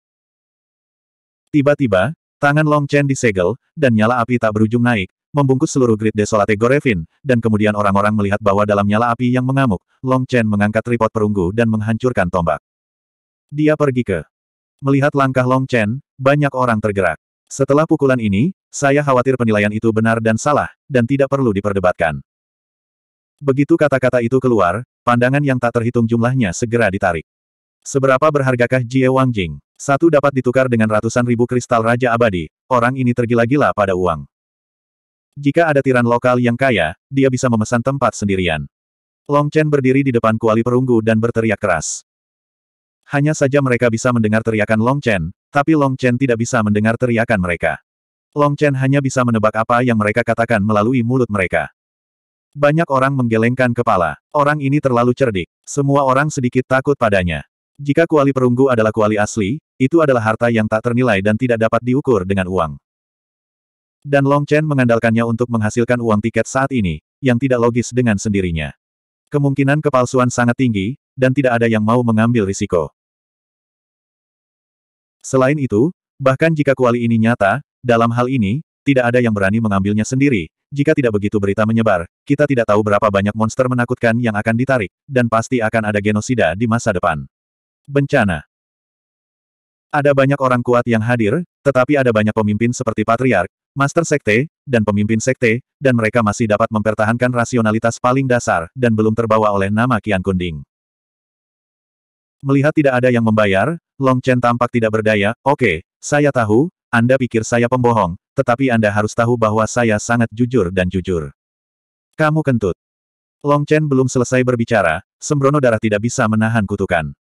Tiba-tiba, tangan Long Chen disegel, dan nyala api tak berujung naik, membungkus seluruh grid desolate Gorevin, dan kemudian orang-orang melihat bahwa dalam nyala api yang mengamuk, Long Chen mengangkat tripod perunggu dan menghancurkan tombak. Dia pergi ke. Melihat langkah Long Chen, banyak orang tergerak. Setelah pukulan ini, saya khawatir penilaian itu benar dan salah, dan tidak perlu diperdebatkan. Begitu kata-kata itu keluar, pandangan yang tak terhitung jumlahnya segera ditarik. Seberapa berhargakah Jie Jing? Satu dapat ditukar dengan ratusan ribu kristal Raja Abadi, orang ini tergila-gila pada uang. Jika ada tiran lokal yang kaya, dia bisa memesan tempat sendirian. Long Chen berdiri di depan kuali perunggu dan berteriak keras. Hanya saja mereka bisa mendengar teriakan Long Chen, tapi Long Chen tidak bisa mendengar teriakan mereka. Long Chen hanya bisa menebak apa yang mereka katakan melalui mulut mereka. Banyak orang menggelengkan kepala. Orang ini terlalu cerdik. Semua orang sedikit takut padanya. Jika kuali perunggu adalah kuali asli, itu adalah harta yang tak ternilai dan tidak dapat diukur dengan uang. Dan Long Chen mengandalkannya untuk menghasilkan uang tiket saat ini, yang tidak logis dengan sendirinya. Kemungkinan kepalsuan sangat tinggi, dan tidak ada yang mau mengambil risiko. Selain itu, bahkan jika kuali ini nyata, dalam hal ini, tidak ada yang berani mengambilnya sendiri. Jika tidak begitu berita menyebar, kita tidak tahu berapa banyak monster menakutkan yang akan ditarik, dan pasti akan ada genosida di masa depan. Bencana Ada banyak orang kuat yang hadir, tetapi ada banyak pemimpin seperti Patriark, Master Sekte, dan pemimpin Sekte, dan mereka masih dapat mempertahankan rasionalitas paling dasar, dan belum terbawa oleh nama Kian Kunding. Melihat tidak ada yang membayar, Long Chen tampak tidak berdaya, oke, okay, saya tahu, Anda pikir saya pembohong, tetapi Anda harus tahu bahwa saya sangat jujur dan jujur. Kamu kentut. Long Chen belum selesai berbicara, sembrono darah tidak bisa menahan kutukan.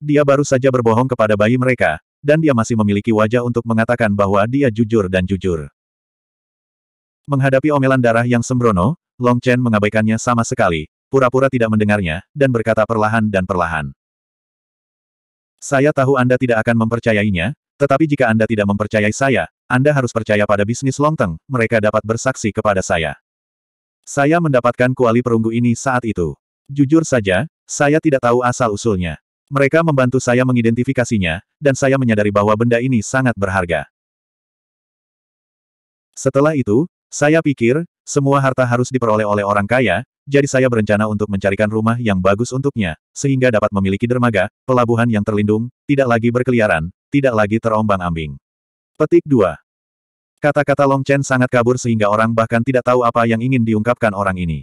Dia baru saja berbohong kepada bayi mereka, dan dia masih memiliki wajah untuk mengatakan bahwa dia jujur dan jujur. Menghadapi omelan darah yang sembrono, Long Chen mengabaikannya sama sekali, pura-pura tidak mendengarnya, dan berkata perlahan dan perlahan. Saya tahu Anda tidak akan mempercayainya, tetapi jika Anda tidak mempercayai saya, Anda harus percaya pada bisnis Long Teng. mereka dapat bersaksi kepada saya. Saya mendapatkan kuali perunggu ini saat itu. Jujur saja, saya tidak tahu asal-usulnya. Mereka membantu saya mengidentifikasinya, dan saya menyadari bahwa benda ini sangat berharga. Setelah itu, saya pikir, semua harta harus diperoleh oleh orang kaya, jadi saya berencana untuk mencarikan rumah yang bagus untuknya, sehingga dapat memiliki dermaga, pelabuhan yang terlindung, tidak lagi berkeliaran, tidak lagi terombang-ambing. Petik 2. Kata-kata Long Chen sangat kabur sehingga orang bahkan tidak tahu apa yang ingin diungkapkan orang ini.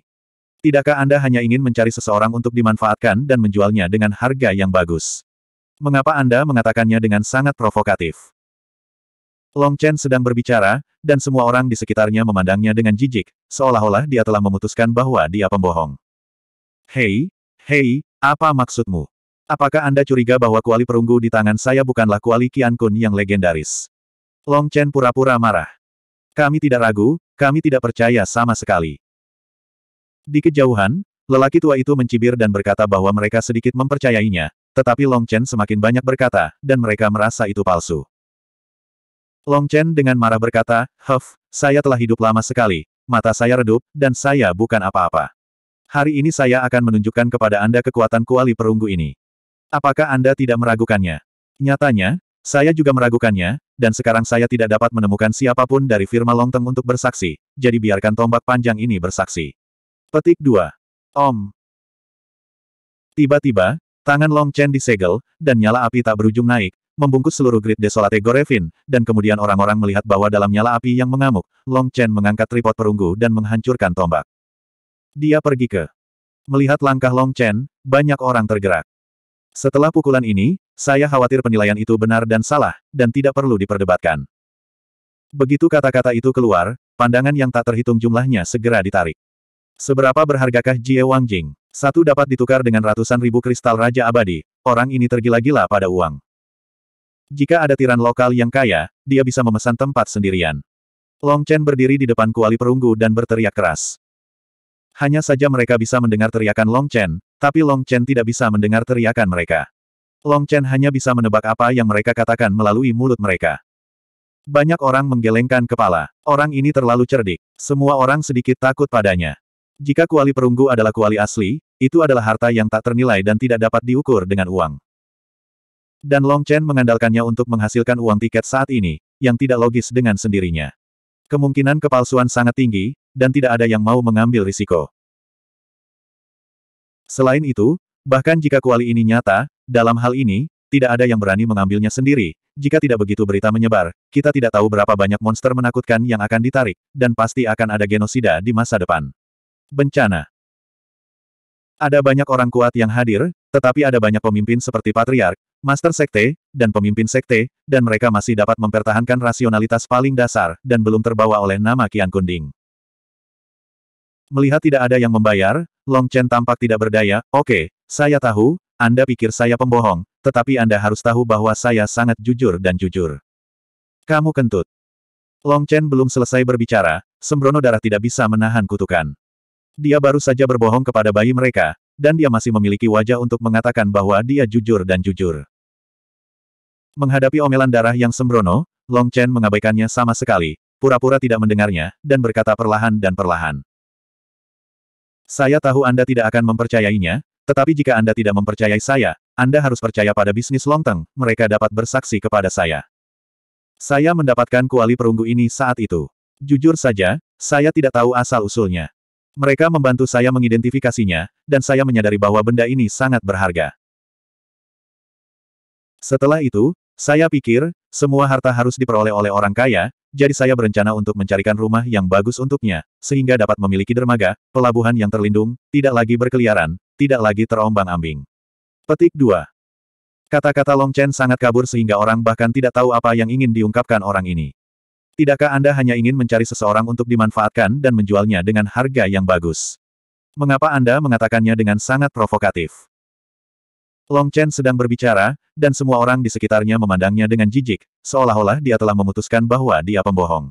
Tidakkah Anda hanya ingin mencari seseorang untuk dimanfaatkan dan menjualnya dengan harga yang bagus? Mengapa Anda mengatakannya dengan sangat provokatif? Long Chen sedang berbicara, dan semua orang di sekitarnya memandangnya dengan jijik, seolah-olah dia telah memutuskan bahwa dia pembohong. Hei, hei, apa maksudmu? Apakah Anda curiga bahwa kuali perunggu di tangan saya bukanlah kuali Qian Kun yang legendaris? Long Chen pura-pura marah. Kami tidak ragu, kami tidak percaya sama sekali. Di kejauhan, lelaki tua itu mencibir dan berkata bahwa mereka sedikit mempercayainya, tetapi Long Chen semakin banyak berkata, dan mereka merasa itu palsu. Long Chen dengan marah berkata, Huff, saya telah hidup lama sekali, mata saya redup, dan saya bukan apa-apa. Hari ini saya akan menunjukkan kepada Anda kekuatan kuali perunggu ini. Apakah Anda tidak meragukannya? Nyatanya, saya juga meragukannya, dan sekarang saya tidak dapat menemukan siapapun dari firma Long Teng untuk bersaksi, jadi biarkan tombak panjang ini bersaksi. Petik 2. Om. Tiba-tiba, tangan Long Chen disegel, dan nyala api tak berujung naik, membungkus seluruh grid desolate Gorevin, dan kemudian orang-orang melihat bahwa dalam nyala api yang mengamuk, Long Chen mengangkat tripod perunggu dan menghancurkan tombak. Dia pergi ke. Melihat langkah Long Chen, banyak orang tergerak. Setelah pukulan ini, saya khawatir penilaian itu benar dan salah, dan tidak perlu diperdebatkan. Begitu kata-kata itu keluar, pandangan yang tak terhitung jumlahnya segera ditarik. Seberapa berhargakah Jie Wangjing? Satu dapat ditukar dengan ratusan ribu kristal Raja Abadi, orang ini tergila-gila pada uang. Jika ada tiran lokal yang kaya, dia bisa memesan tempat sendirian. Long Chen berdiri di depan kuali perunggu dan berteriak keras. Hanya saja mereka bisa mendengar teriakan Long Chen, tapi Long Chen tidak bisa mendengar teriakan mereka. Long Chen hanya bisa menebak apa yang mereka katakan melalui mulut mereka. Banyak orang menggelengkan kepala. Orang ini terlalu cerdik. Semua orang sedikit takut padanya. Jika kuali perunggu adalah kuali asli, itu adalah harta yang tak ternilai dan tidak dapat diukur dengan uang. Dan Long Chen mengandalkannya untuk menghasilkan uang tiket saat ini, yang tidak logis dengan sendirinya. Kemungkinan kepalsuan sangat tinggi, dan tidak ada yang mau mengambil risiko. Selain itu, bahkan jika kuali ini nyata, dalam hal ini, tidak ada yang berani mengambilnya sendiri. Jika tidak begitu berita menyebar, kita tidak tahu berapa banyak monster menakutkan yang akan ditarik, dan pasti akan ada genosida di masa depan. Bencana Ada banyak orang kuat yang hadir, tetapi ada banyak pemimpin seperti Patriark, master sekte, dan pemimpin sekte, dan mereka masih dapat mempertahankan rasionalitas paling dasar, dan belum terbawa oleh nama Kian Kunding. Melihat tidak ada yang membayar, Long Chen tampak tidak berdaya, oke, okay, saya tahu, Anda pikir saya pembohong, tetapi Anda harus tahu bahwa saya sangat jujur dan jujur. Kamu kentut. Long Chen belum selesai berbicara, sembrono darah tidak bisa menahan kutukan. Dia baru saja berbohong kepada bayi mereka, dan dia masih memiliki wajah untuk mengatakan bahwa dia jujur dan jujur. Menghadapi omelan darah yang sembrono, Long Chen mengabaikannya sama sekali, pura-pura tidak mendengarnya, dan berkata perlahan dan perlahan. Saya tahu Anda tidak akan mempercayainya, tetapi jika Anda tidak mempercayai saya, Anda harus percaya pada bisnis Long Teng. mereka dapat bersaksi kepada saya. Saya mendapatkan kuali perunggu ini saat itu. Jujur saja, saya tidak tahu asal-usulnya. Mereka membantu saya mengidentifikasinya, dan saya menyadari bahwa benda ini sangat berharga. Setelah itu, saya pikir, semua harta harus diperoleh oleh orang kaya, jadi saya berencana untuk mencarikan rumah yang bagus untuknya, sehingga dapat memiliki dermaga, pelabuhan yang terlindung, tidak lagi berkeliaran, tidak lagi terombang-ambing. Petik 2. Kata-kata Long Chen sangat kabur sehingga orang bahkan tidak tahu apa yang ingin diungkapkan orang ini. Tidakkah Anda hanya ingin mencari seseorang untuk dimanfaatkan dan menjualnya dengan harga yang bagus? Mengapa Anda mengatakannya dengan sangat provokatif? Long Chen sedang berbicara, dan semua orang di sekitarnya memandangnya dengan jijik, seolah-olah dia telah memutuskan bahwa dia pembohong.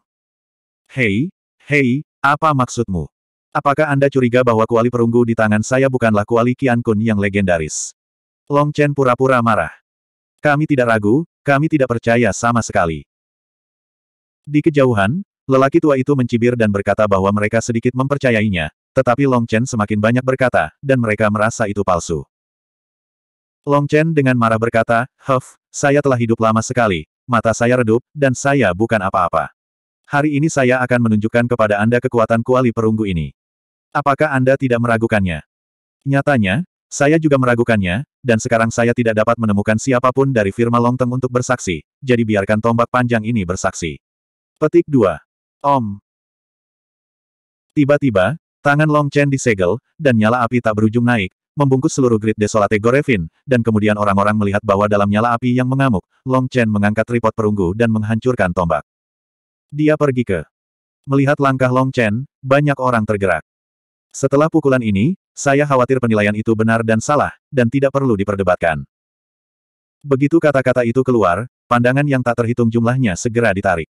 Hei, hei, apa maksudmu? Apakah Anda curiga bahwa kuali perunggu di tangan saya bukanlah kuali Qian Kun yang legendaris? Long Chen pura-pura marah. Kami tidak ragu, kami tidak percaya sama sekali. Di kejauhan, lelaki tua itu mencibir dan berkata bahwa mereka sedikit mempercayainya, tetapi Long Chen semakin banyak berkata, dan mereka merasa itu palsu. Long Chen dengan marah berkata, Huff, saya telah hidup lama sekali, mata saya redup, dan saya bukan apa-apa. Hari ini saya akan menunjukkan kepada Anda kekuatan kuali perunggu ini. Apakah Anda tidak meragukannya? Nyatanya, saya juga meragukannya, dan sekarang saya tidak dapat menemukan siapapun dari firma Longteng untuk bersaksi, jadi biarkan tombak panjang ini bersaksi. Petik 2. Om. Tiba-tiba, tangan Long Chen disegel, dan nyala api tak berujung naik, membungkus seluruh grid desolate Gorevin, dan kemudian orang-orang melihat bahwa dalam nyala api yang mengamuk, Long Chen mengangkat tripod perunggu dan menghancurkan tombak. Dia pergi ke. Melihat langkah Long Chen, banyak orang tergerak. Setelah pukulan ini, saya khawatir penilaian itu benar dan salah, dan tidak perlu diperdebatkan. Begitu kata-kata itu keluar, pandangan yang tak terhitung jumlahnya segera ditarik.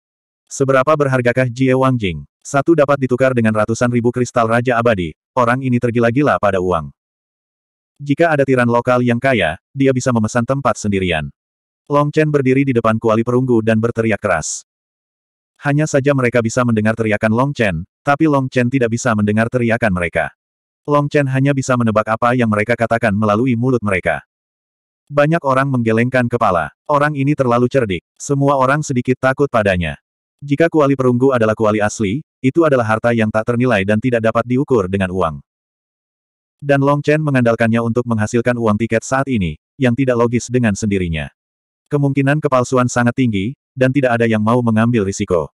Seberapa berhargakah Jie Wangjing? Satu dapat ditukar dengan ratusan ribu kristal Raja Abadi, orang ini tergila-gila pada uang. Jika ada tiran lokal yang kaya, dia bisa memesan tempat sendirian. Long Chen berdiri di depan kuali perunggu dan berteriak keras. Hanya saja mereka bisa mendengar teriakan Long Chen, tapi Long Chen tidak bisa mendengar teriakan mereka. Long Chen hanya bisa menebak apa yang mereka katakan melalui mulut mereka. Banyak orang menggelengkan kepala. Orang ini terlalu cerdik. Semua orang sedikit takut padanya. Jika kuali perunggu adalah kuali asli, itu adalah harta yang tak ternilai dan tidak dapat diukur dengan uang. Dan Long Chen mengandalkannya untuk menghasilkan uang tiket saat ini, yang tidak logis dengan sendirinya. Kemungkinan kepalsuan sangat tinggi, dan tidak ada yang mau mengambil risiko.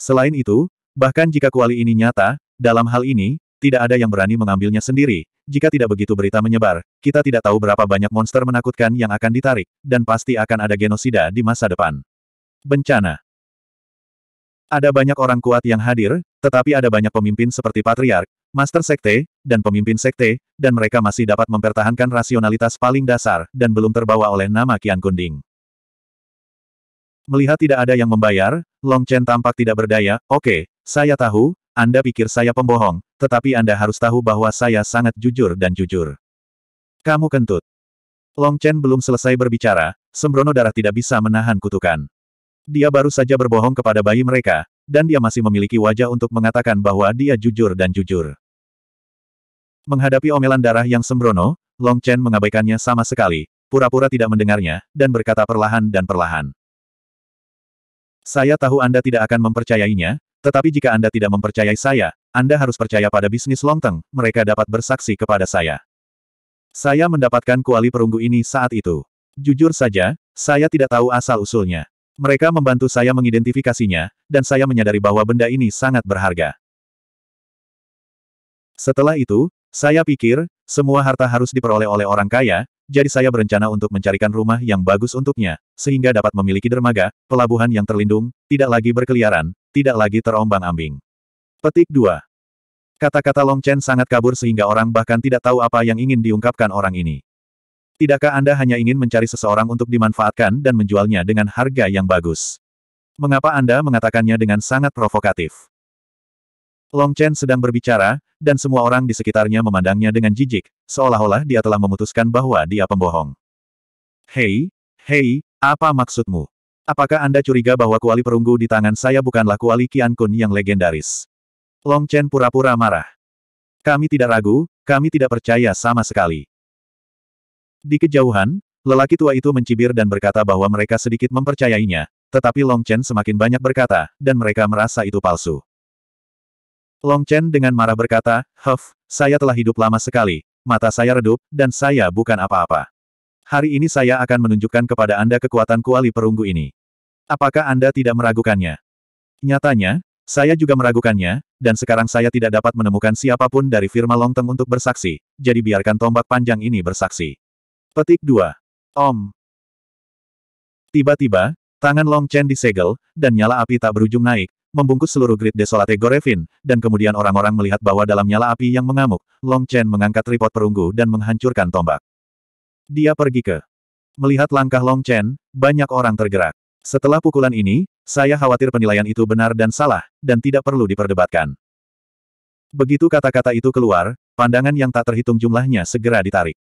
Selain itu, bahkan jika kuali ini nyata, dalam hal ini, tidak ada yang berani mengambilnya sendiri. Jika tidak begitu berita menyebar, kita tidak tahu berapa banyak monster menakutkan yang akan ditarik, dan pasti akan ada genosida di masa depan. Bencana Ada banyak orang kuat yang hadir, tetapi ada banyak pemimpin seperti Patriark, Master Sekte, dan pemimpin Sekte, dan mereka masih dapat mempertahankan rasionalitas paling dasar, dan belum terbawa oleh nama Kian Kunding. Melihat tidak ada yang membayar, Long Chen tampak tidak berdaya, oke, okay, saya tahu, Anda pikir saya pembohong, tetapi Anda harus tahu bahwa saya sangat jujur dan jujur. Kamu kentut. Long Chen belum selesai berbicara, sembrono darah tidak bisa menahan kutukan. Dia baru saja berbohong kepada bayi mereka, dan dia masih memiliki wajah untuk mengatakan bahwa dia jujur dan jujur. Menghadapi omelan darah yang sembrono, Long Chen mengabaikannya sama sekali, pura-pura tidak mendengarnya, dan berkata perlahan dan perlahan. Saya tahu Anda tidak akan mempercayainya, tetapi jika Anda tidak mempercayai saya, Anda harus percaya pada bisnis Long Teng. mereka dapat bersaksi kepada saya. Saya mendapatkan kuali perunggu ini saat itu. Jujur saja, saya tidak tahu asal-usulnya. Mereka membantu saya mengidentifikasinya, dan saya menyadari bahwa benda ini sangat berharga. Setelah itu, saya pikir, semua harta harus diperoleh oleh orang kaya, jadi saya berencana untuk mencarikan rumah yang bagus untuknya, sehingga dapat memiliki dermaga, pelabuhan yang terlindung, tidak lagi berkeliaran, tidak lagi terombang-ambing. Petik 2. Kata-kata Long Chen sangat kabur sehingga orang bahkan tidak tahu apa yang ingin diungkapkan orang ini. Tidakkah Anda hanya ingin mencari seseorang untuk dimanfaatkan dan menjualnya dengan harga yang bagus? Mengapa Anda mengatakannya dengan sangat provokatif? Long Chen sedang berbicara, dan semua orang di sekitarnya memandangnya dengan jijik, seolah-olah dia telah memutuskan bahwa dia pembohong. Hei, hei, apa maksudmu? Apakah Anda curiga bahwa kuali perunggu di tangan saya bukanlah kuali Qian Kun yang legendaris? Long Chen pura-pura marah. Kami tidak ragu, kami tidak percaya sama sekali. Di kejauhan, lelaki tua itu mencibir dan berkata bahwa mereka sedikit mempercayainya, tetapi Long Chen semakin banyak berkata, dan mereka merasa itu palsu. Long Chen dengan marah berkata, Huff, saya telah hidup lama sekali, mata saya redup, dan saya bukan apa-apa. Hari ini saya akan menunjukkan kepada Anda kekuatan kuali perunggu ini. Apakah Anda tidak meragukannya? Nyatanya, saya juga meragukannya, dan sekarang saya tidak dapat menemukan siapapun dari firma Longteng untuk bersaksi, jadi biarkan tombak panjang ini bersaksi. Petik 2. Om. Tiba-tiba, tangan Long Chen disegel, dan nyala api tak berujung naik, membungkus seluruh grid desolate Gorevin, dan kemudian orang-orang melihat bahwa dalam nyala api yang mengamuk, Long Chen mengangkat tripod perunggu dan menghancurkan tombak. Dia pergi ke. Melihat langkah Long Chen, banyak orang tergerak. Setelah pukulan ini, saya khawatir penilaian itu benar dan salah, dan tidak perlu diperdebatkan. Begitu kata-kata itu keluar, pandangan yang tak terhitung jumlahnya segera ditarik.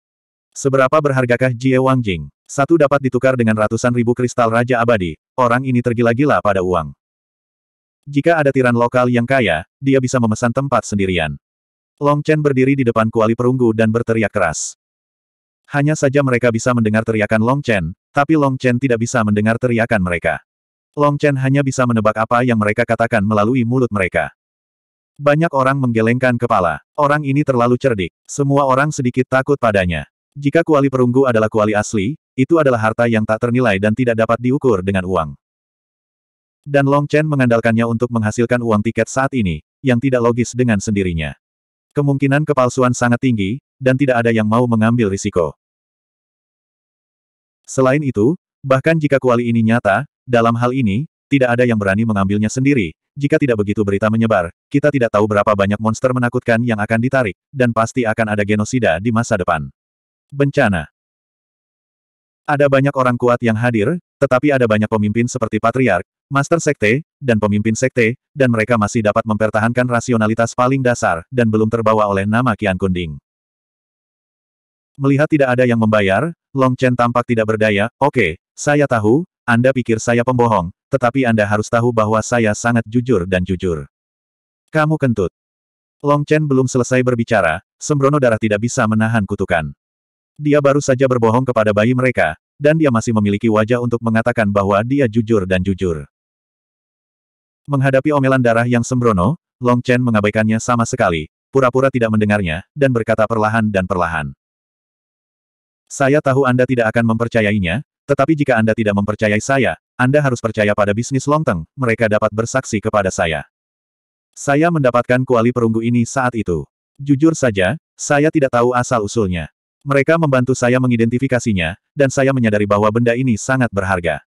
Seberapa berhargakah Jie Jing? Satu dapat ditukar dengan ratusan ribu kristal Raja Abadi, orang ini tergila-gila pada uang. Jika ada tiran lokal yang kaya, dia bisa memesan tempat sendirian. Long Chen berdiri di depan kuali perunggu dan berteriak keras. Hanya saja mereka bisa mendengar teriakan Long Chen, tapi Long Chen tidak bisa mendengar teriakan mereka. Long Chen hanya bisa menebak apa yang mereka katakan melalui mulut mereka. Banyak orang menggelengkan kepala. Orang ini terlalu cerdik. Semua orang sedikit takut padanya. Jika kuali perunggu adalah kuali asli, itu adalah harta yang tak ternilai dan tidak dapat diukur dengan uang. Dan Long Chen mengandalkannya untuk menghasilkan uang tiket saat ini, yang tidak logis dengan sendirinya. Kemungkinan kepalsuan sangat tinggi, dan tidak ada yang mau mengambil risiko. Selain itu, bahkan jika kuali ini nyata, dalam hal ini, tidak ada yang berani mengambilnya sendiri. Jika tidak begitu berita menyebar, kita tidak tahu berapa banyak monster menakutkan yang akan ditarik, dan pasti akan ada genosida di masa depan. Bencana Ada banyak orang kuat yang hadir, tetapi ada banyak pemimpin seperti Patriark, Master Sekte, dan pemimpin Sekte, dan mereka masih dapat mempertahankan rasionalitas paling dasar, dan belum terbawa oleh nama Kian Kunding. Melihat tidak ada yang membayar, Long Chen tampak tidak berdaya, oke, okay, saya tahu, Anda pikir saya pembohong, tetapi Anda harus tahu bahwa saya sangat jujur dan jujur. Kamu kentut. Long Chen belum selesai berbicara, sembrono darah tidak bisa menahan kutukan. Dia baru saja berbohong kepada bayi mereka, dan dia masih memiliki wajah untuk mengatakan bahwa dia jujur dan jujur. Menghadapi omelan darah yang sembrono, Long Chen mengabaikannya sama sekali, pura-pura tidak mendengarnya, dan berkata perlahan dan perlahan. Saya tahu Anda tidak akan mempercayainya, tetapi jika Anda tidak mempercayai saya, Anda harus percaya pada bisnis Longteng, mereka dapat bersaksi kepada saya. Saya mendapatkan kuali perunggu ini saat itu. Jujur saja, saya tidak tahu asal-usulnya. Mereka membantu saya mengidentifikasinya, dan saya menyadari bahwa benda ini sangat berharga.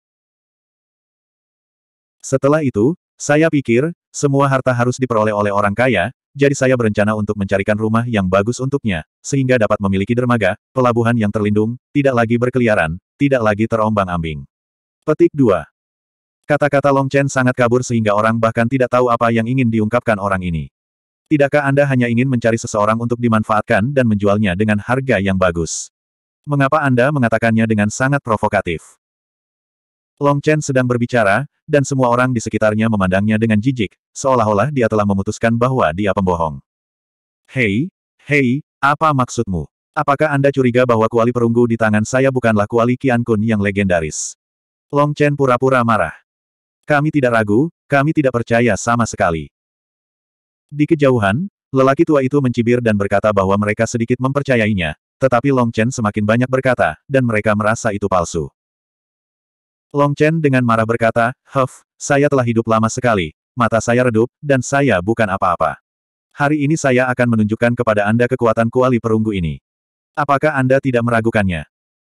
Setelah itu, saya pikir, semua harta harus diperoleh oleh orang kaya, jadi saya berencana untuk mencarikan rumah yang bagus untuknya, sehingga dapat memiliki dermaga, pelabuhan yang terlindung, tidak lagi berkeliaran, tidak lagi terombang-ambing. Petik 2. Kata-kata Long Chen sangat kabur sehingga orang bahkan tidak tahu apa yang ingin diungkapkan orang ini. Tidakkah Anda hanya ingin mencari seseorang untuk dimanfaatkan dan menjualnya dengan harga yang bagus? Mengapa Anda mengatakannya dengan sangat provokatif? Long Chen sedang berbicara, dan semua orang di sekitarnya memandangnya dengan jijik, seolah-olah dia telah memutuskan bahwa dia pembohong. Hei, hei, apa maksudmu? Apakah Anda curiga bahwa kuali perunggu di tangan saya bukanlah kuali Qian Kun yang legendaris? Long Chen pura-pura marah. Kami tidak ragu, kami tidak percaya sama sekali. Di kejauhan, lelaki tua itu mencibir dan berkata bahwa mereka sedikit mempercayainya, tetapi Long Chen semakin banyak berkata, dan mereka merasa itu palsu. Long Chen dengan marah berkata, Huff, saya telah hidup lama sekali, mata saya redup, dan saya bukan apa-apa. Hari ini saya akan menunjukkan kepada Anda kekuatan kuali perunggu ini. Apakah Anda tidak meragukannya?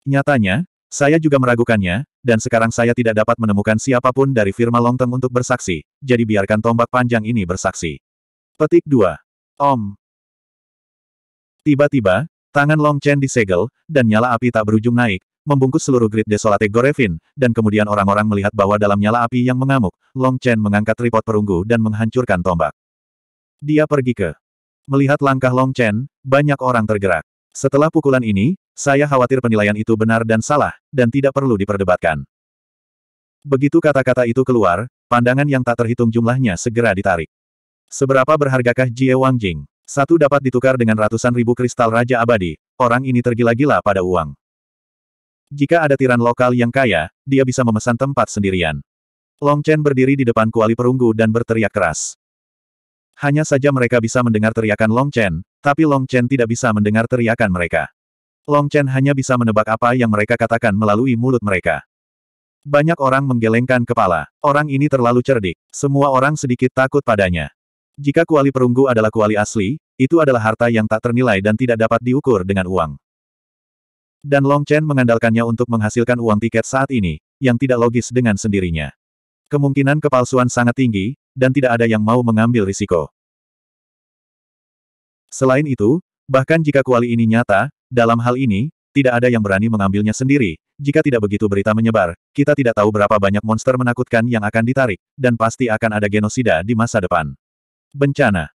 Nyatanya, saya juga meragukannya, dan sekarang saya tidak dapat menemukan siapapun dari firma Longteng untuk bersaksi, jadi biarkan tombak panjang ini bersaksi. Petik 2. Om. Tiba-tiba, tangan Long Chen disegel, dan nyala api tak berujung naik, membungkus seluruh grid desolate Gorevin, dan kemudian orang-orang melihat bahwa dalam nyala api yang mengamuk, Long Chen mengangkat tripod perunggu dan menghancurkan tombak. Dia pergi ke. Melihat langkah Long Chen, banyak orang tergerak. Setelah pukulan ini, saya khawatir penilaian itu benar dan salah, dan tidak perlu diperdebatkan. Begitu kata-kata itu keluar, pandangan yang tak terhitung jumlahnya segera ditarik. Seberapa berhargakah Jie Jing? Satu dapat ditukar dengan ratusan ribu kristal Raja Abadi, orang ini tergila-gila pada uang. Jika ada tiran lokal yang kaya, dia bisa memesan tempat sendirian. Long Chen berdiri di depan kuali perunggu dan berteriak keras. Hanya saja mereka bisa mendengar teriakan Long Chen, tapi Long Chen tidak bisa mendengar teriakan mereka. Long Chen hanya bisa menebak apa yang mereka katakan melalui mulut mereka. Banyak orang menggelengkan kepala. Orang ini terlalu cerdik. Semua orang sedikit takut padanya. Jika kuali perunggu adalah kuali asli, itu adalah harta yang tak ternilai dan tidak dapat diukur dengan uang. Dan Long Chen mengandalkannya untuk menghasilkan uang tiket saat ini, yang tidak logis dengan sendirinya. Kemungkinan kepalsuan sangat tinggi, dan tidak ada yang mau mengambil risiko. Selain itu, bahkan jika kuali ini nyata, dalam hal ini, tidak ada yang berani mengambilnya sendiri. Jika tidak begitu berita menyebar, kita tidak tahu berapa banyak monster menakutkan yang akan ditarik, dan pasti akan ada genosida di masa depan. Bencana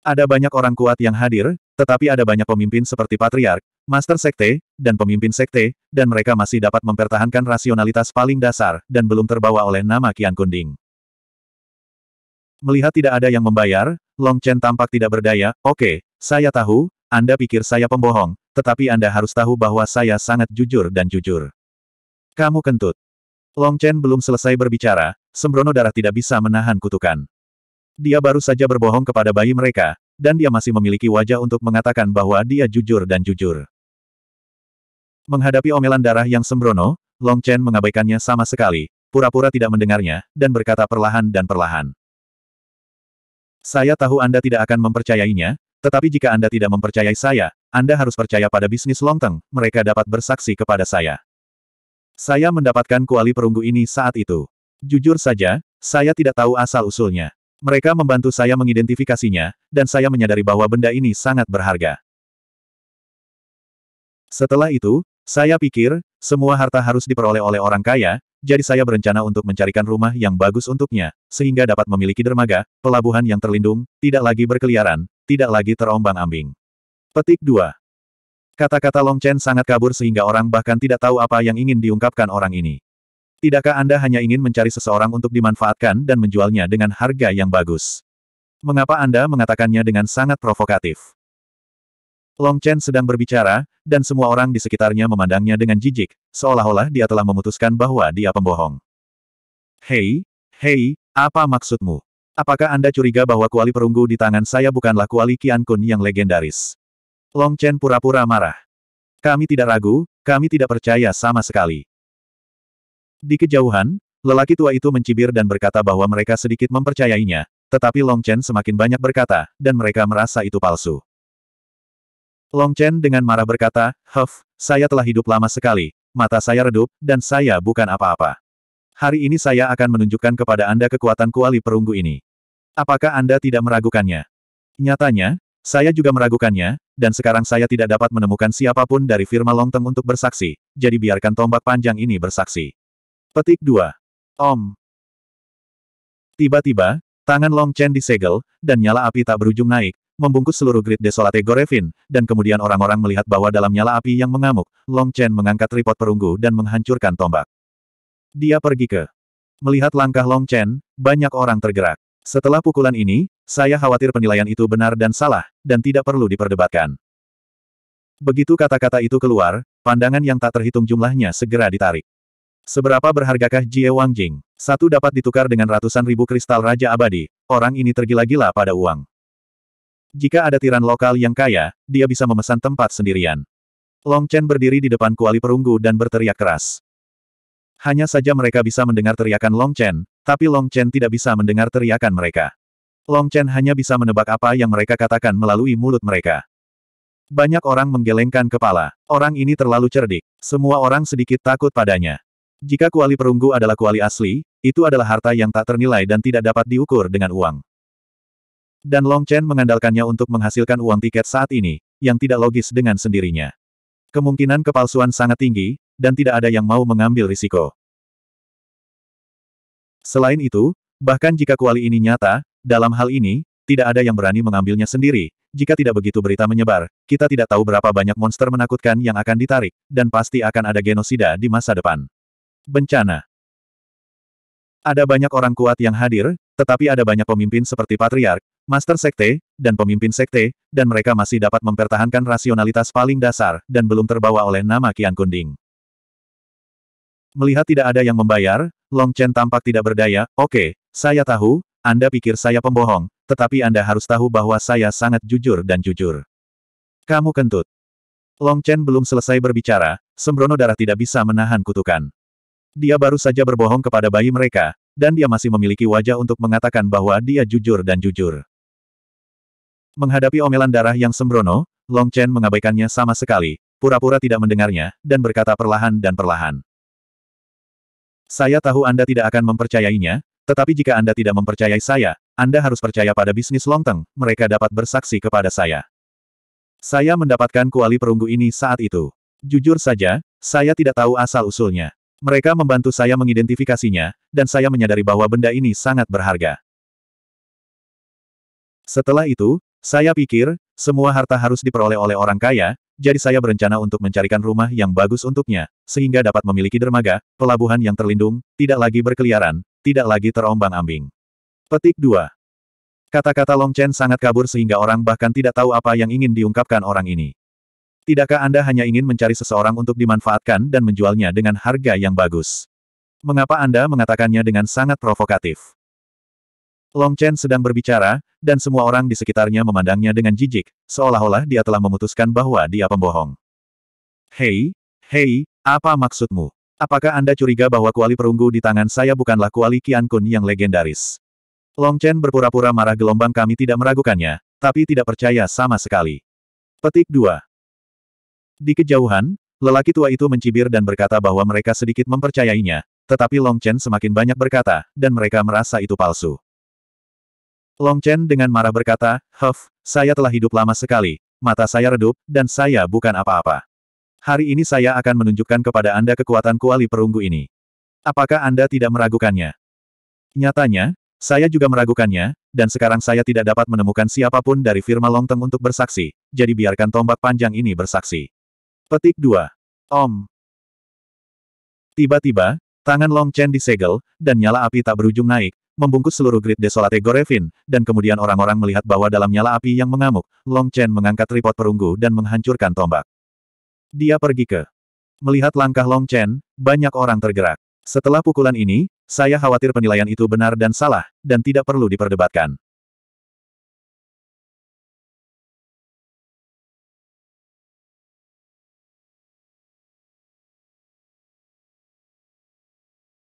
Ada banyak orang kuat yang hadir, tetapi ada banyak pemimpin seperti Patriark, Master Sekte, dan pemimpin Sekte, dan mereka masih dapat mempertahankan rasionalitas paling dasar, dan belum terbawa oleh nama Kian Kunding. Melihat tidak ada yang membayar, Long Chen tampak tidak berdaya, oke, okay, saya tahu, Anda pikir saya pembohong, tetapi Anda harus tahu bahwa saya sangat jujur dan jujur. Kamu kentut. Long Chen belum selesai berbicara, sembrono darah tidak bisa menahan kutukan. Dia baru saja berbohong kepada bayi mereka, dan dia masih memiliki wajah untuk mengatakan bahwa dia jujur dan jujur. Menghadapi omelan darah yang sembrono, Long Chen mengabaikannya sama sekali, pura-pura tidak mendengarnya, dan berkata perlahan dan perlahan. Saya tahu Anda tidak akan mempercayainya, tetapi jika Anda tidak mempercayai saya, Anda harus percaya pada bisnis Long Teng. mereka dapat bersaksi kepada saya. Saya mendapatkan kuali perunggu ini saat itu. Jujur saja, saya tidak tahu asal-usulnya. Mereka membantu saya mengidentifikasinya, dan saya menyadari bahwa benda ini sangat berharga. Setelah itu, saya pikir, semua harta harus diperoleh oleh orang kaya, jadi saya berencana untuk mencarikan rumah yang bagus untuknya, sehingga dapat memiliki dermaga, pelabuhan yang terlindung, tidak lagi berkeliaran, tidak lagi terombang-ambing. Petik 2. Kata-kata Long Chen sangat kabur sehingga orang bahkan tidak tahu apa yang ingin diungkapkan orang ini. Tidakkah Anda hanya ingin mencari seseorang untuk dimanfaatkan dan menjualnya dengan harga yang bagus? Mengapa Anda mengatakannya dengan sangat provokatif? Long Chen sedang berbicara, dan semua orang di sekitarnya memandangnya dengan jijik, seolah-olah dia telah memutuskan bahwa dia pembohong. Hei, hei, apa maksudmu? Apakah Anda curiga bahwa kuali perunggu di tangan saya bukanlah kuali Qian Kun yang legendaris? Long Chen pura-pura marah. Kami tidak ragu, kami tidak percaya sama sekali. Di kejauhan, lelaki tua itu mencibir dan berkata bahwa mereka sedikit mempercayainya, tetapi Long Chen semakin banyak berkata, dan mereka merasa itu palsu. Long Chen dengan marah berkata, Huff, saya telah hidup lama sekali, mata saya redup, dan saya bukan apa-apa. Hari ini saya akan menunjukkan kepada Anda kekuatan kuali perunggu ini. Apakah Anda tidak meragukannya? Nyatanya, saya juga meragukannya, dan sekarang saya tidak dapat menemukan siapapun dari firma Longteng untuk bersaksi, jadi biarkan tombak panjang ini bersaksi. Petik 2. Om. Tiba-tiba, tangan Long Chen disegel, dan nyala api tak berujung naik, membungkus seluruh grid desolate Gorevin, dan kemudian orang-orang melihat bahwa dalam nyala api yang mengamuk, Long Chen mengangkat tripod perunggu dan menghancurkan tombak. Dia pergi ke. Melihat langkah Long Chen, banyak orang tergerak. Setelah pukulan ini, saya khawatir penilaian itu benar dan salah, dan tidak perlu diperdebatkan. Begitu kata-kata itu keluar, pandangan yang tak terhitung jumlahnya segera ditarik. Seberapa berhargakah Jie Wangjing? Satu dapat ditukar dengan ratusan ribu kristal Raja Abadi, orang ini tergila-gila pada uang. Jika ada tiran lokal yang kaya, dia bisa memesan tempat sendirian. Long Chen berdiri di depan kuali perunggu dan berteriak keras. Hanya saja mereka bisa mendengar teriakan Long Chen, tapi Long Chen tidak bisa mendengar teriakan mereka. Long Chen hanya bisa menebak apa yang mereka katakan melalui mulut mereka. Banyak orang menggelengkan kepala. Orang ini terlalu cerdik. Semua orang sedikit takut padanya. Jika kuali perunggu adalah kuali asli, itu adalah harta yang tak ternilai dan tidak dapat diukur dengan uang. Dan Long Chen mengandalkannya untuk menghasilkan uang tiket saat ini, yang tidak logis dengan sendirinya. Kemungkinan kepalsuan sangat tinggi, dan tidak ada yang mau mengambil risiko. Selain itu, bahkan jika kuali ini nyata, dalam hal ini, tidak ada yang berani mengambilnya sendiri. Jika tidak begitu berita menyebar, kita tidak tahu berapa banyak monster menakutkan yang akan ditarik, dan pasti akan ada genosida di masa depan. Bencana Ada banyak orang kuat yang hadir, tetapi ada banyak pemimpin seperti Patriark, Master Sekte, dan pemimpin Sekte, dan mereka masih dapat mempertahankan rasionalitas paling dasar, dan belum terbawa oleh nama Kian Kunding. Melihat tidak ada yang membayar, Long Chen tampak tidak berdaya, oke, okay, saya tahu, Anda pikir saya pembohong, tetapi Anda harus tahu bahwa saya sangat jujur dan jujur. Kamu kentut. Long Chen belum selesai berbicara, sembrono darah tidak bisa menahan kutukan. Dia baru saja berbohong kepada bayi mereka, dan dia masih memiliki wajah untuk mengatakan bahwa dia jujur dan jujur. Menghadapi omelan darah yang sembrono, Long Chen mengabaikannya sama sekali, pura-pura tidak mendengarnya, dan berkata perlahan dan perlahan. Saya tahu Anda tidak akan mempercayainya, tetapi jika Anda tidak mempercayai saya, Anda harus percaya pada bisnis Long Teng, mereka dapat bersaksi kepada saya. Saya mendapatkan kuali perunggu ini saat itu. Jujur saja, saya tidak tahu asal-usulnya. Mereka membantu saya mengidentifikasinya, dan saya menyadari bahwa benda ini sangat berharga. Setelah itu, saya pikir, semua harta harus diperoleh oleh orang kaya, jadi saya berencana untuk mencarikan rumah yang bagus untuknya, sehingga dapat memiliki dermaga, pelabuhan yang terlindung, tidak lagi berkeliaran, tidak lagi terombang-ambing. Petik 2. Kata-kata Long Chen sangat kabur sehingga orang bahkan tidak tahu apa yang ingin diungkapkan orang ini. Tidakkah Anda hanya ingin mencari seseorang untuk dimanfaatkan dan menjualnya dengan harga yang bagus? Mengapa Anda mengatakannya dengan sangat provokatif? Long Chen sedang berbicara, dan semua orang di sekitarnya memandangnya dengan jijik, seolah-olah dia telah memutuskan bahwa dia pembohong. Hei, hei, apa maksudmu? Apakah Anda curiga bahwa kuali perunggu di tangan saya bukanlah kuali Qian Kun yang legendaris? Long Chen berpura-pura marah gelombang kami tidak meragukannya, tapi tidak percaya sama sekali. Petik 2. Di kejauhan, lelaki tua itu mencibir dan berkata bahwa mereka sedikit mempercayainya, tetapi Long Chen semakin banyak berkata, dan mereka merasa itu palsu. Long Chen dengan marah berkata, Huff, saya telah hidup lama sekali, mata saya redup, dan saya bukan apa-apa. Hari ini saya akan menunjukkan kepada Anda kekuatan kuali perunggu ini. Apakah Anda tidak meragukannya? Nyatanya, saya juga meragukannya, dan sekarang saya tidak dapat menemukan siapapun dari firma Longteng untuk bersaksi, jadi biarkan tombak panjang ini bersaksi. Petik 2. Om. Tiba-tiba, tangan Long Chen disegel, dan nyala api tak berujung naik, membungkus seluruh grid desolate Gorevin, dan kemudian orang-orang melihat bahwa dalam nyala api yang mengamuk, Long Chen mengangkat tripod perunggu dan menghancurkan tombak. Dia pergi ke. Melihat langkah Long Chen, banyak orang tergerak. Setelah pukulan ini, saya khawatir penilaian itu benar dan salah, dan tidak perlu diperdebatkan.